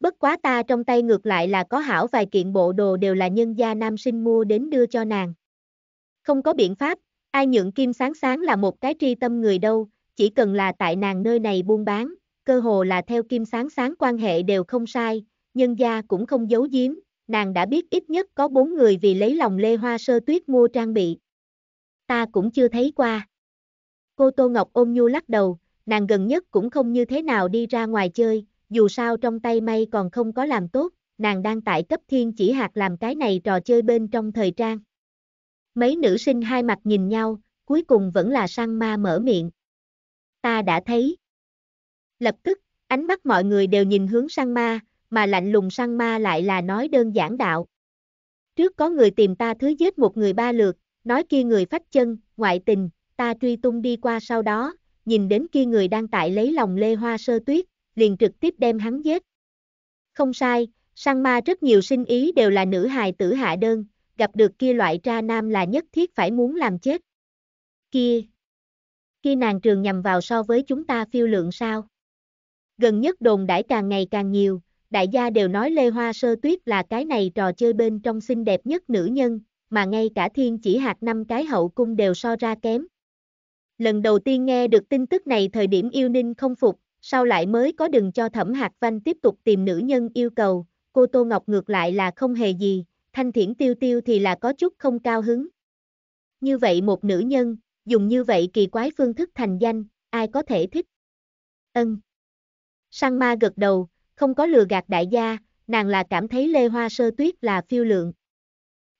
Speaker 1: Bất quá ta trong tay ngược lại là có hảo vài kiện bộ đồ đều là nhân gia nam sinh mua đến đưa cho nàng. Không có biện pháp, ai nhượng kim sáng sáng là một cái tri tâm người đâu, chỉ cần là tại nàng nơi này buôn bán, cơ hồ là theo kim sáng sáng quan hệ đều không sai, nhân gia cũng không giấu giếm, nàng đã biết ít nhất có bốn người vì lấy lòng Lê Hoa Sơ Tuyết mua trang bị. Ta cũng chưa thấy qua. Cô Tô Ngọc ôm nhu lắc đầu, nàng gần nhất cũng không như thế nào đi ra ngoài chơi, dù sao trong tay may còn không có làm tốt, nàng đang tại cấp thiên chỉ hạt làm cái này trò chơi bên trong thời trang. Mấy nữ sinh hai mặt nhìn nhau, cuối cùng vẫn là sang ma mở miệng. Ta đã thấy. Lập tức, ánh mắt mọi người đều nhìn hướng sang ma, mà lạnh lùng sang ma lại là nói đơn giản đạo. Trước có người tìm ta thứ giết một người ba lượt, nói kia người phách chân, ngoại tình, ta truy tung đi qua sau đó, nhìn đến kia người đang tại lấy lòng Lê Hoa Sơ Tuyết, liền trực tiếp đem hắn giết. Không sai, Sang ma rất nhiều sinh ý đều là nữ hài tử hạ đơn, gặp được kia loại tra nam là nhất thiết phải muốn làm chết. Kia! Kia nàng trường nhằm vào so với chúng ta phiêu lượng sao? Gần nhất đồn đãi càng ngày càng nhiều, đại gia đều nói Lê Hoa Sơ Tuyết là cái này trò chơi bên trong xinh đẹp nhất nữ nhân, mà ngay cả thiên chỉ hạt năm cái hậu cung đều so ra kém, lần đầu tiên nghe được tin tức này thời điểm yêu ninh không phục, sau lại mới có đừng cho thẩm hạt văn tiếp tục tìm nữ nhân yêu cầu, cô Tô Ngọc ngược lại là không hề gì, thanh thiển tiêu tiêu thì là có chút không cao hứng. Như vậy một nữ nhân, dùng như vậy kỳ quái phương thức thành danh, ai có thể thích? Ân. Sang ma gật đầu, không có lừa gạt đại gia, nàng là cảm thấy Lê Hoa Sơ Tuyết là phiêu lượng.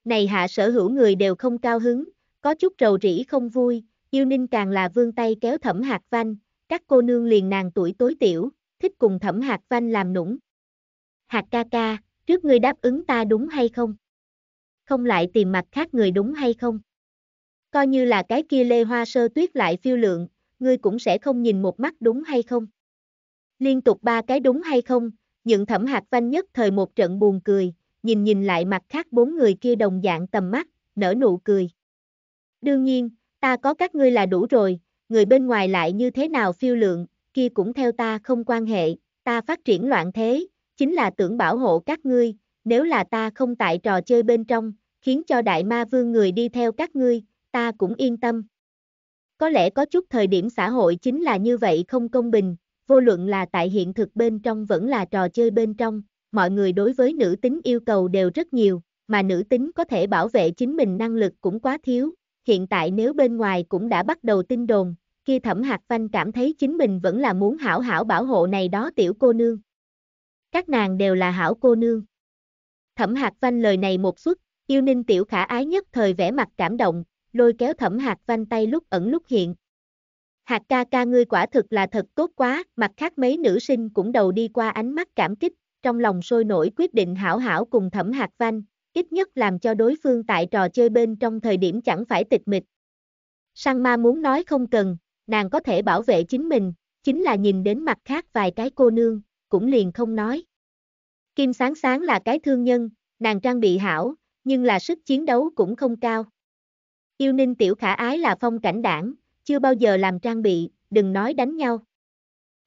Speaker 1: Này hạ sở hữu người đều không cao hứng, có chút rầu rĩ không vui, Yêu Ninh càng là vương tay kéo Thẩm Hạc Văn, các cô nương liền nàng tuổi tối tiểu, thích cùng Thẩm Hạc Văn làm nũng. Hạt ca ca, trước ngươi đáp ứng ta đúng hay không? Không lại tìm mặt khác người đúng hay không? Coi như là cái kia lê hoa sơ tuyết lại phiêu lượng, ngươi cũng sẽ không nhìn một mắt đúng hay không? Liên tục ba cái đúng hay không, những thẩm hạt vanh nhất thời một trận buồn cười, nhìn nhìn lại mặt khác bốn người kia đồng dạng tầm mắt, nở nụ cười. Đương nhiên, Ta có các ngươi là đủ rồi, người bên ngoài lại như thế nào phiêu lượng, kia cũng theo ta không quan hệ, ta phát triển loạn thế, chính là tưởng bảo hộ các ngươi, nếu là ta không tại trò chơi bên trong, khiến cho đại ma vương người đi theo các ngươi, ta cũng yên tâm. Có lẽ có chút thời điểm xã hội chính là như vậy không công bình, vô luận là tại hiện thực bên trong vẫn là trò chơi bên trong, mọi người đối với nữ tính yêu cầu đều rất nhiều, mà nữ tính có thể bảo vệ chính mình năng lực cũng quá thiếu, hiện tại nếu bên ngoài cũng đã bắt đầu tin đồn, kia thẩm hạt vanh cảm thấy chính mình vẫn là muốn hảo hảo bảo hộ này đó tiểu cô nương. Các nàng đều là hảo cô nương. Thẩm hạt vanh lời này một suất, yêu ninh tiểu khả ái nhất thời vẻ mặt cảm động, lôi kéo thẩm hạt vanh tay lúc ẩn lúc hiện. Hạt ca ca ngươi quả thực là thật tốt quá, mặt khác mấy nữ sinh cũng đầu đi qua ánh mắt cảm kích, trong lòng sôi nổi quyết định hảo hảo cùng thẩm hạt vanh, ít nhất làm cho đối phương tại trò chơi bên trong thời điểm chẳng phải tịch mịch. Sang ma muốn nói không cần, nàng có thể bảo vệ chính mình, chính là nhìn đến mặt khác vài cái cô nương, cũng liền không nói. Kim sáng sáng là cái thương nhân, nàng trang bị hảo, nhưng là sức chiến đấu cũng không cao. Yêu ninh tiểu khả ái là phong cảnh đảng, chưa bao giờ làm trang bị, đừng nói đánh nhau.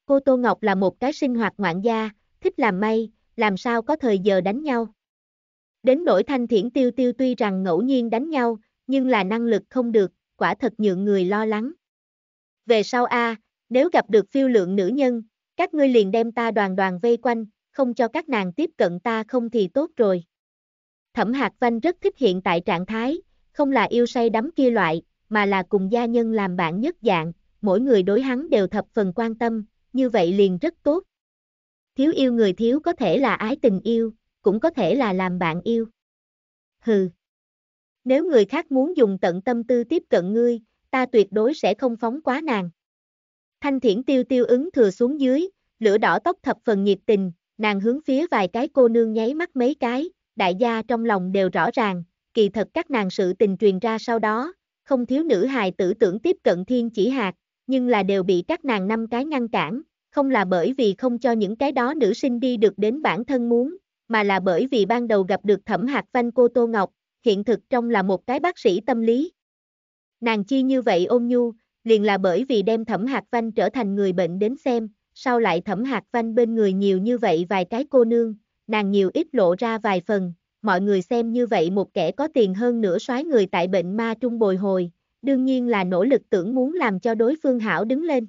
Speaker 1: Cô Tô Ngọc là một cái sinh hoạt ngoạn gia, thích làm may, làm sao có thời giờ đánh nhau. Đến nỗi thanh thiển tiêu tiêu tuy rằng ngẫu nhiên đánh nhau, nhưng là năng lực không được, quả thật nhượng người lo lắng. Về sau a, nếu gặp được phiêu lượng nữ nhân, các ngươi liền đem ta đoàn đoàn vây quanh, không cho các nàng tiếp cận ta không thì tốt rồi. Thẩm Hạc Văn rất thích hiện tại trạng thái, không là yêu say đắm kia loại, mà là cùng gia nhân làm bạn nhất dạng, mỗi người đối hắn đều thập phần quan tâm, như vậy liền rất tốt. Thiếu yêu người thiếu có thể là ái tình yêu, cũng có thể là làm bạn yêu. Hừ. Nếu người khác muốn dùng tận tâm tư tiếp cận ngươi, ta tuyệt đối sẽ không phóng quá nàng. Thanh thiển tiêu tiêu ứng thừa xuống dưới, lửa đỏ tóc thập phần nhiệt tình, nàng hướng phía vài cái cô nương nháy mắt mấy cái, đại gia trong lòng đều rõ ràng, kỳ thật các nàng sự tình truyền ra sau đó, không thiếu nữ hài tử tưởng tiếp cận thiên chỉ hạt, nhưng là đều bị các nàng năm cái ngăn cản, không là bởi vì không cho những cái đó nữ sinh đi được đến bản thân muốn, mà là bởi vì ban đầu gặp được thẩm hạt văn cô Tô Ngọc, hiện thực trong là một cái bác sĩ tâm lý. Nàng chi như vậy ôn nhu, liền là bởi vì đem thẩm hạt văn trở thành người bệnh đến xem, sau lại thẩm hạt văn bên người nhiều như vậy vài cái cô nương, nàng nhiều ít lộ ra vài phần, mọi người xem như vậy một kẻ có tiền hơn nửa soái người tại bệnh ma trung bồi hồi, đương nhiên là nỗ lực tưởng muốn làm cho đối phương hảo đứng lên.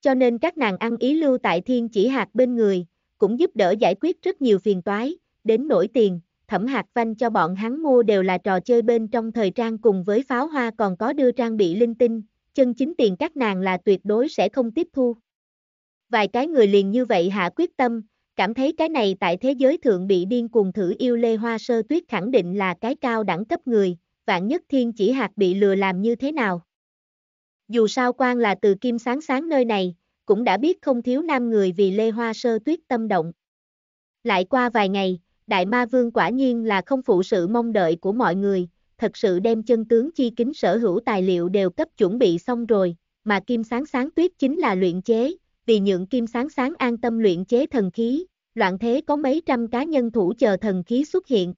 Speaker 1: Cho nên các nàng ăn ý lưu tại thiên chỉ hạt bên người, cũng giúp đỡ giải quyết rất nhiều phiền toái, đến nổi tiền, thẩm hạt vanh cho bọn hắn mua đều là trò chơi bên trong thời trang cùng với pháo hoa còn có đưa trang bị linh tinh, chân chính tiền các nàng là tuyệt đối sẽ không tiếp thu. Vài cái người liền như vậy hạ quyết tâm, cảm thấy cái này tại thế giới thượng bị điên cuồng thử yêu Lê Hoa Sơ Tuyết khẳng định là cái cao đẳng cấp người, vạn nhất thiên chỉ hạt bị lừa làm như thế nào. Dù sao quan là từ kim sáng sáng nơi này, cũng đã biết không thiếu nam người vì Lê Hoa Sơ Tuyết tâm động. Lại qua vài ngày, Đại Ma Vương quả nhiên là không phụ sự mong đợi của mọi người, thật sự đem chân tướng chi kính sở hữu tài liệu đều cấp chuẩn bị xong rồi, mà Kim Sáng Sáng Tuyết chính là luyện chế, vì những Kim Sáng Sáng an tâm luyện chế thần khí, loạn thế có mấy trăm cá nhân thủ chờ thần khí xuất hiện.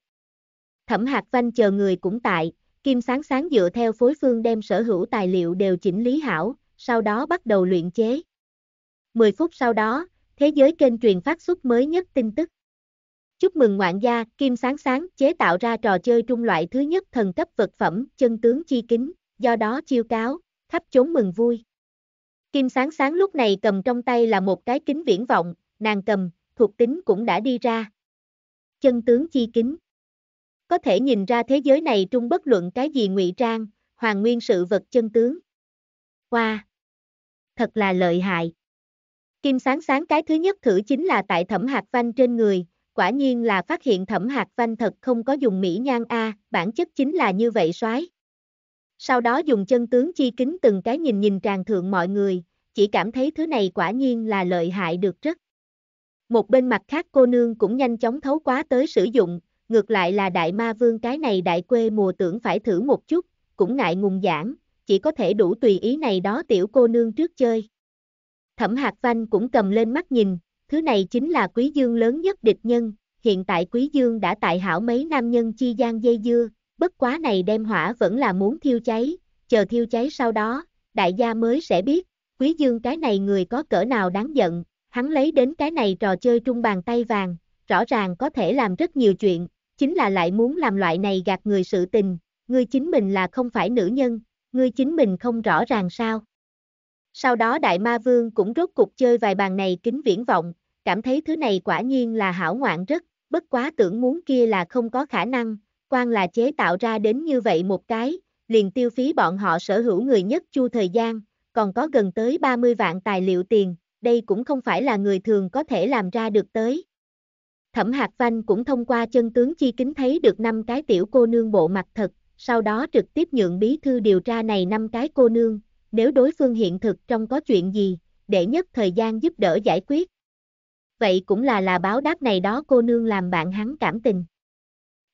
Speaker 1: Thẩm Hạc Văn chờ người cũng tại, Kim Sáng Sáng dựa theo phối phương đem sở hữu tài liệu đều chỉnh lý hảo, sau đó bắt đầu luyện chế. 10 phút sau đó, thế giới kênh truyền phát xuất mới nhất tin tức. Chúc mừng ngoạn gia, Kim Sáng Sáng chế tạo ra trò chơi trung loại thứ nhất thần cấp vật phẩm, chân tướng chi kính, do đó chiêu cáo, khắp chốn mừng vui. Kim Sáng Sáng lúc này cầm trong tay là một cái kính viễn vọng, nàng cầm, thuộc tính cũng đã đi ra. Chân tướng chi kính. Có thể nhìn ra thế giới này trung bất luận cái gì ngụy trang, hoàng nguyên sự vật chân tướng. Qua Wow. Thật là lợi hại. Kim sáng sáng cái thứ nhất thử chính là tại thẩm hạt văn trên người, quả nhiên là phát hiện thẩm hạt văn thật không có dùng mỹ nhan A, bản chất chính là như vậy soái. Sau đó dùng chân tướng chi kính từng cái nhìn nhìn tràn thượng mọi người, chỉ cảm thấy thứ này quả nhiên là lợi hại được rất. Một bên mặt khác cô nương cũng nhanh chóng thấu quá tới sử dụng, ngược lại là đại ma vương cái này đại quê mùa tưởng phải thử một chút, cũng ngại ngùng giảng, chỉ có thể đủ tùy ý này đó tiểu cô nương trước chơi. Thẩm Hạc Văn cũng cầm lên mắt nhìn, thứ này chính là Quý Dương lớn nhất địch nhân, hiện tại Quý Dương đã tại hảo mấy nam nhân chi gian dây dưa, bất quá này đem hỏa vẫn là muốn thiêu cháy, chờ thiêu cháy sau đó, đại gia mới sẽ biết, Quý Dương cái này người có cỡ nào đáng giận, hắn lấy đến cái này trò chơi trung bàn tay vàng, rõ ràng có thể làm rất nhiều chuyện, chính là lại muốn làm loại này gạt người sự tình, ngươi chính mình là không phải nữ nhân, ngươi chính mình không rõ ràng sao. Sau đó Đại Ma Vương cũng rốt cục chơi vài bàn này kính viễn vọng, cảm thấy thứ này quả nhiên là hảo ngoạn rất, bất quá tưởng muốn kia là không có khả năng, quan là chế tạo ra đến như vậy một cái, liền tiêu phí bọn họ sở hữu người nhất chu thời gian, còn có gần tới 30 vạn tài liệu tiền, đây cũng không phải là người thường có thể làm ra được tới. Thẩm Hạc Văn cũng thông qua chân tướng chi kính thấy được năm cái tiểu cô nương bộ mặt thật, sau đó trực tiếp nhượng bí thư điều tra này năm cái cô nương, nếu đối phương hiện thực trong có chuyện gì, để nhất thời gian giúp đỡ giải quyết. Vậy cũng là là báo đáp này đó cô nương làm bạn hắn cảm tình.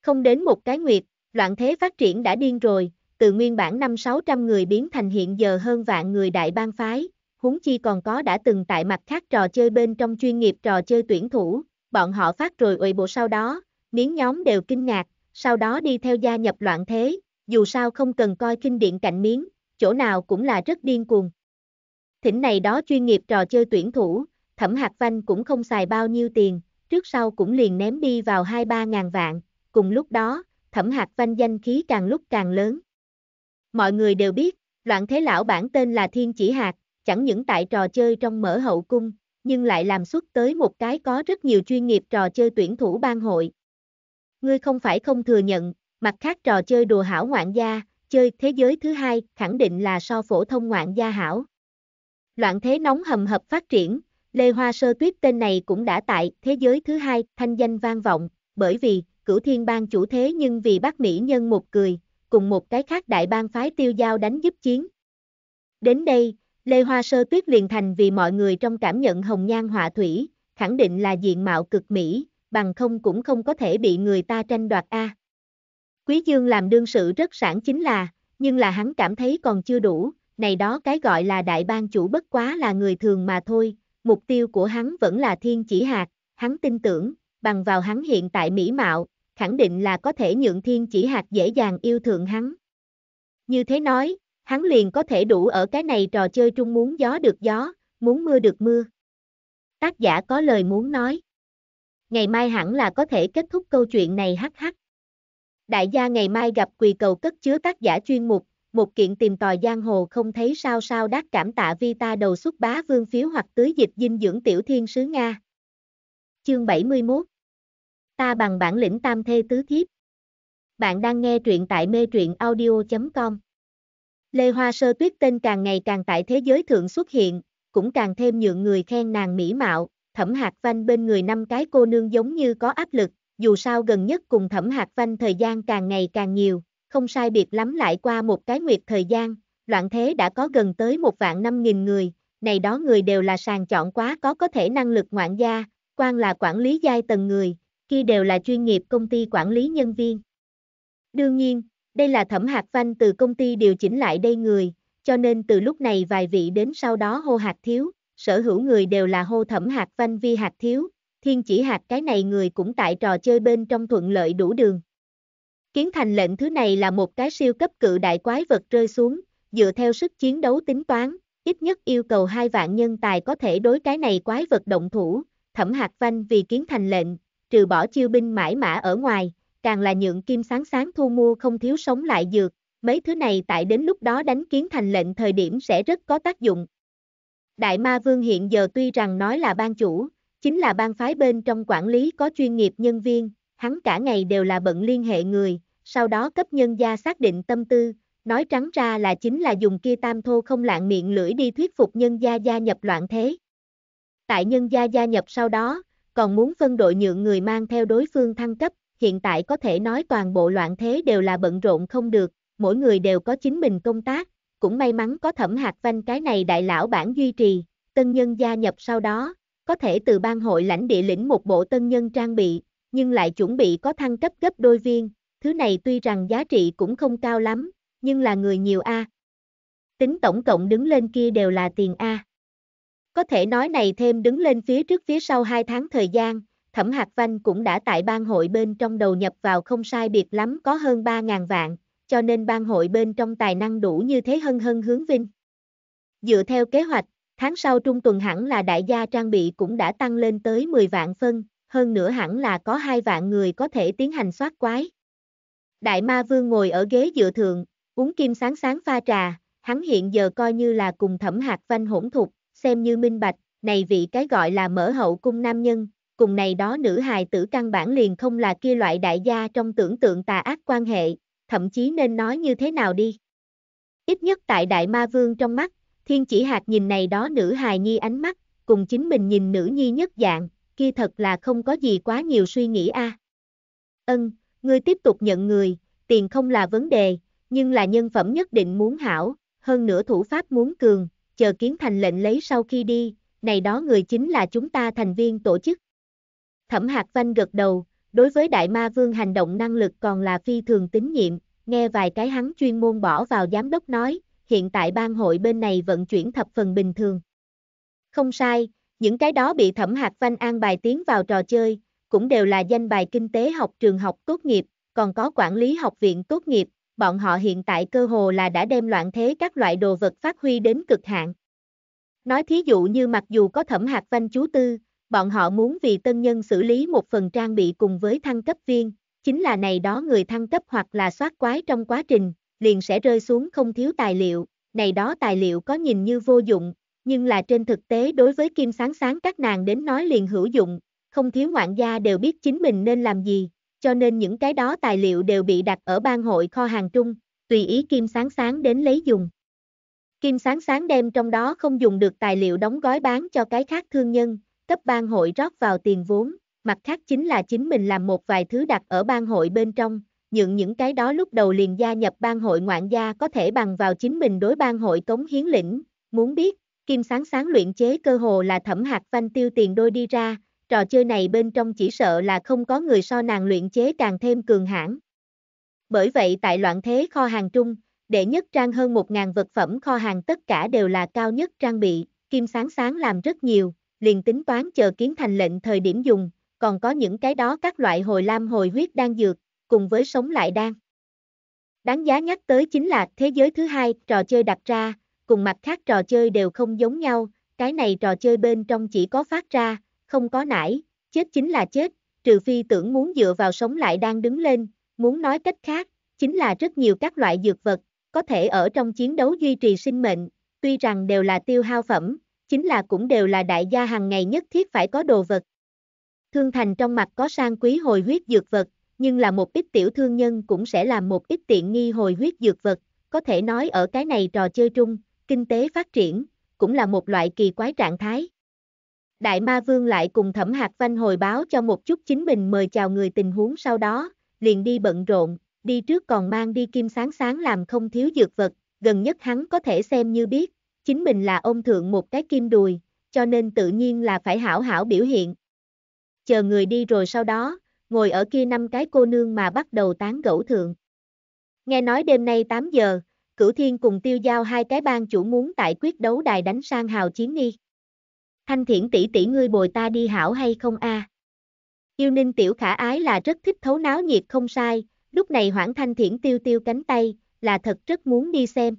Speaker 1: Không đến một cái nguyệt, loạn thế phát triển đã điên rồi, từ nguyên bản năm 600 người biến thành hiện giờ hơn vạn người đại bang phái, huống chi còn có đã từng tại mặt khác trò chơi bên trong chuyên nghiệp trò chơi tuyển thủ, bọn họ phát rồi ủy bộ sau đó, miếng nhóm đều kinh ngạc, sau đó đi theo gia nhập loạn thế, dù sao không cần coi kinh điện cạnh miếng, chỗ nào cũng là rất điên cuồng. Thỉnh này đó chuyên nghiệp trò chơi tuyển thủ, thẩm hạt vanh cũng không xài bao nhiêu tiền, trước sau cũng liền ném đi vào 2-3 ngàn vạn, cùng lúc đó, thẩm hạt vanh danh khí càng lúc càng lớn. Mọi người đều biết, loạn thế lão bản tên là Thiên Chỉ Hạt, chẳng những tại trò chơi trong mở hậu cung, nhưng lại làm xuất tới một cái có rất nhiều chuyên nghiệp trò chơi tuyển thủ ban hội. Ngươi không phải không thừa nhận, mặt khác trò chơi đùa hảo ngoạn gia, chơi thế giới thứ hai khẳng định là so phổ thông ngoạn gia hảo. Loạn thế nóng hầm hập phát triển, Lê Hoa Sơ Tuyết tên này cũng đã tại thế giới thứ hai thanh danh vang vọng, bởi vì cửu thiên bang chủ thế nhưng vì bác Mỹ nhân một cười, cùng một cái khác đại bang phái tiêu giao đánh giúp chiến. Đến đây, Lê Hoa Sơ Tuyết liền thành vì mọi người trong cảm nhận hồng nhan họa thủy, khẳng định là diện mạo cực Mỹ, bằng không cũng không có thể bị người ta tranh đoạt A. À. Quý Dương làm đương sự rất sản chính là, nhưng là hắn cảm thấy còn chưa đủ, này đó cái gọi là đại bang chủ bất quá là người thường mà thôi, mục tiêu của hắn vẫn là thiên chỉ hạt, hắn tin tưởng, bằng vào hắn hiện tại mỹ mạo, khẳng định là có thể nhượng thiên chỉ hạt dễ dàng yêu thượng hắn. Như thế nói, hắn liền có thể đủ ở cái này trò chơi trung muốn gió được gió, muốn mưa được mưa. Tác giả có lời muốn nói. Ngày mai hẳn là có thể kết thúc câu chuyện này hắc hắc. Đại gia ngày mai gặp quỳ cầu cất chứa tác giả chuyên mục, một kiện tìm tòi giang hồ không thấy sao sao đắc cảm tạ vi ta đầu xuất bá vương phiếu hoặc tưới dịch dinh dưỡng tiểu thiên sứ Nga. Chương 71 Ta bằng bản lĩnh tam thê tứ thiếp. Bạn đang nghe truyện tại mê truyện audio.com Lê Hoa Sơ Tuyết tên càng ngày càng tại thế giới thượng xuất hiện, cũng càng thêm nhượng người khen nàng mỹ mạo, thẩm hạt vanh bên người năm cái cô nương giống như có áp lực, dù sao gần nhất cùng thẩm hạt vanh thời gian càng ngày càng nhiều, không sai biệt lắm lại qua một cái nguyệt thời gian, loạn thế đã có gần tới một vạn năm nghìn người, này đó người đều là sàng chọn quá có có thể năng lực ngoạn gia, quan là quản lý giai tầng người, khi đều là chuyên nghiệp công ty quản lý nhân viên. Đương nhiên, đây là thẩm hạt vanh từ công ty điều chỉnh lại đây người, cho nên từ lúc này vài vị đến sau đó hô hạt thiếu, sở hữu người đều là hô thẩm hạt vanh vi hạt thiếu, thiên chỉ hạt cái này người cũng tại trò chơi bên trong thuận lợi đủ đường. Kiến thành lệnh thứ này là một cái siêu cấp cự đại quái vật rơi xuống, dựa theo sức chiến đấu tính toán, ít nhất yêu cầu hai vạn nhân tài có thể đối cái này quái vật động thủ, thẩm hạt vanh vì kiến thành lệnh, trừ bỏ chiêu binh mãi mã ở ngoài, càng là nhượng kim sáng sáng thu mua không thiếu sống lại dược, mấy thứ này tại đến lúc đó đánh kiến thành lệnh thời điểm sẽ rất có tác dụng. Đại ma vương hiện giờ tuy rằng nói là ban chủ, Chính là ban phái bên trong quản lý có chuyên nghiệp nhân viên, hắn cả ngày đều là bận liên hệ người, sau đó cấp nhân gia xác định tâm tư, nói trắng ra là chính là dùng kia tam thô không lạng miệng lưỡi đi thuyết phục nhân gia gia nhập loạn thế. Tại nhân gia gia nhập sau đó, còn muốn phân đội nhượng người mang theo đối phương thăng cấp, hiện tại có thể nói toàn bộ loạn thế đều là bận rộn không được, mỗi người đều có chính mình công tác, cũng may mắn có thẩm hạt vanh cái này đại lão bản duy trì, tân nhân gia nhập sau đó, có thể từ bang hội lãnh địa lĩnh một bộ tân nhân trang bị, nhưng lại chuẩn bị có thăng cấp gấp đôi viên, thứ này tuy rằng giá trị cũng không cao lắm, nhưng là người nhiều A. Tính tổng cộng đứng lên kia đều là tiền A. Có thể nói này thêm đứng lên phía trước phía sau 2 tháng thời gian, Thẩm hạt Văn cũng đã tại bang hội bên trong đầu nhập vào không sai biệt lắm có hơn 3.000 vạn, cho nên bang hội bên trong tài năng đủ như thế hân hân hướng vinh. Dựa theo kế hoạch, Tháng sau trung tuần hẳn là đại gia trang bị cũng đã tăng lên tới 10 vạn phân, hơn nữa hẳn là có 2 vạn người có thể tiến hành soát quái. Đại ma vương ngồi ở ghế dựa thượng, uống kim sáng sáng pha trà, hắn hiện giờ coi như là cùng thẩm hạt văn hỗn thục, xem như minh bạch, này vị cái gọi là mở hậu cung nam nhân, cùng này đó nữ hài tử căn bản liền không là kia loại đại gia trong tưởng tượng tà ác quan hệ, thậm chí nên nói như thế nào đi. Ít nhất tại đại ma vương trong mắt, Thiên chỉ hạt nhìn này đó nữ hài nhi ánh mắt, cùng chính mình nhìn nữ nhi nhất dạng, kia thật là không có gì quá nhiều suy nghĩ a. Ân, ngươi tiếp tục nhận người, tiền không là vấn đề, nhưng là nhân phẩm nhất định muốn hảo, hơn nữa thủ pháp muốn cường, chờ kiến thành lệnh lấy sau khi đi, này đó người chính là chúng ta thành viên tổ chức. Thẩm Hạc Văn gật đầu, đối với Đại Ma Vương hành động năng lực còn là phi thường tín nhiệm, nghe vài cái hắn chuyên môn bỏ vào giám đốc nói, hiện tại ban hội bên này vận chuyển thập phần bình thường. Không sai, những cái đó bị thẩm hạt văn an bài tiến vào trò chơi, cũng đều là danh bài kinh tế học trường học tốt nghiệp, còn có quản lý học viện tốt nghiệp, bọn họ hiện tại cơ hồ là đã đem loạn thế các loại đồ vật phát huy đến cực hạn. Nói thí dụ như mặc dù có thẩm hạt văn chú tư, bọn họ muốn vì tân nhân xử lý một phần trang bị cùng với thăng cấp viên, chính là này đó người thăng cấp hoặc là soát quái trong quá trình, liền sẽ rơi xuống không thiếu tài liệu, này đó tài liệu có nhìn như vô dụng, nhưng là trên thực tế đối với Kim Sáng Sáng các nàng đến nói liền hữu dụng, không thiếu ngoạn gia đều biết chính mình nên làm gì, cho nên những cái đó tài liệu đều bị đặt ở ban hội kho hàng trung, tùy ý Kim Sáng Sáng đến lấy dùng. Kim Sáng Sáng đem trong đó không dùng được tài liệu đóng gói bán cho cái khác thương nhân, cấp ban hội rót vào tiền vốn, mặt khác chính là chính mình làm một vài thứ đặt ở ban hội bên trong, nhượng những cái đó lúc đầu liền gia nhập bang hội ngoạn gia có thể bằng vào chính mình đối bang hội cống hiến lĩnh, muốn biết, kim sáng sáng luyện chế cơ hồ là thẩm hạt vanh tiêu tiền đôi đi ra, trò chơi này bên trong chỉ sợ là không có người so nàng luyện chế càng thêm cường hãn. Bởi vậy tại loạn thế kho hàng trung, đệ nhất trang hơn 1.000 vật phẩm kho hàng tất cả đều là cao nhất trang bị, kim sáng sáng làm rất nhiều, liền tính toán chờ kiến thành lệnh thời điểm dùng, còn có những cái đó các loại hồi lam hồi huyết đang dược, cùng với sống lại đang. Đáng giá nhắc tới chính là thế giới thứ hai, trò chơi đặt ra, cùng mặt khác trò chơi đều không giống nhau, cái này trò chơi bên trong chỉ có phát ra, không có nải, chết chính là chết, trừ phi tưởng muốn dựa vào sống lại đang đứng lên, muốn nói cách khác, chính là rất nhiều các loại dược vật, có thể ở trong chiến đấu duy trì sinh mệnh, tuy rằng đều là tiêu hao phẩm, chính là cũng đều là đại gia hàng ngày nhất thiết phải có đồ vật. Thương Thành trong mặt có sang quý hồi huyết dược vật, nhưng là một ít tiểu thương nhân cũng sẽ làm một ít tiện nghi hồi huyết dược vật, có thể nói ở cái này trò chơi trung, kinh tế phát triển, cũng là một loại kỳ quái trạng thái. Đại Ma Vương lại cùng Thẩm Hạc Văn hồi báo cho một chút chính mình mời chào người tình huống sau đó, liền đi bận rộn, đi trước còn mang đi kim sáng sáng làm không thiếu dược vật, gần nhất hắn có thể xem như biết, chính mình là ông thượng một cái kim đùi, cho nên tự nhiên là phải hảo hảo biểu hiện. Chờ người đi rồi sau đó, ngồi ở kia năm cái cô nương mà bắt đầu tán gẫu thượng. Nghe nói đêm nay 8 giờ, Cửu Thiên cùng tiêu giao hai cái bang chủ muốn tại quyết đấu đài đánh sang hào chiến nghi. Thanh thiển tỷ tỷ ngươi bồi ta đi hảo hay không a? À? Yêu ninh tiểu khả ái là rất thích thấu náo nhiệt không sai, lúc này hoảng thanh thiển tiêu tiêu cánh tay, là thật rất muốn đi xem.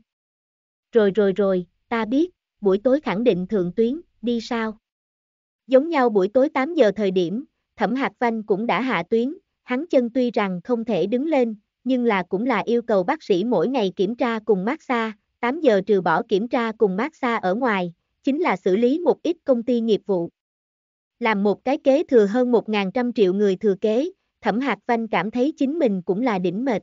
Speaker 1: Rồi rồi rồi, ta biết, buổi tối khẳng định thượng tuyến, đi sao? Giống nhau buổi tối 8 giờ thời điểm, Thẩm Hạc Văn cũng đã hạ tuyến, hắn chân tuy rằng không thể đứng lên, nhưng là cũng là yêu cầu bác sĩ mỗi ngày kiểm tra cùng mát xa, 8 giờ trừ bỏ kiểm tra cùng mát xa ở ngoài, chính là xử lý một ít công ty nghiệp vụ. Làm một cái kế thừa hơn 1.100 triệu người thừa kế, Thẩm Hạc Văn cảm thấy chính mình cũng là đỉnh mệt.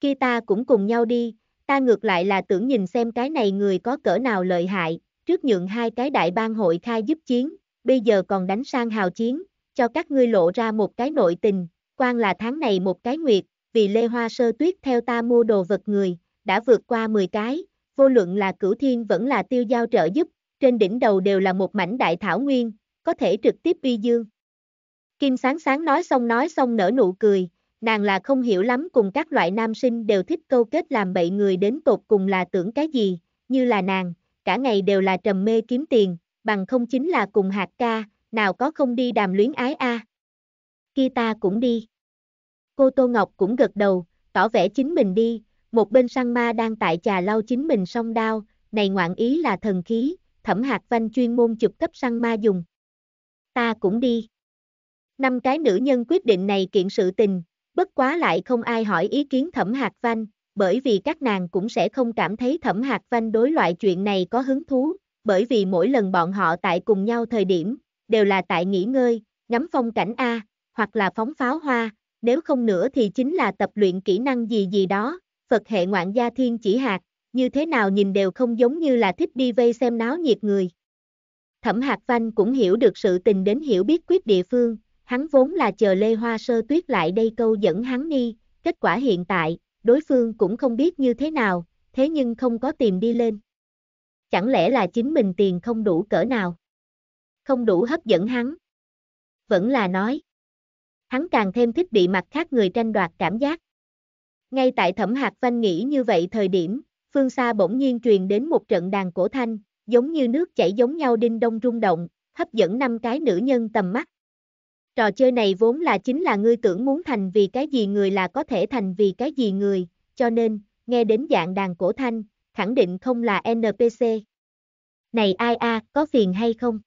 Speaker 1: Khi ta cũng cùng nhau đi, ta ngược lại là tưởng nhìn xem cái này người có cỡ nào lợi hại, trước nhượng hai cái đại bang hội khai giúp chiến, bây giờ còn đánh sang hào chiến, cho các ngươi lộ ra một cái nội tình, quan là tháng này một cái nguyệt, vì Lê Hoa Sơ Tuyết theo ta mua đồ vật người, đã vượt qua 10 cái, vô luận là cửu thiên vẫn là tiêu giao trợ giúp, trên đỉnh đầu đều là một mảnh đại thảo nguyên, có thể trực tiếp uy dương. Kim sáng sáng nói xong nói xong nở nụ cười, nàng là không hiểu lắm cùng các loại nam sinh đều thích câu kết làm bậy người đến tột cùng là tưởng cái gì, như là nàng, cả ngày đều là trầm mê kiếm tiền, bằng không chính là cùng hạt ca, nào có không đi đàm luyến ái a. À? Khi ta cũng đi. Cô Tô Ngọc cũng gật đầu, tỏ vẻ chính mình đi, một bên săn ma đang tại trà lau chính mình song đao, này ngoạn ý là thần khí, thẩm hạt văn chuyên môn chụp cấp săn ma dùng. Ta cũng đi. Năm cái nữ nhân quyết định này kiện sự tình, bất quá lại không ai hỏi ý kiến thẩm hạt văn, bởi vì các nàng cũng sẽ không cảm thấy thẩm hạt văn đối loại chuyện này có hứng thú, bởi vì mỗi lần bọn họ tại cùng nhau thời điểm, đều là tại nghỉ ngơi, ngắm phong cảnh A, hoặc là phóng pháo hoa, nếu không nữa thì chính là tập luyện kỹ năng gì gì đó, Phật hệ ngoạn gia thiên chỉ hạt, như thế nào nhìn đều không giống như là thích đi vây xem náo nhiệt người. Thẩm Hạc Văn cũng hiểu được sự tình đến hiểu biết quyết địa phương, hắn vốn là chờ Lê Hoa Sơ Tuyết lại đây câu dẫn hắn đi, kết quả hiện tại, đối phương cũng không biết như thế nào, thế nhưng không có tìm đi lên. Chẳng lẽ là chính mình tiền không đủ cỡ nào? không đủ hấp dẫn hắn. Vẫn là nói. Hắn càng thêm thích bị mặt khác người tranh đoạt cảm giác. Ngay tại thẩm hạt văn nghĩ như vậy thời điểm, phương xa bỗng nhiên truyền đến một trận đàn cổ thanh, giống như nước chảy giống nhau đinh đông rung động, hấp dẫn năm cái nữ nhân tầm mắt. Trò chơi này vốn là chính là ngươi tưởng muốn thành vì cái gì người là có thể thành vì cái gì người, cho nên, nghe đến dạng đàn cổ thanh, khẳng định không là NPC. Này ai a, có phiền hay không?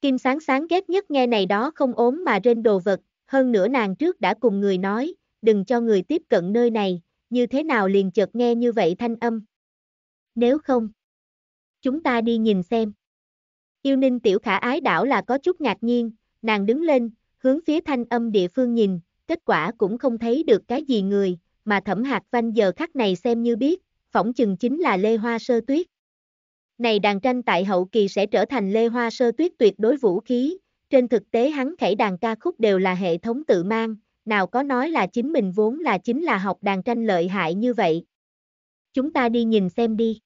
Speaker 1: Kim sáng sáng ghét nhất nghe này đó không ốm mà rên đồ vật, hơn nữa nàng trước đã cùng người nói, đừng cho người tiếp cận nơi này, như thế nào liền chợt nghe như vậy thanh âm. Nếu không, chúng ta đi nhìn xem. Yêu ninh tiểu khả ái đảo là có chút ngạc nhiên, nàng đứng lên, hướng phía thanh âm địa phương nhìn, kết quả cũng không thấy được cái gì người, mà thẩm hạt vanh giờ khắc này xem như biết, phỏng chừng chính là Lê Hoa Sơ Tuyết này đàn tranh tại hậu kỳ sẽ trở thành lê hoa sơ tuyết tuyệt đối vũ khí, trên thực tế hắn khảy đàn ca khúc đều là hệ thống tự mang, nào có nói là chính mình vốn là chính là học đàn tranh lợi hại như vậy. Chúng ta đi nhìn xem đi.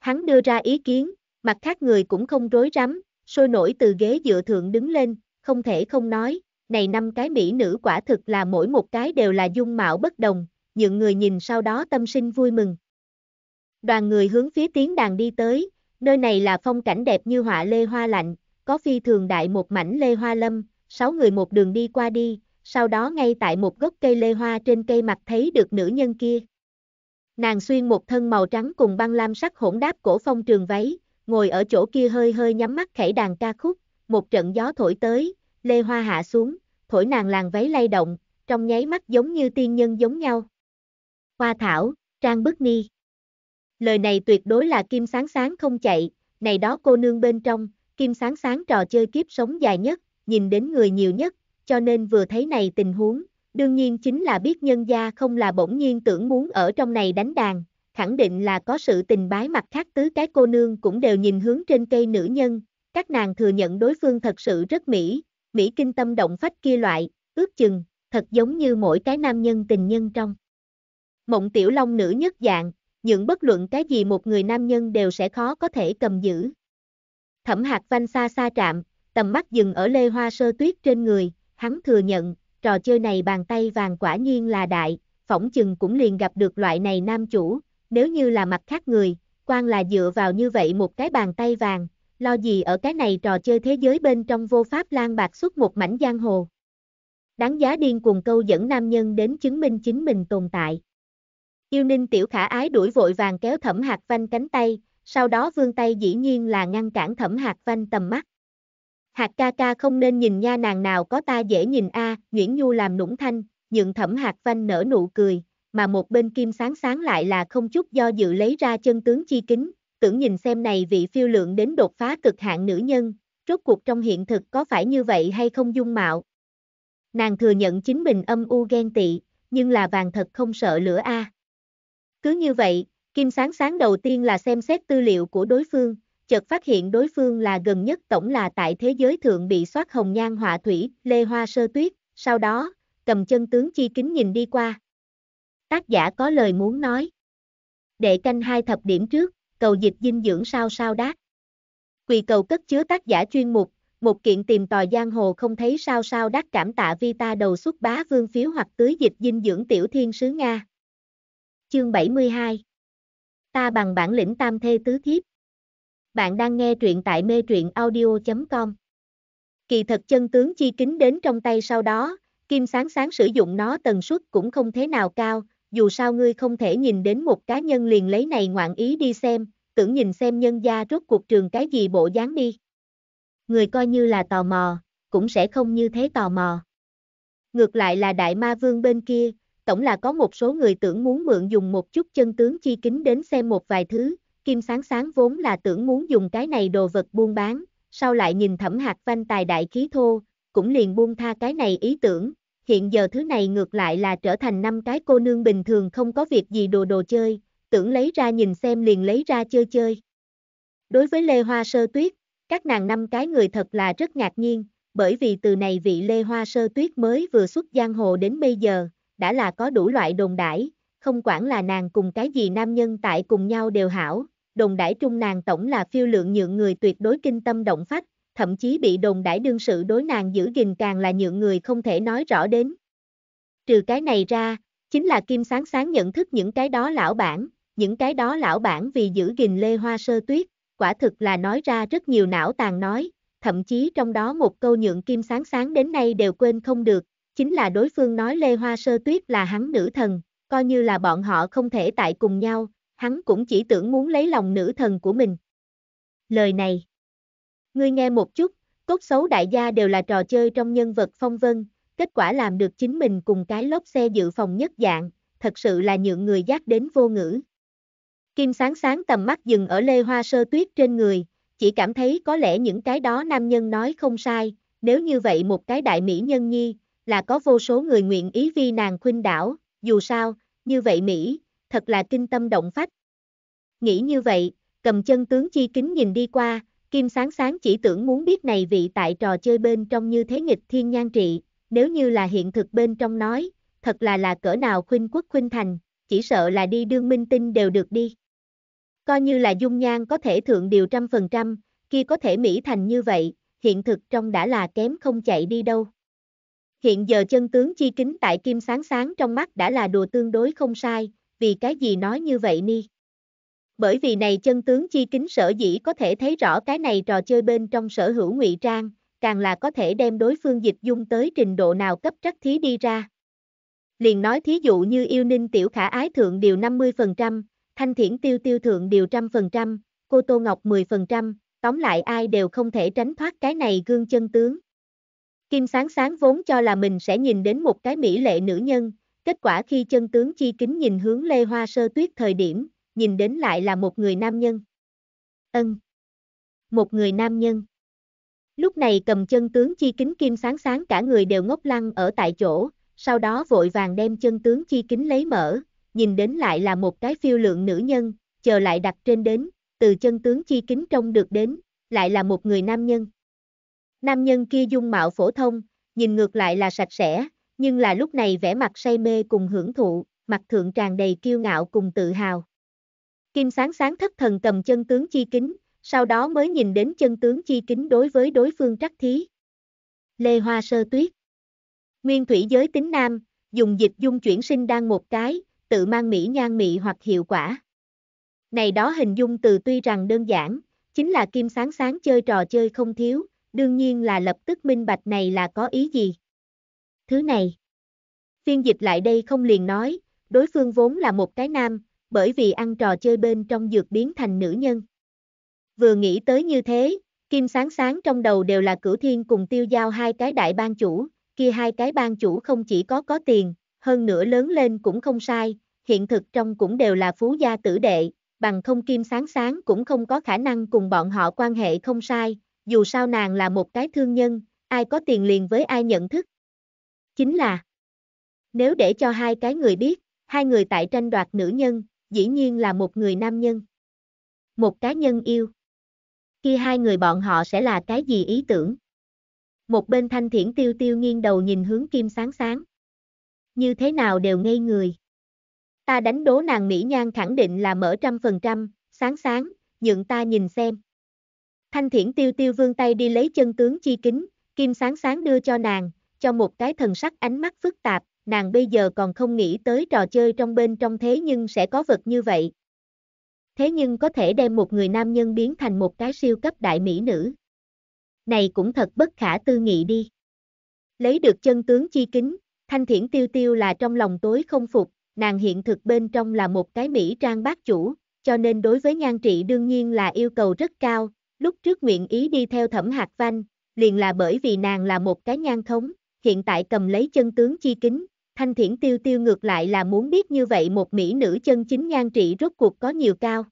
Speaker 1: Hắn đưa ra ý kiến, mặt khác người cũng không rối rắm, sôi nổi từ ghế dựa thượng đứng lên, không thể không nói, này năm cái mỹ nữ quả thực là mỗi một cái đều là dung mạo bất đồng, những người nhìn sau đó tâm sinh vui mừng. Đoàn người hướng phía tiếng đàn đi tới, nơi này là phong cảnh đẹp như họa lê hoa lạnh, có phi thường đại một mảnh lê hoa lâm, sáu người một đường đi qua đi, sau đó ngay tại một gốc cây lê hoa trên cây mặt thấy được nữ nhân kia. Nàng xuyên một thân màu trắng cùng băng lam sắc hỗn đáp cổ phong trường váy, ngồi ở chỗ kia hơi hơi nhắm mắt khẩy đàn ca khúc, một trận gió thổi tới, lê hoa hạ xuống, thổi nàng làng váy lay động, trong nháy mắt giống như tiên nhân giống nhau. Hoa thảo, trang bức ni lời này tuyệt đối là kim sáng sáng không chạy, này đó cô nương bên trong, kim sáng sáng trò chơi kiếp sống dài nhất, nhìn đến người nhiều nhất, cho nên vừa thấy này tình huống, đương nhiên chính là biết nhân gia không là bỗng nhiên tưởng muốn ở trong này đánh đàn, khẳng định là có sự tình bái mặt khác tứ cái cô nương cũng đều nhìn hướng trên cây nữ nhân, các nàng thừa nhận đối phương thật sự rất mỹ, mỹ kinh tâm động phách kia loại, ước chừng, thật giống như mỗi cái nam nhân tình nhân trong. Mộng tiểu long nữ nhất dạng, những bất luận cái gì một người nam nhân đều sẽ khó có thể cầm giữ. Thẩm hạt Văn xa xa trạm, tầm mắt dừng ở Lê Hoa Sơ Tuyết trên người, hắn thừa nhận, trò chơi này bàn tay vàng quả nhiên là đại, phỏng chừng cũng liền gặp được loại này nam chủ, nếu như là mặt khác người, quan là dựa vào như vậy một cái bàn tay vàng, lo gì ở cái này trò chơi thế giới bên trong vô pháp lan bạc suốt một mảnh giang hồ. Đáng giá điên cuồng câu dẫn nam nhân đến chứng minh chính mình tồn tại. Yêu ninh tiểu khả ái đuổi vội vàng kéo thẩm hạt vanh cánh tay, sau đó vương tay dĩ nhiên là ngăn cản thẩm hạt vanh tầm mắt. Hạt ca ca không nên nhìn nha nàng nào có ta dễ nhìn a, à, Nguyễn Nhu làm nũng thanh, nhượng thẩm hạt vanh nở nụ cười, mà một bên kim sáng sáng lại là không chút do dự lấy ra chân tướng chi kính, tưởng nhìn xem này vị phiêu lượng đến đột phá cực hạn nữ nhân, rốt cuộc trong hiện thực có phải như vậy hay không dung mạo. Nàng thừa nhận chính mình âm u ghen tị, nhưng là vàng thật không sợ lửa a. À. Cứ như vậy, Kim Sáng Sáng đầu tiên là xem xét tư liệu của đối phương, chợt phát hiện đối phương là gần nhất tổng là tại thế giới thượng bị soát hồng nhan họa thủy, lê hoa sơ tuyết, sau đó, cầm chân tướng chi kính nhìn đi qua. Tác giả có lời muốn nói. Đệ canh hai thập điểm trước, cầu dịch dinh dưỡng sao sao đát. Quỳ cầu cất chứa tác giả chuyên mục, một kiện tìm tòi giang hồ không thấy sao sao đắc cảm tạ vi ta đầu xuất bá vương phiếu hoặc tưới dịch dinh dưỡng tiểu thiên sứ Nga chương 72. Ta bằng bản lĩnh tam thê tứ thiếp. Bạn đang nghe truyện tại mê truyện audio.com. Kỳ thật chân tướng chi kính đến trong tay sau đó, kim sáng sáng sử dụng nó tần suất cũng không thế nào cao, dù sao ngươi không thể nhìn đến một cá nhân liền lấy này ngoạn ý đi xem, tưởng nhìn xem nhân gia rốt cuộc trường cái gì bộ dáng đi. Người coi như là tò mò, cũng sẽ không như thế tò mò. Ngược lại là đại ma vương bên kia, tổng là có một số người tưởng muốn mượn dùng một chút chân tướng chi kính đến xem một vài thứ, Kim Sáng Sáng vốn là tưởng muốn dùng cái này đồ vật buôn bán, sau lại nhìn thẩm hạt văn tài đại khí thô, cũng liền buông tha cái này ý tưởng, hiện giờ thứ này ngược lại là trở thành năm cái cô nương bình thường không có việc gì đồ đồ chơi, tưởng lấy ra nhìn xem liền lấy ra chơi chơi. Đối với Lê Hoa Sơ Tuyết, các nàng năm cái người thật là rất ngạc nhiên, bởi vì từ này vị Lê Hoa Sơ Tuyết mới vừa xuất giang hồ đến bây giờ, đã là có đủ loại đồn đãi, không quản là nàng cùng cái gì nam nhân tại cùng nhau đều hảo, đồn đãi trung nàng tổng là phiêu lượng nhượng người tuyệt đối kinh tâm động phách, thậm chí bị đồn đãi đương sự đối nàng giữ gìn càng là nhượng người không thể nói rõ đến. Trừ cái này ra, chính là Kim Sáng Sáng nhận thức những cái đó lão bản, những cái đó lão bản vì giữ gìn Lê Hoa Sơ Tuyết, quả thực là nói ra rất nhiều não tàn nói, thậm chí trong đó một câu nhượng Kim Sáng Sáng đến nay đều quên không được, chính là đối phương nói Lê Hoa Sơ Tuyết là hắn nữ thần, coi như là bọn họ không thể tại cùng nhau, hắn cũng chỉ tưởng muốn lấy lòng nữ thần của mình. Lời này, ngươi nghe một chút, tốt xấu đại gia đều là trò chơi trong nhân vật phong vân, kết quả làm được chính mình cùng cái lốp xe dự phòng nhất dạng, thật sự là nhượng người giác đến vô ngữ. Kim sáng sáng tầm mắt dừng ở Lê Hoa Sơ Tuyết trên người, chỉ cảm thấy có lẽ những cái đó nam nhân nói không sai, nếu như vậy một cái đại mỹ nhân nhi, là có vô số người nguyện ý vi nàng khuynh đảo, dù sao, như vậy Mỹ, thật là kinh tâm động phách. Nghĩ như vậy, cầm chân tướng chi kính nhìn đi qua, Kim sáng sáng chỉ tưởng muốn biết này vị tại trò chơi bên trong như thế nghịch thiên nhan trị, nếu như là hiện thực bên trong nói, thật là là cỡ nào khuynh quốc khuynh thành, chỉ sợ là đi đương minh tinh đều được đi. Coi như là dung nhan có thể thượng điều trăm phần trăm, kia có thể mỹ thành như vậy, hiện thực trong đã là kém không chạy đi đâu. Hiện giờ chân tướng chi kính tại kim sáng sáng trong mắt đã là đùa tương đối không sai, vì cái gì nói như vậy ni? Bởi vì này chân tướng chi kính sở dĩ có thể thấy rõ cái này trò chơi bên trong sở hữu ngụy trang, càng là có thể đem đối phương dịch dung tới trình độ nào cấp trắc thí đi ra. Liền nói thí dụ như yêu ninh tiểu khả ái thượng điều 50%, thanh thiển tiêu tiêu thượng điều trăm phần trăm, cô Tô Ngọc 10%, tóm lại ai đều không thể tránh thoát cái này gương chân tướng. Kim sáng sáng vốn cho là mình sẽ nhìn đến một cái mỹ lệ nữ nhân, kết quả khi chân tướng chi kính nhìn hướng Lê Hoa Sơ Tuyết thời điểm, nhìn đến lại là một người nam nhân. Ân. Một người nam nhân. Lúc này cầm chân tướng chi kính kim sáng sáng cả người đều ngốc lăng ở tại chỗ, sau đó vội vàng đem chân tướng chi kính lấy mở, nhìn đến lại là một cái phiêu lượng nữ nhân, chờ lại đặt trên đến, từ chân tướng chi kính trông được đến, lại là một người nam nhân. Nam nhân kia dung mạo phổ thông, nhìn ngược lại là sạch sẽ, nhưng là lúc này vẻ mặt say mê cùng hưởng thụ, mặt thượng tràn đầy kiêu ngạo cùng tự hào. Kim sáng sáng thất thần cầm chân tướng chi kính, sau đó mới nhìn đến chân tướng chi kính đối với đối phương trắc thí. Lê Hoa Sơ Tuyết Nguyên thủy giới tính nam, dùng dịch dung chuyển sinh đang một cái, tự mang mỹ nhan mị hoặc hiệu quả. Này đó hình dung từ tuy rằng đơn giản, chính là kim sáng sáng chơi trò chơi không thiếu, đương nhiên là lập tức minh bạch này là có ý gì. Thứ này. Phiên dịch lại đây không liền nói, đối phương vốn là một cái nam, bởi vì ăn trò chơi bên trong dược biến thành nữ nhân. Vừa nghĩ tới như thế, kim sáng sáng trong đầu đều là cửu thiên cùng tiêu giao hai cái đại ban chủ, kia hai cái ban chủ không chỉ có có tiền, hơn nữa lớn lên cũng không sai, hiện thực trong cũng đều là phú gia tử đệ, bằng không kim sáng sáng cũng không có khả năng cùng bọn họ quan hệ không sai, dù sao nàng là một cái thương nhân, ai có tiền liền với ai nhận thức. Chính là, nếu để cho hai cái người biết, hai người tại tranh đoạt nữ nhân, dĩ nhiên là một người nam nhân. Một cá nhân yêu. Khi hai người bọn họ sẽ là cái gì ý tưởng? Một bên thanh thiển tiêu tiêu nghiêng đầu nhìn hướng kim sáng sáng. Như thế nào đều ngây người. Ta đánh đố nàng Mỹ Nhan khẳng định là mở trăm phần trăm, sáng sáng, nhượng ta nhìn xem. Thanh thiển tiêu tiêu vương tay đi lấy chân tướng chi kính, kim sáng sáng đưa cho nàng, cho một cái thần sắc ánh mắt phức tạp, nàng bây giờ còn không nghĩ tới trò chơi trong bên trong thế nhưng sẽ có vật như vậy. Thế nhưng có thể đem một người nam nhân biến thành một cái siêu cấp đại mỹ nữ. Này cũng thật bất khả tư nghị đi. Lấy được chân tướng chi kính, thanh thiển tiêu tiêu là trong lòng tối không phục, nàng hiện thực bên trong là một cái mỹ trang bác chủ, cho nên đối với nhan trị đương nhiên là yêu cầu rất cao, lúc trước nguyện ý đi theo thẩm hạt vanh, liền là bởi vì nàng là một cái nhan thống hiện tại cầm lấy chân tướng chi kính, thanh thiển tiêu tiêu ngược lại là muốn biết như vậy một mỹ nữ chân chính nhan trị rốt cuộc có nhiều cao.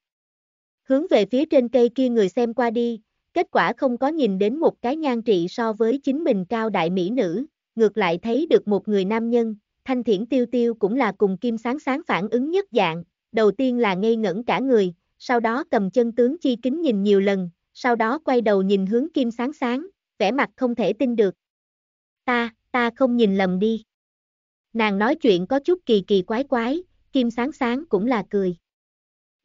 Speaker 1: Hướng về phía trên cây kia người xem qua đi, kết quả không có nhìn đến một cái nhan trị so với chính mình cao đại mỹ nữ, ngược lại thấy được một người nam nhân, thanh thiển tiêu tiêu cũng là cùng kim sáng sáng phản ứng nhất dạng, đầu tiên là ngây ngẩn cả người, sau đó cầm chân tướng chi kính nhìn nhiều lần, sau đó quay đầu nhìn hướng kim sáng sáng, vẻ mặt không thể tin được. Ta, ta không nhìn lầm đi. Nàng nói chuyện có chút kỳ kỳ quái quái, kim sáng sáng cũng là cười.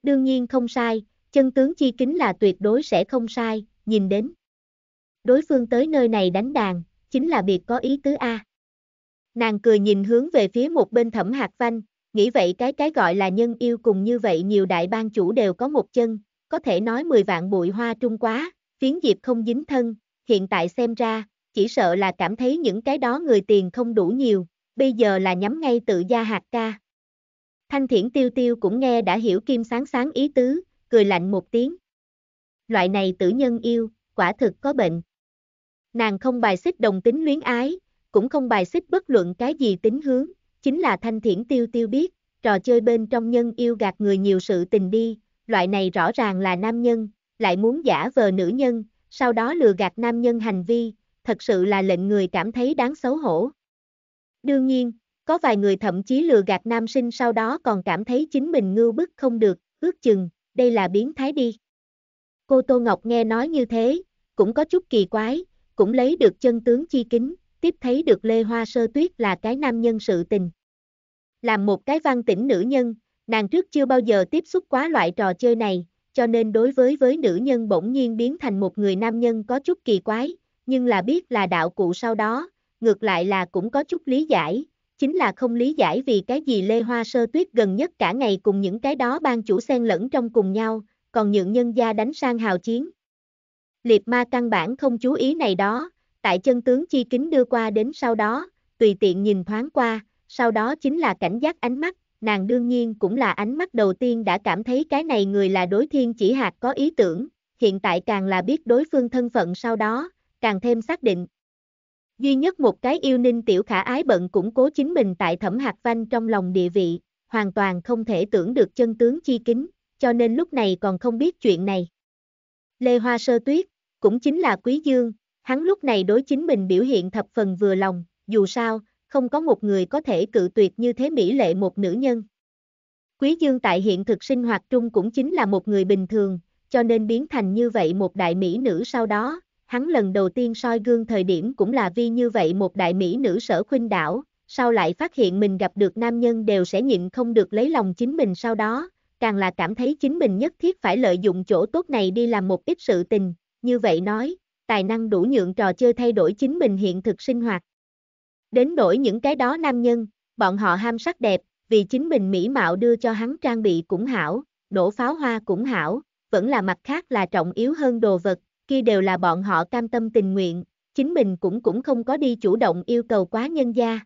Speaker 1: Đương nhiên không sai, chân tướng chi kính là tuyệt đối sẽ không sai, nhìn đến. Đối phương tới nơi này đánh đàn, chính là biệt có ý tứ A. Nàng cười nhìn hướng về phía một bên thẩm hạt văn, nghĩ vậy cái cái gọi là nhân yêu cùng như vậy nhiều đại bang chủ đều có một chân, có thể nói 10 vạn bụi hoa trung quá, phiến diệp không dính thân, hiện tại xem ra, chỉ sợ là cảm thấy những cái đó người tiền không đủ nhiều, bây giờ là nhắm ngay tự gia hạt ca. Thanh thiển tiêu tiêu cũng nghe đã hiểu kim sáng sáng ý tứ, cười lạnh một tiếng. Loại này tử nhân yêu, quả thực có bệnh. Nàng không bài xích đồng tính luyến ái, cũng không bài xích bất luận cái gì tính hướng, chính là thanh thiển tiêu tiêu biết, trò chơi bên trong nhân yêu gạt người nhiều sự tình đi, loại này rõ ràng là nam nhân, lại muốn giả vờ nữ nhân, sau đó lừa gạt nam nhân hành vi, thật sự là lệnh người cảm thấy đáng xấu hổ. Đương nhiên, có vài người thậm chí lừa gạt nam sinh sau đó còn cảm thấy chính mình ngưu bức không được, ước chừng, đây là biến thái đi. Cô Tô Ngọc nghe nói như thế, cũng có chút kỳ quái, cũng lấy được chân tướng chi kính, tiếp thấy được Lê Hoa Sơ Tuyết là cái nam nhân sự tình. Làm một cái văn tĩnh nữ nhân, Nàng trước chưa bao giờ tiếp xúc quá loại trò chơi này, cho nên đối với với nữ nhân bỗng nhiên biến thành một người nam nhân có chút kỳ quái, nhưng là biết là đạo cụ sau đó, ngược lại là cũng có chút lý giải, chính là không lý giải vì cái gì Lê Hoa Sơ Tuyết gần nhất cả ngày cùng những cái đó ban chủ xen lẫn trong cùng nhau, còn nhượng nhân gia đánh sang hào chiến. Liệt ma căn bản không chú ý này đó, tại chân tướng chi kính đưa qua đến sau đó, tùy tiện nhìn thoáng qua, sau đó chính là cảnh giác ánh mắt, nàng đương nhiên cũng là ánh mắt đầu tiên đã cảm thấy cái này người là đối thiên chỉ hạt có ý tưởng, hiện tại càng là biết đối phương thân phận sau đó, càng thêm xác định. Duy nhất một cái yêu ninh tiểu khả ái bận củng cố chính mình tại thẩm hạt vanh trong lòng địa vị, hoàn toàn không thể tưởng được chân tướng chi kính, cho nên lúc này còn không biết chuyện này. Lê Hoa Sơ Tuyết, cũng chính là Quý Dương, hắn lúc này đối chính mình biểu hiện thập phần vừa lòng, dù sao, không có một người có thể cự tuyệt như thế mỹ lệ một nữ nhân. Quý Dương tại hiện thực sinh hoạt trung cũng chính là một người bình thường, cho nên biến thành như vậy một đại mỹ nữ sau đó, hắn lần đầu tiên soi gương thời điểm cũng là vi như vậy một đại mỹ nữ sở khuynh đảo, sau lại phát hiện mình gặp được nam nhân đều sẽ nhịn không được lấy lòng chính mình sau đó, càng là cảm thấy chính mình nhất thiết phải lợi dụng chỗ tốt này đi làm một ít sự tình, như vậy nói, tài năng đủ nhượng trò chơi thay đổi chính mình hiện thực sinh hoạt. Đến nỗi những cái đó nam nhân, bọn họ ham sắc đẹp, vì chính mình mỹ mạo đưa cho hắn trang bị cũng hảo, nổ pháo hoa cũng hảo, vẫn là mặt khác là trọng yếu hơn đồ vật, kia đều là bọn họ cam tâm tình nguyện, chính mình cũng cũng không có đi chủ động yêu cầu quá nhân gia.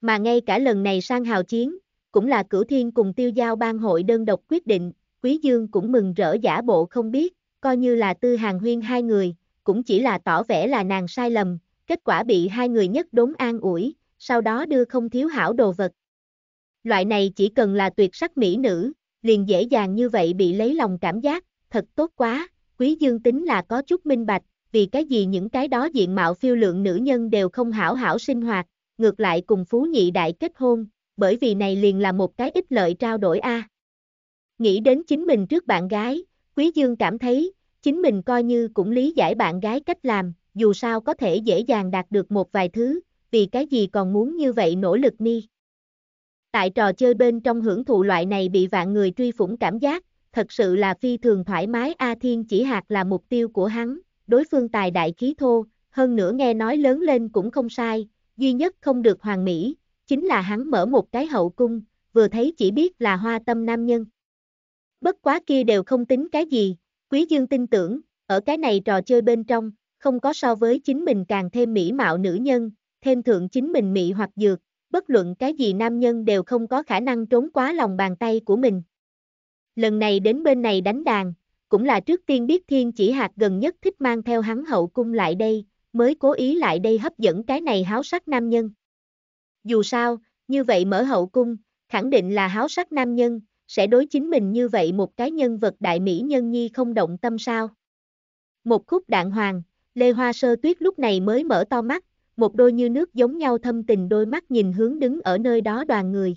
Speaker 1: Mà ngay cả lần này sang hào chiến, cũng là cửu thiên cùng tiêu giao ban hội đơn độc quyết định, Quý Dương cũng mừng rỡ giả bộ không biết, coi như là tư hàng huyên hai người, cũng chỉ là tỏ vẻ là nàng sai lầm, kết quả bị hai người nhất đốn an ủi, sau đó đưa không thiếu hảo đồ vật. Loại này chỉ cần là tuyệt sắc mỹ nữ, liền dễ dàng như vậy bị lấy lòng cảm giác, thật tốt quá, quý dương tính là có chút minh bạch, vì cái gì những cái đó diện mạo phiêu lượng nữ nhân đều không hảo hảo sinh hoạt, ngược lại cùng phú nhị đại kết hôn, bởi vì này liền là một cái ích lợi trao đổi a. Nghĩ đến chính mình trước bạn gái, quý dương cảm thấy, chính mình coi như cũng lý giải bạn gái cách làm, dù sao có thể dễ dàng đạt được một vài thứ, vì cái gì còn muốn như vậy nỗ lực ni. Tại trò chơi bên trong hưởng thụ loại này bị vạn người truy phủng cảm giác, thật sự là phi thường thoải mái A Thiên chỉ hạt là mục tiêu của hắn, đối phương tài đại khí thô, hơn nữa nghe nói lớn lên cũng không sai, duy nhất không được hoàn mỹ, chính là hắn mở một cái hậu cung, vừa thấy chỉ biết là hoa tâm nam nhân. Bất quá kia đều không tính cái gì, quý dương tin tưởng, ở cái này trò chơi bên trong, không có so với chính mình càng thêm mỹ mạo nữ nhân, thêm thượng chính mình mỹ hoặc dược, bất luận cái gì nam nhân đều không có khả năng trốn quá lòng bàn tay của mình. Lần này đến bên này đánh đàn, cũng là trước tiên biết thiên chỉ hạt gần nhất thích mang theo hắn hậu cung lại đây, mới cố ý lại đây hấp dẫn cái này háo sắc nam nhân. Dù sao, như vậy mở hậu cung, khẳng định là háo sắc nam nhân, sẽ đối chính mình như vậy một cái nhân vật đại mỹ nhân nhi không động tâm sao. Một khúc đạn hoàng, Lê Hoa Sơ Tuyết lúc này mới mở to mắt, một đôi như nước giống nhau thâm tình đôi mắt nhìn hướng đứng ở nơi đó đoàn người.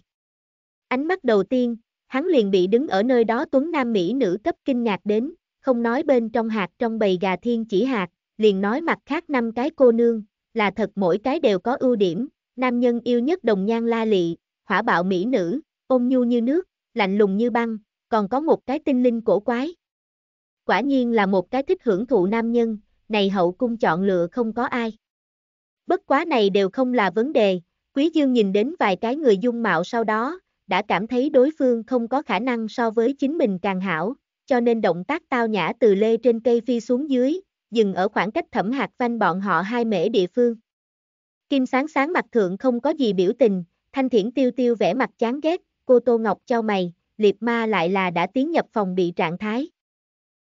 Speaker 1: Ánh mắt đầu tiên, hắn liền bị đứng ở nơi đó tuấn nam mỹ nữ cấp kinh ngạc đến, không nói bên trong hạt trong bầy gà thiên chỉ hạt, liền nói mặt khác năm cái cô nương, là thật mỗi cái đều có ưu điểm, nam nhân yêu nhất đồng nhan la lị, hỏa bạo mỹ nữ, ôn nhu như nước, lạnh lùng như băng, còn có một cái tinh linh cổ quái. Quả nhiên là một cái thích hưởng thụ nam nhân, này hậu cung chọn lựa không có ai. Bất quá này đều không là vấn đề, Quý Dương nhìn đến vài cái người dung mạo sau đó, đã cảm thấy đối phương không có khả năng so với chính mình càng hảo, cho nên động tác tao nhã từ lê trên cây phi xuống dưới, dừng ở khoảng cách thẩm hạt vanh bọn họ hai mễ địa phương. Kim sáng sáng mặt thượng không có gì biểu tình, thanh thiển tiêu tiêu vẻ mặt chán ghét, cô Tô Ngọc cho mày, liệp ma lại là đã tiến nhập phòng bị trạng thái.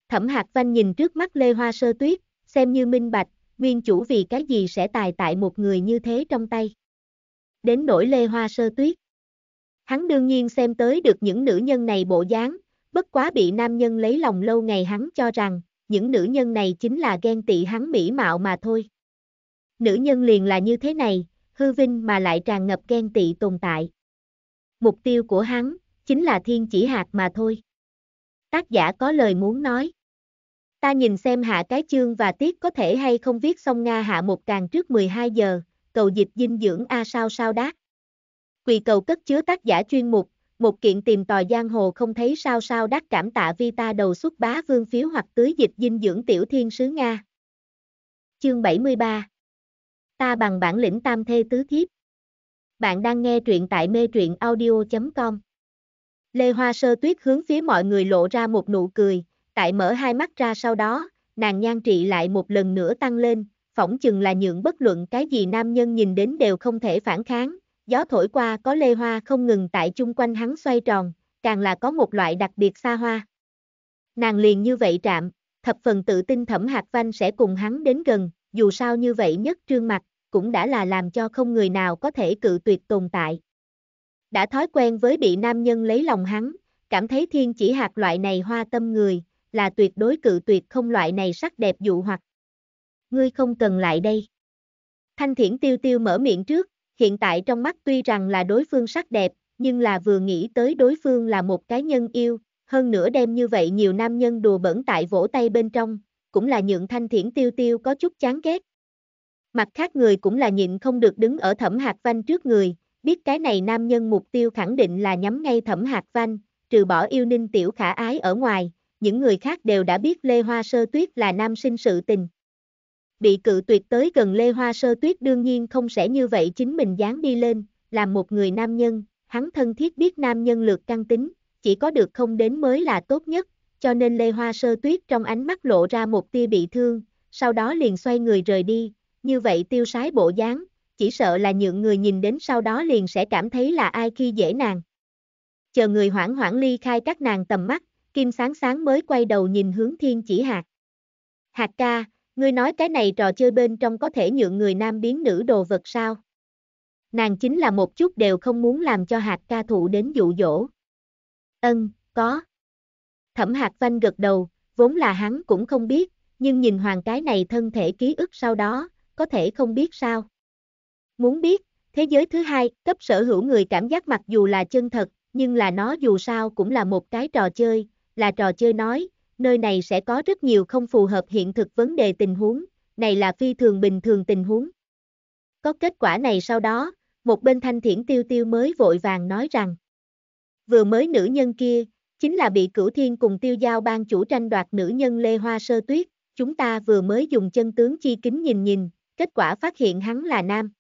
Speaker 1: Thẩm hạt vanh nhìn trước mắt lê hoa sơ tuyết, xem như minh bạch, nguyên chủ vì cái gì sẽ tài tại một người như thế trong tay. Đến nỗi lê hoa sơ tuyết. Hắn đương nhiên xem tới được những nữ nhân này bộ dáng, bất quá bị nam nhân lấy lòng lâu ngày hắn cho rằng, những nữ nhân này chính là ghen tị hắn mỹ mạo mà thôi. Nữ nhân liền là như thế này, hư vinh mà lại tràn ngập ghen tị tồn tại. Mục tiêu của hắn, chính là thiên chỉ hạt mà thôi. Tác giả có lời muốn nói. Ta nhìn xem hạ cái chương và tiết có thể hay không viết xong Nga hạ một càng trước 12 giờ, cầu dịch dinh dưỡng A sao sao đát. Quỳ cầu cất chứa tác giả chuyên mục, một kiện tìm tòi giang hồ không thấy sao sao đát cảm tạ vi ta đầu xuất bá vương phiếu hoặc tưới dịch dinh dưỡng tiểu thiên sứ Nga. Chương 73 Ta bằng bản lĩnh tam thê tứ thiếp. Bạn đang nghe truyện tại mê truyện audio.com. Lê Hoa Sơ Tuyết hướng phía mọi người lộ ra một nụ cười, tại mở hai mắt ra sau đó, nàng nhan trị lại một lần nữa tăng lên, phỏng chừng là nhượng bất luận cái gì nam nhân nhìn đến đều không thể phản kháng, gió thổi qua có lê hoa không ngừng tại chung quanh hắn xoay tròn, càng là có một loại đặc biệt xa hoa. Nàng liền như vậy trạm, thập phần tự tin thẩm hạt văn sẽ cùng hắn đến gần, dù sao như vậy nhất trương mặt, cũng đã là làm cho không người nào có thể cự tuyệt tồn tại. Đã thói quen với bị nam nhân lấy lòng hắn, cảm thấy thiên chỉ hạt loại này hoa tâm người, là tuyệt đối cự tuyệt không loại này sắc đẹp dụ hoặc. Ngươi không cần lại đây. Thanh thiển tiêu tiêu mở miệng trước, hiện tại trong mắt tuy rằng là đối phương sắc đẹp, nhưng là vừa nghĩ tới đối phương là một cái nhân yêu, hơn nữa đem như vậy nhiều nam nhân đùa bẩn tại vỗ tay bên trong, cũng là nhượng thanh thiển tiêu tiêu có chút chán ghét. Mặt khác người cũng là nhịn không được đứng ở thẩm hạt vanh trước người, biết cái này nam nhân mục tiêu khẳng định là nhắm ngay thẩm hạt vanh, trừ bỏ yêu ninh tiểu khả ái ở ngoài, những người khác đều đã biết Lê Hoa Sơ Tuyết là nam sinh sự tình. Bị cự tuyệt tới gần Lê Hoa Sơ Tuyết đương nhiên không sẽ như vậy chính mình dán đi lên, làm một người nam nhân, hắn thân thiết biết nam nhân lược căng tính, chỉ có được không đến mới là tốt nhất, cho nên Lê Hoa Sơ Tuyết trong ánh mắt lộ ra một tia bị thương, sau đó liền xoay người rời đi, như vậy tiêu sái bộ dáng, chỉ sợ là những người nhìn đến sau đó liền sẽ cảm thấy là ai khi dễ nàng. Chờ người hoảng hoảng ly khai các nàng tầm mắt, Kim sáng sáng mới quay đầu nhìn hướng thiên chỉ hạt. Hạt ca, ngươi nói cái này trò chơi bên trong có thể nhượng người nam biến nữ đồ vật sao? Nàng chính là một chút đều không muốn làm cho hạt ca thụ đến dụ dỗ. Ân, có. Thẩm hạt vanh gật đầu, vốn là hắn cũng không biết, nhưng nhìn hoàng cái này thân thể ký ức sau đó, có thể không biết sao. Muốn biết, thế giới thứ hai, cấp sở hữu người cảm giác mặc dù là chân thật, nhưng là nó dù sao cũng là một cái trò chơi, là trò chơi nói, nơi này sẽ có rất nhiều không phù hợp hiện thực vấn đề tình huống, này là phi thường bình thường tình huống. Có kết quả này sau đó, một bên thanh thiển tiêu tiêu mới vội vàng nói rằng, vừa mới nữ nhân kia, chính là bị cửu thiên cùng tiêu giao ban chủ tranh đoạt nữ nhân Lê Hoa Sơ Tuyết, chúng ta vừa mới dùng chân tướng chi kính nhìn nhìn, kết quả phát hiện hắn là nam.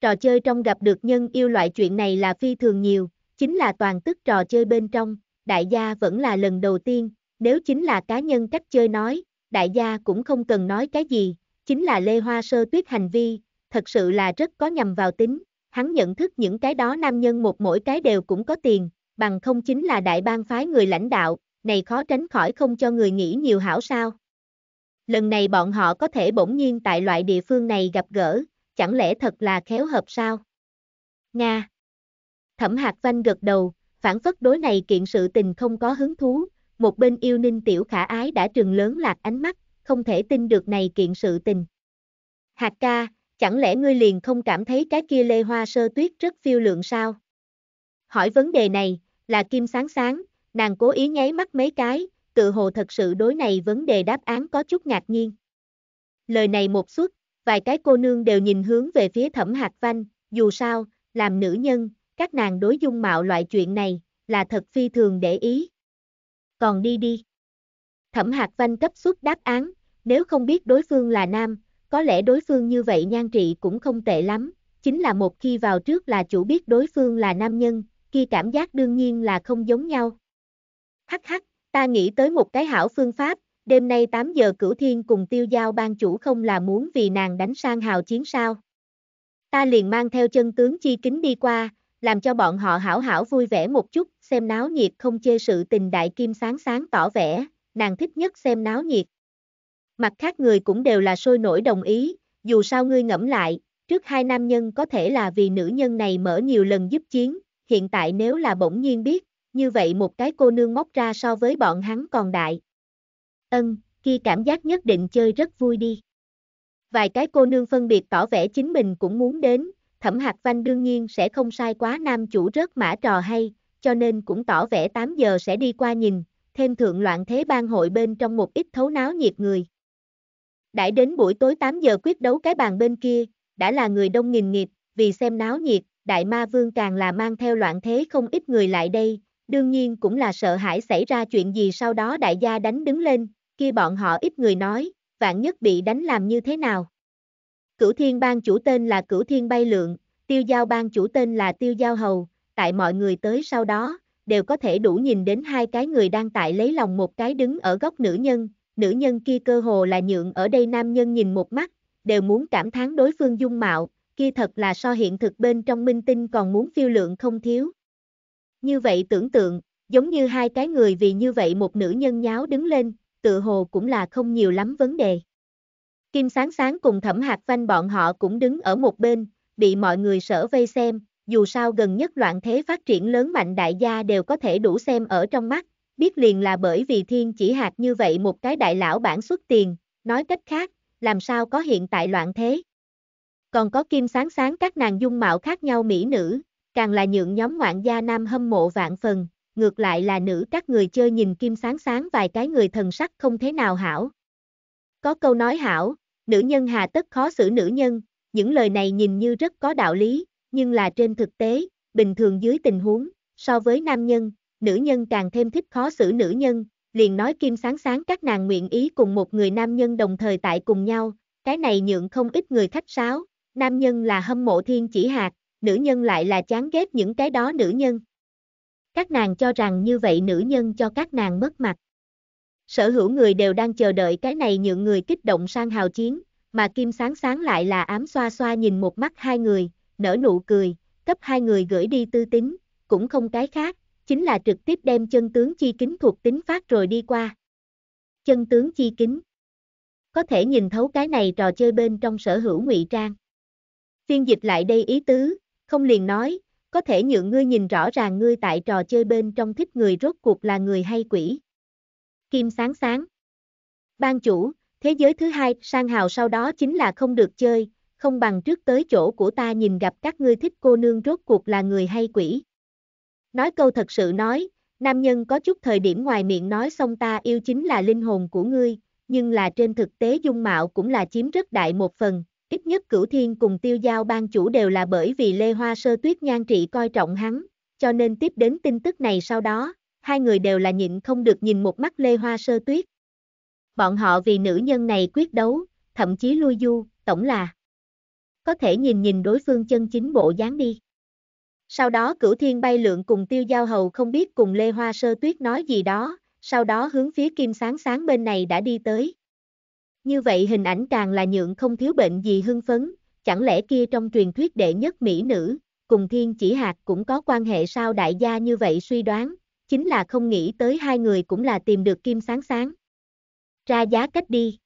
Speaker 1: Trò chơi trong gặp được nhân yêu loại chuyện này là phi thường nhiều, chính là toàn tức trò chơi bên trong, đại gia vẫn là lần đầu tiên, nếu chính là cá nhân cách chơi nói, đại gia cũng không cần nói cái gì, chính là Lê Hoa Sơ Tuyết hành vi, thật sự là rất có nhầm vào tính, hắn nhận thức những cái đó nam nhân một mỗi cái đều cũng có tiền, bằng không chính là đại bang phái người lãnh đạo, này khó tránh khỏi không cho người nghĩ nhiều hảo sao. Lần này bọn họ có thể bỗng nhiên tại loại địa phương này gặp gỡ, chẳng lẽ thật là khéo hợp sao? Nga Thẩm Hạc Văn gật đầu, phản phất đối này kiện sự tình không có hứng thú, một bên yêu ninh tiểu khả ái đã trừng lớn lạc ánh mắt, không thể tin được này kiện sự tình. Hạt ca, chẳng lẽ ngươi liền không cảm thấy cái kia lê hoa sơ tuyết rất phiêu lượng sao? Hỏi vấn đề này, là kim sáng sáng, nàng cố ý nháy mắt mấy cái, tự hồ thật sự đối này vấn đề đáp án có chút ngạc nhiên. Lời này một suất, vài cái cô nương đều nhìn hướng về phía thẩm hạt văn, dù sao, làm nữ nhân, các nàng đối dung mạo loại chuyện này, là thật phi thường để ý. Còn đi đi. Thẩm Hạc Văn cấp suất đáp án, nếu không biết đối phương là nam, có lẽ đối phương như vậy nhan trị cũng không tệ lắm, chính là một khi vào trước là chủ biết đối phương là nam nhân, khi cảm giác đương nhiên là không giống nhau. Hắc hắc, ta nghĩ tới một cái hảo phương pháp, đêm nay 8 giờ cửu thiên cùng tiêu giao ban chủ không là muốn vì nàng đánh sang hào chiến sao. Ta liền mang theo chân tướng chi kính đi qua, làm cho bọn họ hảo hảo vui vẻ một chút, xem náo nhiệt không chê sự tình đại kim sáng sáng tỏ vẻ, nàng thích nhất xem náo nhiệt. Mặt khác người cũng đều là sôi nổi đồng ý, dù sao ngươi ngẫm lại, trước hai nam nhân có thể là vì nữ nhân này mở nhiều lần giúp chiến, hiện tại nếu là bỗng nhiên biết, như vậy một cái cô nương móc ra so với bọn hắn còn đại. Ân, kia cảm giác nhất định chơi rất vui đi. Vài cái cô nương phân biệt tỏ vẻ chính mình cũng muốn đến, Thẩm Hạc Văn đương nhiên sẽ không sai quá nam chủ rớt mã trò hay, cho nên cũng tỏ vẻ 8 giờ sẽ đi qua nhìn, thêm thượng loạn thế ban hội bên trong một ít thấu náo nhiệt người. Đãi đến buổi tối 8 giờ quyết đấu cái bàn bên kia, đã là người đông nghìn nghịt, vì xem náo nhiệt, Đại Ma Vương càng là mang theo loạn thế không ít người lại đây, đương nhiên cũng là sợ hãi xảy ra chuyện gì sau đó đại gia đánh đứng lên, kia bọn họ ít người nói, vạn nhất bị đánh làm như thế nào. Cửu Thiên Bang chủ tên là Cửu Thiên Bay Lượng, Tiêu Giao Bang chủ tên là Tiêu Giao Hầu, tại mọi người tới sau đó, đều có thể đủ nhìn đến hai cái người đang tại lấy lòng một cái đứng ở góc nữ nhân, nữ nhân kia cơ hồ là nhượng ở đây nam nhân nhìn một mắt, đều muốn cảm thán đối phương dung mạo, kia thật là so hiện thực bên trong minh tinh còn muốn phiêu lượng không thiếu. Như vậy tưởng tượng, giống như hai cái người vì như vậy một nữ nhân nháo đứng lên, tự hồ cũng là không nhiều lắm vấn đề. Kim sáng sáng cùng thẩm hạt vanh bọn họ cũng đứng ở một bên, bị mọi người sở vây xem, dù sao gần nhất loạn thế phát triển lớn mạnh đại gia đều có thể đủ xem ở trong mắt, biết liền là bởi vì thiên chỉ hạt như vậy một cái đại lão bản xuất tiền, nói cách khác, làm sao có hiện tại loạn thế. Còn có kim sáng sáng các nàng dung mạo khác nhau mỹ nữ, càng là nhượng nhóm ngoạn gia nam hâm mộ vạn phần, ngược lại là nữ các người chơi nhìn kim sáng sáng vài cái người thần sắc không thế nào hảo. Có câu nói hảo, Nữ nhân hà tất khó xử nữ nhân, những lời này nhìn như rất có đạo lý, nhưng là trên thực tế, bình thường dưới tình huống, so với nam nhân, nữ nhân càng thêm thích khó xử nữ nhân, liền nói kim sáng sáng các nàng nguyện ý cùng một người nam nhân đồng thời tại cùng nhau, cái này nhượng không ít người khách sáo, nam nhân là hâm mộ thiên chỉ hạt, nữ nhân lại là chán ghét những cái đó nữ nhân. Các nàng cho rằng như vậy nữ nhân cho các nàng mất mặt sở hữu người đều đang chờ đợi cái này nhượng người kích động sang hào chiến, mà Kim Sáng Sáng lại là ám xoa xoa nhìn một mắt hai người, nở nụ cười, cấp hai người gửi đi tư tính, cũng không cái khác, chính là trực tiếp đem chân tướng chi kính thuộc tính phát rồi đi qua. Chân tướng chi kính Có thể nhìn thấu cái này trò chơi bên trong sở hữu ngụy trang. Phiên dịch lại đây ý tứ, không liền nói, có thể nhượng ngươi nhìn rõ ràng ngươi tại trò chơi bên trong thích người rốt cuộc là người hay quỷ kim sáng sáng. Ban chủ, thế giới thứ hai, sang hào sau đó chính là không được chơi, không bằng trước tới chỗ của ta nhìn gặp các ngươi thích cô nương rốt cuộc là người hay quỷ. Nói câu thật sự nói, nam nhân có chút thời điểm ngoài miệng nói xong ta yêu chính là linh hồn của ngươi, nhưng là trên thực tế dung mạo cũng là chiếm rất đại một phần, ít nhất cửu thiên cùng tiêu giao ban chủ đều là bởi vì Lê Hoa Sơ Tuyết Nhan Trị coi trọng hắn, cho nên tiếp đến tin tức này sau đó, hai người đều là nhịn không được nhìn một mắt Lê Hoa Sơ Tuyết. Bọn họ vì nữ nhân này quyết đấu, thậm chí lui du, tổng là có thể nhìn nhìn đối phương chân chính bộ dáng đi. Sau đó cửu thiên bay lượng cùng tiêu giao hầu không biết cùng Lê Hoa Sơ Tuyết nói gì đó, sau đó hướng phía kim sáng sáng bên này đã đi tới. Như vậy hình ảnh càng là nhượng không thiếu bệnh gì hưng phấn, chẳng lẽ kia trong truyền thuyết đệ nhất mỹ nữ, cùng thiên chỉ hạt cũng có quan hệ sao đại gia như vậy suy đoán, chính là không nghĩ tới hai người cũng là tìm được kim sáng sáng. Ra giá cách đi.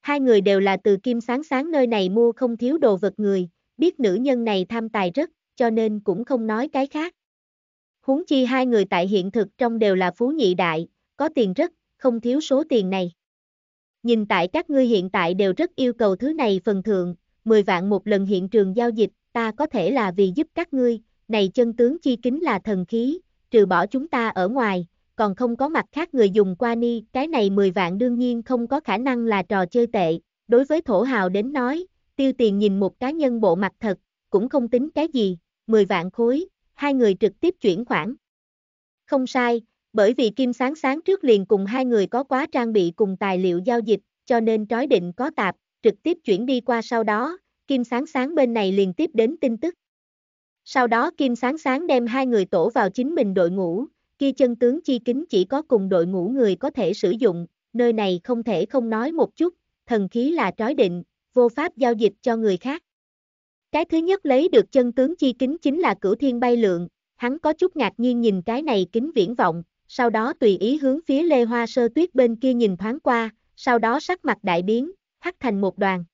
Speaker 1: Hai người đều là từ kim sáng sáng nơi này mua không thiếu đồ vật người, biết nữ nhân này tham tài rất, cho nên cũng không nói cái khác. Huống chi hai người tại hiện thực trong đều là phú nhị đại, có tiền rất, không thiếu số tiền này. Nhìn tại các ngươi hiện tại đều rất yêu cầu thứ này phần thượng, 10 vạn một lần hiện trường giao dịch, ta có thể là vì giúp các ngươi, này chân tướng chi kính là thần khí, trừ bỏ chúng ta ở ngoài, còn không có mặt khác người dùng qua ni, cái này 10 vạn đương nhiên không có khả năng là trò chơi tệ, đối với thổ hào đến nói, tiêu tiền nhìn một cá nhân bộ mặt thật, cũng không tính cái gì, 10 vạn khối, hai người trực tiếp chuyển khoản. Không sai, bởi vì Kim Sáng Sáng trước liền cùng hai người có quá trang bị cùng tài liệu giao dịch, cho nên trói định có tạp, trực tiếp chuyển đi qua sau đó, Kim Sáng Sáng bên này liền tiếp đến tin tức. Sau đó Kim Sáng Sáng đem hai người tổ vào chính mình đội ngũ, kia chân tướng chi kính chỉ có cùng đội ngũ người có thể sử dụng, nơi này không thể không nói một chút, thần khí là trói định, vô pháp giao dịch cho người khác. Cái thứ nhất lấy được chân tướng chi kính chính là cửu thiên bay lượng, hắn có chút ngạc nhiên nhìn cái này kính viễn vọng, sau đó tùy ý hướng phía Lê Hoa Sơ Tuyết bên kia nhìn thoáng qua, sau đó sắc mặt đại biến, hắt thành một đoàn.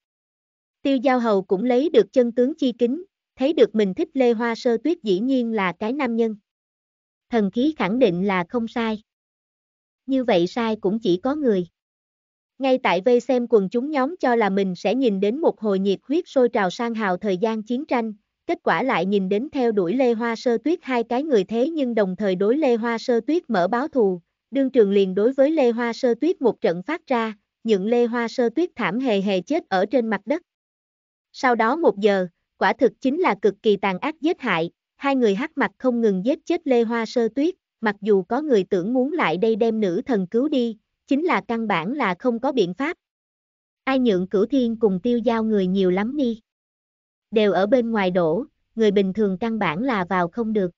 Speaker 1: Tiêu Giao Hầu cũng lấy được chân tướng chi kính, thấy được mình thích Lê Hoa Sơ Tuyết dĩ nhiên là cái nam nhân. Thần khí khẳng định là không sai. Như vậy sai cũng chỉ có người. Ngay tại vây xem quần chúng nhóm cho là mình sẽ nhìn đến một hồi nhiệt huyết sôi trào sang hào thời gian chiến tranh, kết quả lại nhìn đến theo đuổi Lê Hoa Sơ Tuyết hai cái người thế nhưng đồng thời đối Lê Hoa Sơ Tuyết mở báo thù, đương trường liền đối với Lê Hoa Sơ Tuyết một trận phát ra, những Lê Hoa Sơ Tuyết thảm hề hề chết ở trên mặt đất. Sau đó một giờ, quả thực chính là cực kỳ tàn ác giết hại, hai người hắc mặt không ngừng giết chết Lê Hoa Sơ Tuyết, mặc dù có người tưởng muốn lại đây đem nữ thần cứu đi, chính là căn bản là không có biện pháp. Ai nhượng cửu thiên cùng tiêu giao người nhiều lắm đi. Đều ở bên ngoài đổ, người bình thường căn bản là vào không được.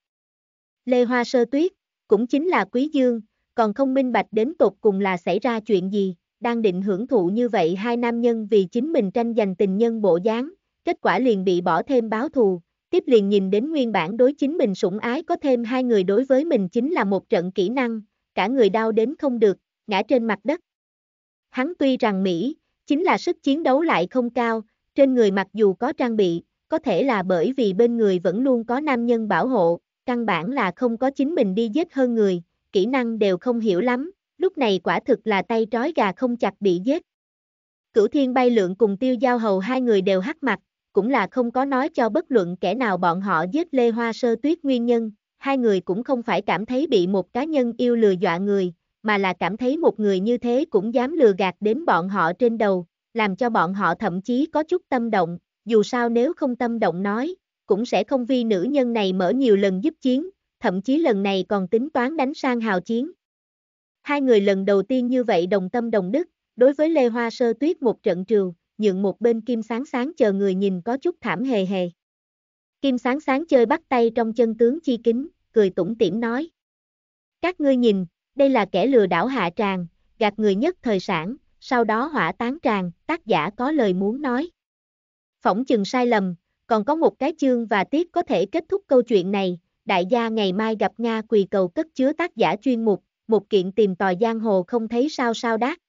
Speaker 1: Lê Hoa Sơ Tuyết, cũng chính là Quý Dương, còn không minh bạch đến tột cùng là xảy ra chuyện gì, đang định hưởng thụ như vậy hai nam nhân vì chính mình tranh giành tình nhân bộ dáng, kết quả liền bị bỏ thêm báo thù, tiếp liền nhìn đến nguyên bản đối chính mình sủng ái có thêm hai người đối với mình chính là một trận kỹ năng, cả người đau đến không được, ngã trên mặt đất. Hắn tuy rằng Mỹ, chính là sức chiến đấu lại không cao, trên người mặc dù có trang bị, có thể là bởi vì bên người vẫn luôn có nam nhân bảo hộ, căn bản là không có chính mình đi giết hơn người, kỹ năng đều không hiểu lắm, lúc này quả thực là tay trói gà không chặt bị giết. Cửu thiên bay lượng cùng tiêu giao hầu hai người đều hắc mặt, cũng là không có nói cho bất luận kẻ nào bọn họ giết Lê Hoa Sơ Tuyết nguyên nhân, hai người cũng không phải cảm thấy bị một cá nhân yêu lừa dọa người, mà là cảm thấy một người như thế cũng dám lừa gạt đến bọn họ trên đầu, làm cho bọn họ thậm chí có chút tâm động, dù sao nếu không tâm động nói, cũng sẽ không vì nữ nhân này mở nhiều lần giúp chiến, thậm chí lần này còn tính toán đánh sang hào chiến. Hai người lần đầu tiên như vậy đồng tâm đồng đức, đối với Lê Hoa Sơ Tuyết một trận trường, nhượng một bên kim sáng sáng chờ người nhìn có chút thảm hề hề. Kim sáng sáng chơi bắt tay trong chân tướng chi kính, cười tủm tỉm nói. Các ngươi nhìn, đây là kẻ lừa đảo hạ tràng, gạt người nhất thời sản, sau đó hỏa tán tràng, tác giả có lời muốn nói. Phỏng chừng sai lầm, còn có một cái chương và tiết có thể kết thúc câu chuyện này, đại gia ngày mai gặp Nga quỳ cầu cất chứa tác giả chuyên mục, một kiện tìm tòi giang hồ không thấy sao sao đát.